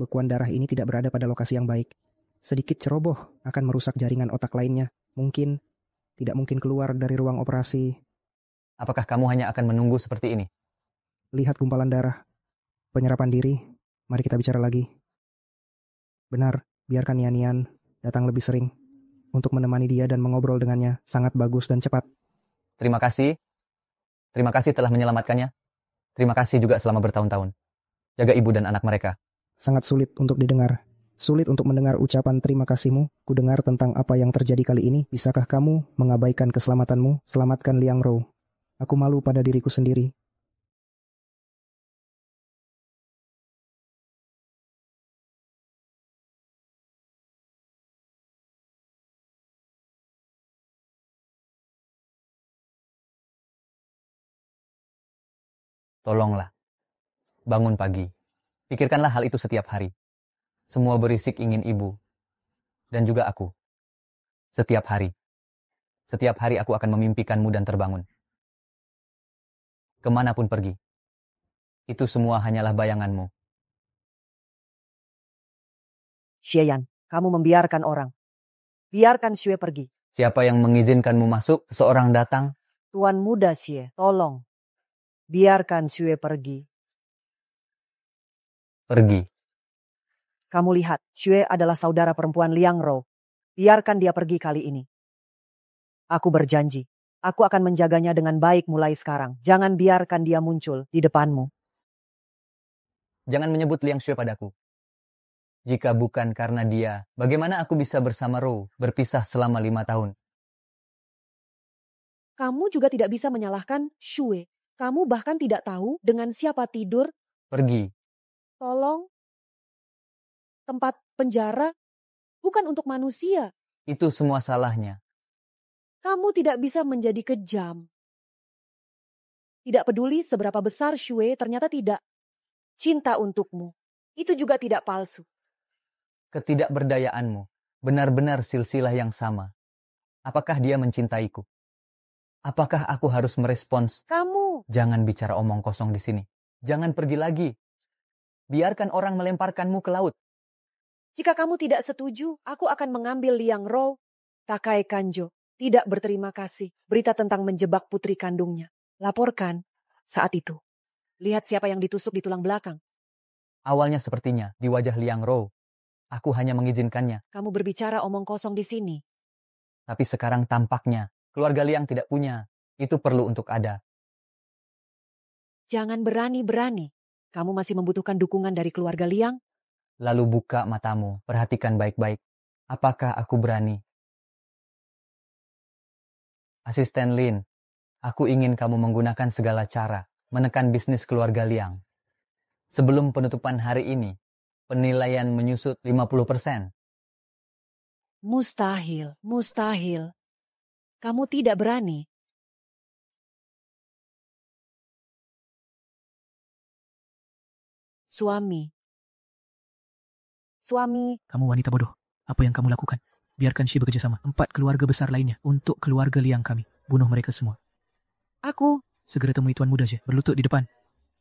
Bekuan darah ini tidak berada pada lokasi yang baik. Sedikit ceroboh akan merusak jaringan otak lainnya. Mungkin tidak mungkin keluar dari ruang operasi. Apakah kamu hanya akan menunggu seperti ini? Lihat gumpalan darah. Penyerapan diri. Mari kita bicara lagi. Benar, biarkan Nian-Nian datang lebih sering untuk menemani dia dan mengobrol dengannya sangat bagus dan cepat. Terima kasih. Terima kasih telah menyelamatkannya. Terima kasih juga selama bertahun-tahun. Jaga ibu dan anak mereka. Sangat sulit untuk didengar. Sulit untuk mendengar ucapan terima kasihmu. Kudengar tentang apa yang terjadi kali ini. Bisakah kamu mengabaikan keselamatanmu? Selamatkan Liang Rou. Aku malu pada diriku sendiri. Tolonglah, bangun pagi. Pikirkanlah hal itu setiap hari. Semua berisik ingin ibu. Dan juga aku. Setiap hari. Setiap hari aku akan memimpikanmu dan terbangun. Kemanapun pergi. Itu semua hanyalah bayanganmu. Xieyan, kamu membiarkan orang. Biarkan Xue pergi. Siapa yang mengizinkanmu masuk, seseorang datang. Tuan muda Xie, tolong. Biarkan Sue pergi. Pergi. Kamu lihat, Sue adalah saudara perempuan Liang Rou. Biarkan dia pergi kali ini. Aku berjanji, aku akan menjaganya dengan baik mulai sekarang. Jangan biarkan dia muncul di depanmu. Jangan menyebut Liang Xue padaku. Jika bukan karena dia, bagaimana aku bisa bersama Rou berpisah selama lima tahun? kamu juga tidak bisa menyalahkan Xue kamu bahkan tidak tahu dengan siapa tidur. Pergi. Tolong. Tempat penjara bukan untuk manusia. Itu semua salahnya. Kamu tidak bisa menjadi kejam. Tidak peduli seberapa besar Shue ternyata tidak. Cinta untukmu. Itu juga tidak palsu. Ketidakberdayaanmu benar-benar silsilah yang sama. Apakah dia mencintaiku? Apakah aku harus merespons? Kamu. Jangan bicara omong kosong di sini. Jangan pergi lagi. Biarkan orang melemparkanmu ke laut. Jika kamu tidak setuju, aku akan mengambil liang roh. Takai Kanjo tidak berterima kasih berita tentang menjebak putri kandungnya. Laporkan saat itu. Lihat siapa yang ditusuk di tulang belakang. Awalnya sepertinya di wajah Liang Ro. Aku hanya mengizinkannya. Kamu berbicara omong kosong di sini. Tapi sekarang tampaknya keluarga Liang tidak punya, itu perlu untuk ada. Jangan berani-berani. Kamu masih membutuhkan dukungan dari keluarga Liang? Lalu buka matamu, perhatikan baik-baik. Apakah aku berani? Asisten Lin, aku ingin kamu menggunakan segala cara menekan bisnis keluarga Liang. Sebelum penutupan hari ini, penilaian menyusut 50%. Mustahil, mustahil. Kamu tidak berani. Suami. Suami. Kamu wanita bodoh. Apa yang kamu lakukan? Biarkan Shi bekerja sama. Empat keluarga besar lainnya untuk keluarga liang kami. Bunuh mereka semua. Aku. Segera temui Tuan Muda Shi. Berlutut di depan.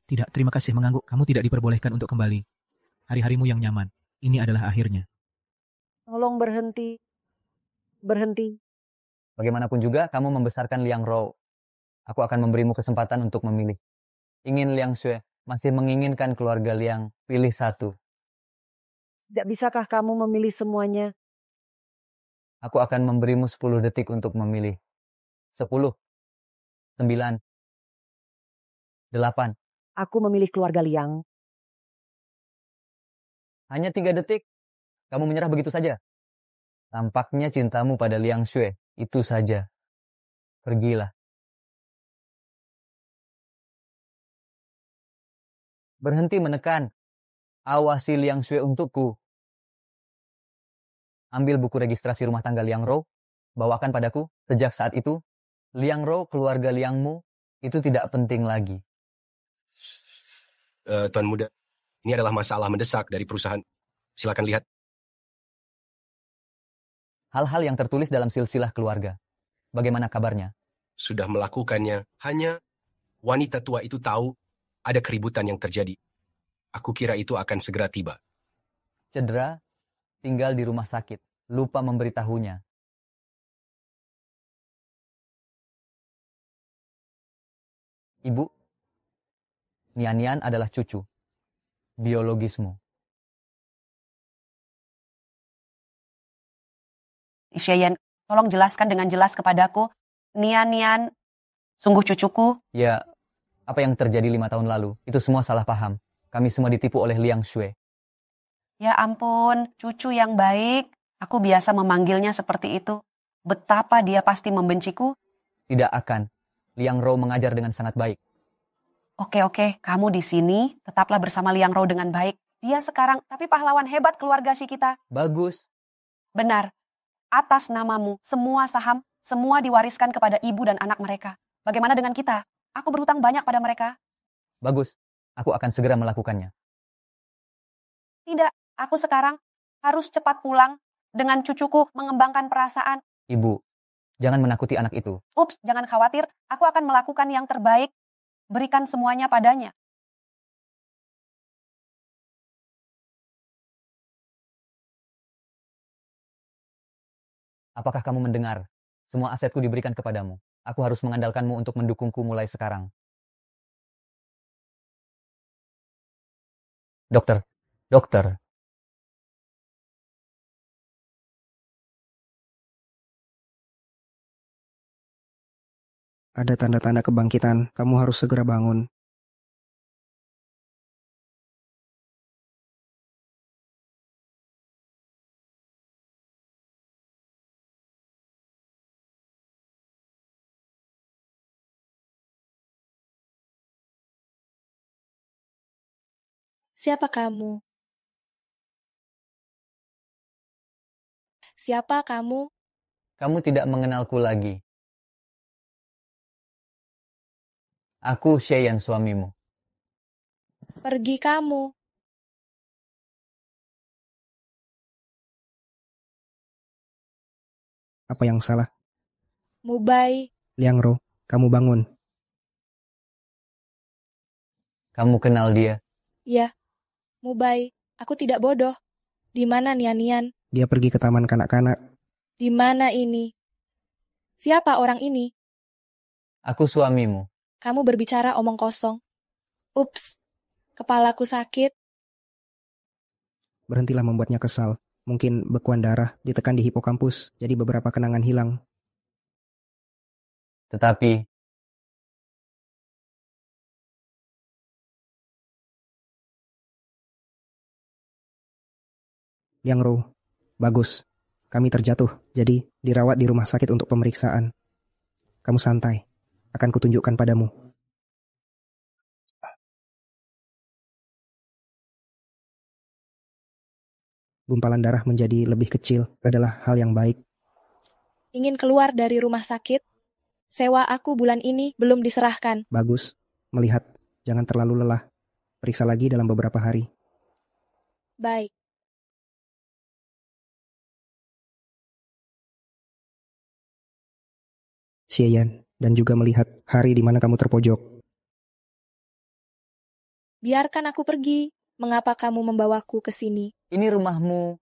Tidak, terima kasih mengangguk. Kamu tidak diperbolehkan untuk kembali. Hari-harimu yang nyaman. Ini adalah akhirnya. Tolong berhenti. Berhenti. Bagaimanapun juga, kamu membesarkan Liang Rou. Aku akan memberimu kesempatan untuk memilih. Ingin Liang Xue masih menginginkan keluarga Liang, pilih satu. Tidak bisakah kamu memilih semuanya? Aku akan memberimu sepuluh detik untuk memilih. Sepuluh, sembilan, delapan. Aku memilih keluarga Liang. Hanya tiga detik? Kamu menyerah begitu saja? Tampaknya cintamu pada Liang Xue itu saja. Pergilah. Berhenti menekan. Awasi Liang Xue untukku. Ambil buku registrasi rumah tangga Liang Rou, bawakan padaku. Sejak saat itu, Liang Rou keluarga Liangmu itu tidak penting lagi. Uh, Tuan Muda, ini adalah masalah mendesak dari perusahaan. Silakan lihat hal-hal yang tertulis dalam silsilah keluarga. Bagaimana kabarnya? Sudah melakukannya, hanya wanita tua itu tahu ada keributan yang terjadi. Aku kira itu akan segera tiba. Cedera, tinggal di rumah sakit, lupa memberitahunya. Ibu, Nianian adalah cucu, biologismu. Isyayan, tolong jelaskan dengan jelas kepadaku, Nian-Nian, sungguh cucuku. Ya, apa yang terjadi lima tahun lalu, itu semua salah paham. Kami semua ditipu oleh Liang Shui. Ya ampun, cucu yang baik. Aku biasa memanggilnya seperti itu. Betapa dia pasti membenciku. Tidak akan. Liang Rou mengajar dengan sangat baik. Oke, oke. Kamu di sini, tetaplah bersama Liang Rou dengan baik. Dia sekarang, tapi pahlawan hebat keluarga si kita. Bagus. Benar, atas namamu semua saham, semua diwariskan kepada ibu dan anak mereka. Bagaimana dengan kita? Aku berhutang banyak pada mereka. Bagus, aku akan segera melakukannya. Tidak, aku sekarang harus cepat pulang dengan cucuku mengembangkan perasaan. Ibu, jangan menakuti anak itu. Ups, jangan khawatir, aku akan melakukan yang terbaik. Berikan semuanya padanya. Apakah kamu mendengar? Semua asetku diberikan kepadamu. Aku harus mengandalkanmu untuk mendukungku mulai sekarang. Dokter, dokter. Ada tanda-tanda kebangkitan, kamu harus segera bangun. Siapa kamu? Siapa kamu? Kamu tidak mengenalku lagi. Aku Sheyan suamimu. Pergi kamu. Apa yang salah? Mubai. Liangro, kamu bangun. Kamu kenal dia? Ya. Mubai, aku tidak bodoh. Di mana Nian-Nian? Dia pergi ke taman kanak-kanak. Di mana ini? Siapa orang ini? Aku suamimu. Kamu berbicara omong kosong. Ups, kepalaku sakit. Berhentilah membuatnya kesal. Mungkin bekuan darah ditekan di hipokampus, jadi beberapa kenangan hilang. Tetapi, Liang Ro. bagus. Kami terjatuh, jadi dirawat di rumah sakit untuk pemeriksaan. Kamu santai. Akan kutunjukkan padamu. Gumpalan darah menjadi lebih kecil adalah hal yang baik. Ingin keluar dari rumah sakit? Sewa aku bulan ini belum diserahkan. Bagus. Melihat, jangan terlalu lelah. Periksa lagi dalam beberapa hari. Baik. Xieyan, dan juga melihat hari di mana kamu terpojok. Biarkan aku pergi. Mengapa kamu membawaku ke sini? Ini rumahmu.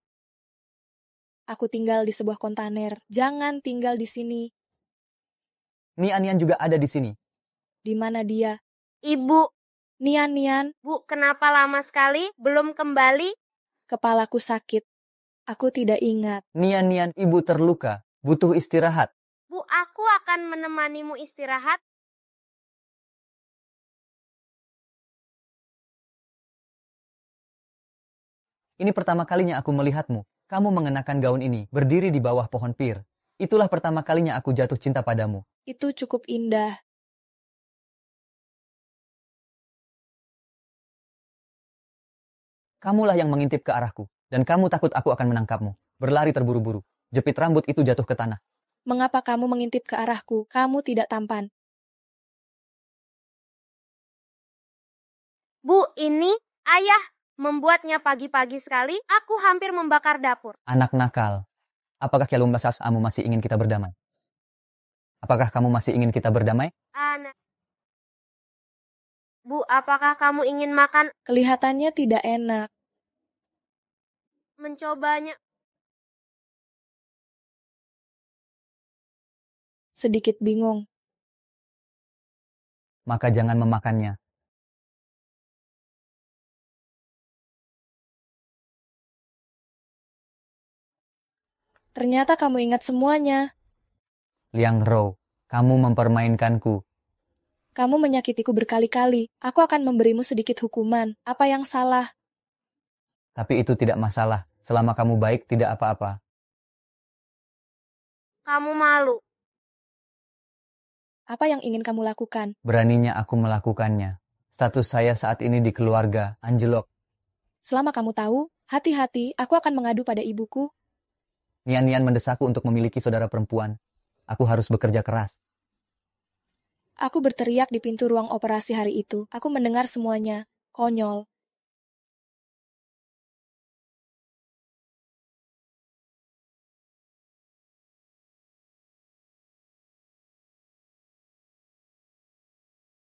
Aku tinggal di sebuah kontainer. Jangan tinggal di sini. Nian-Nian juga ada di sini. Di mana dia? Ibu. Nian-Nian. Bu, kenapa lama sekali? Belum kembali? Kepalaku sakit. Aku tidak ingat. Nian-Nian, ibu terluka. Butuh istirahat. Bu, aku akan menemanimu istirahat. Ini pertama kalinya aku melihatmu. Kamu mengenakan gaun ini, berdiri di bawah pohon pir. Itulah pertama kalinya aku jatuh cinta padamu. Itu cukup indah. Kamulah yang mengintip ke arahku, dan kamu takut aku akan menangkapmu. Berlari terburu-buru. Jepit rambut itu jatuh ke tanah. Mengapa kamu mengintip ke arahku? Kamu tidak tampan. Bu, ini ayah membuatnya pagi-pagi sekali. Aku hampir membakar dapur. Anak nakal, apakah Kialum Sasamu masih ingin kita berdamai? Apakah kamu masih ingin kita berdamai? Anak. Bu, apakah kamu ingin makan? Kelihatannya tidak enak. Mencobanya. sedikit bingung. Maka jangan memakannya. Ternyata kamu ingat semuanya. Liang Rou, kamu mempermainkanku. Kamu menyakitiku berkali-kali. Aku akan memberimu sedikit hukuman. Apa yang salah? Tapi itu tidak masalah. Selama kamu baik, tidak apa-apa. Kamu malu. Apa yang ingin kamu lakukan? Beraninya aku melakukannya. Status saya saat ini di keluarga, anjlok. Selama kamu tahu, hati-hati, aku akan mengadu pada ibuku. Nian-nian mendesakku untuk memiliki saudara perempuan. Aku harus bekerja keras. Aku berteriak di pintu ruang operasi hari itu. Aku mendengar semuanya. Konyol.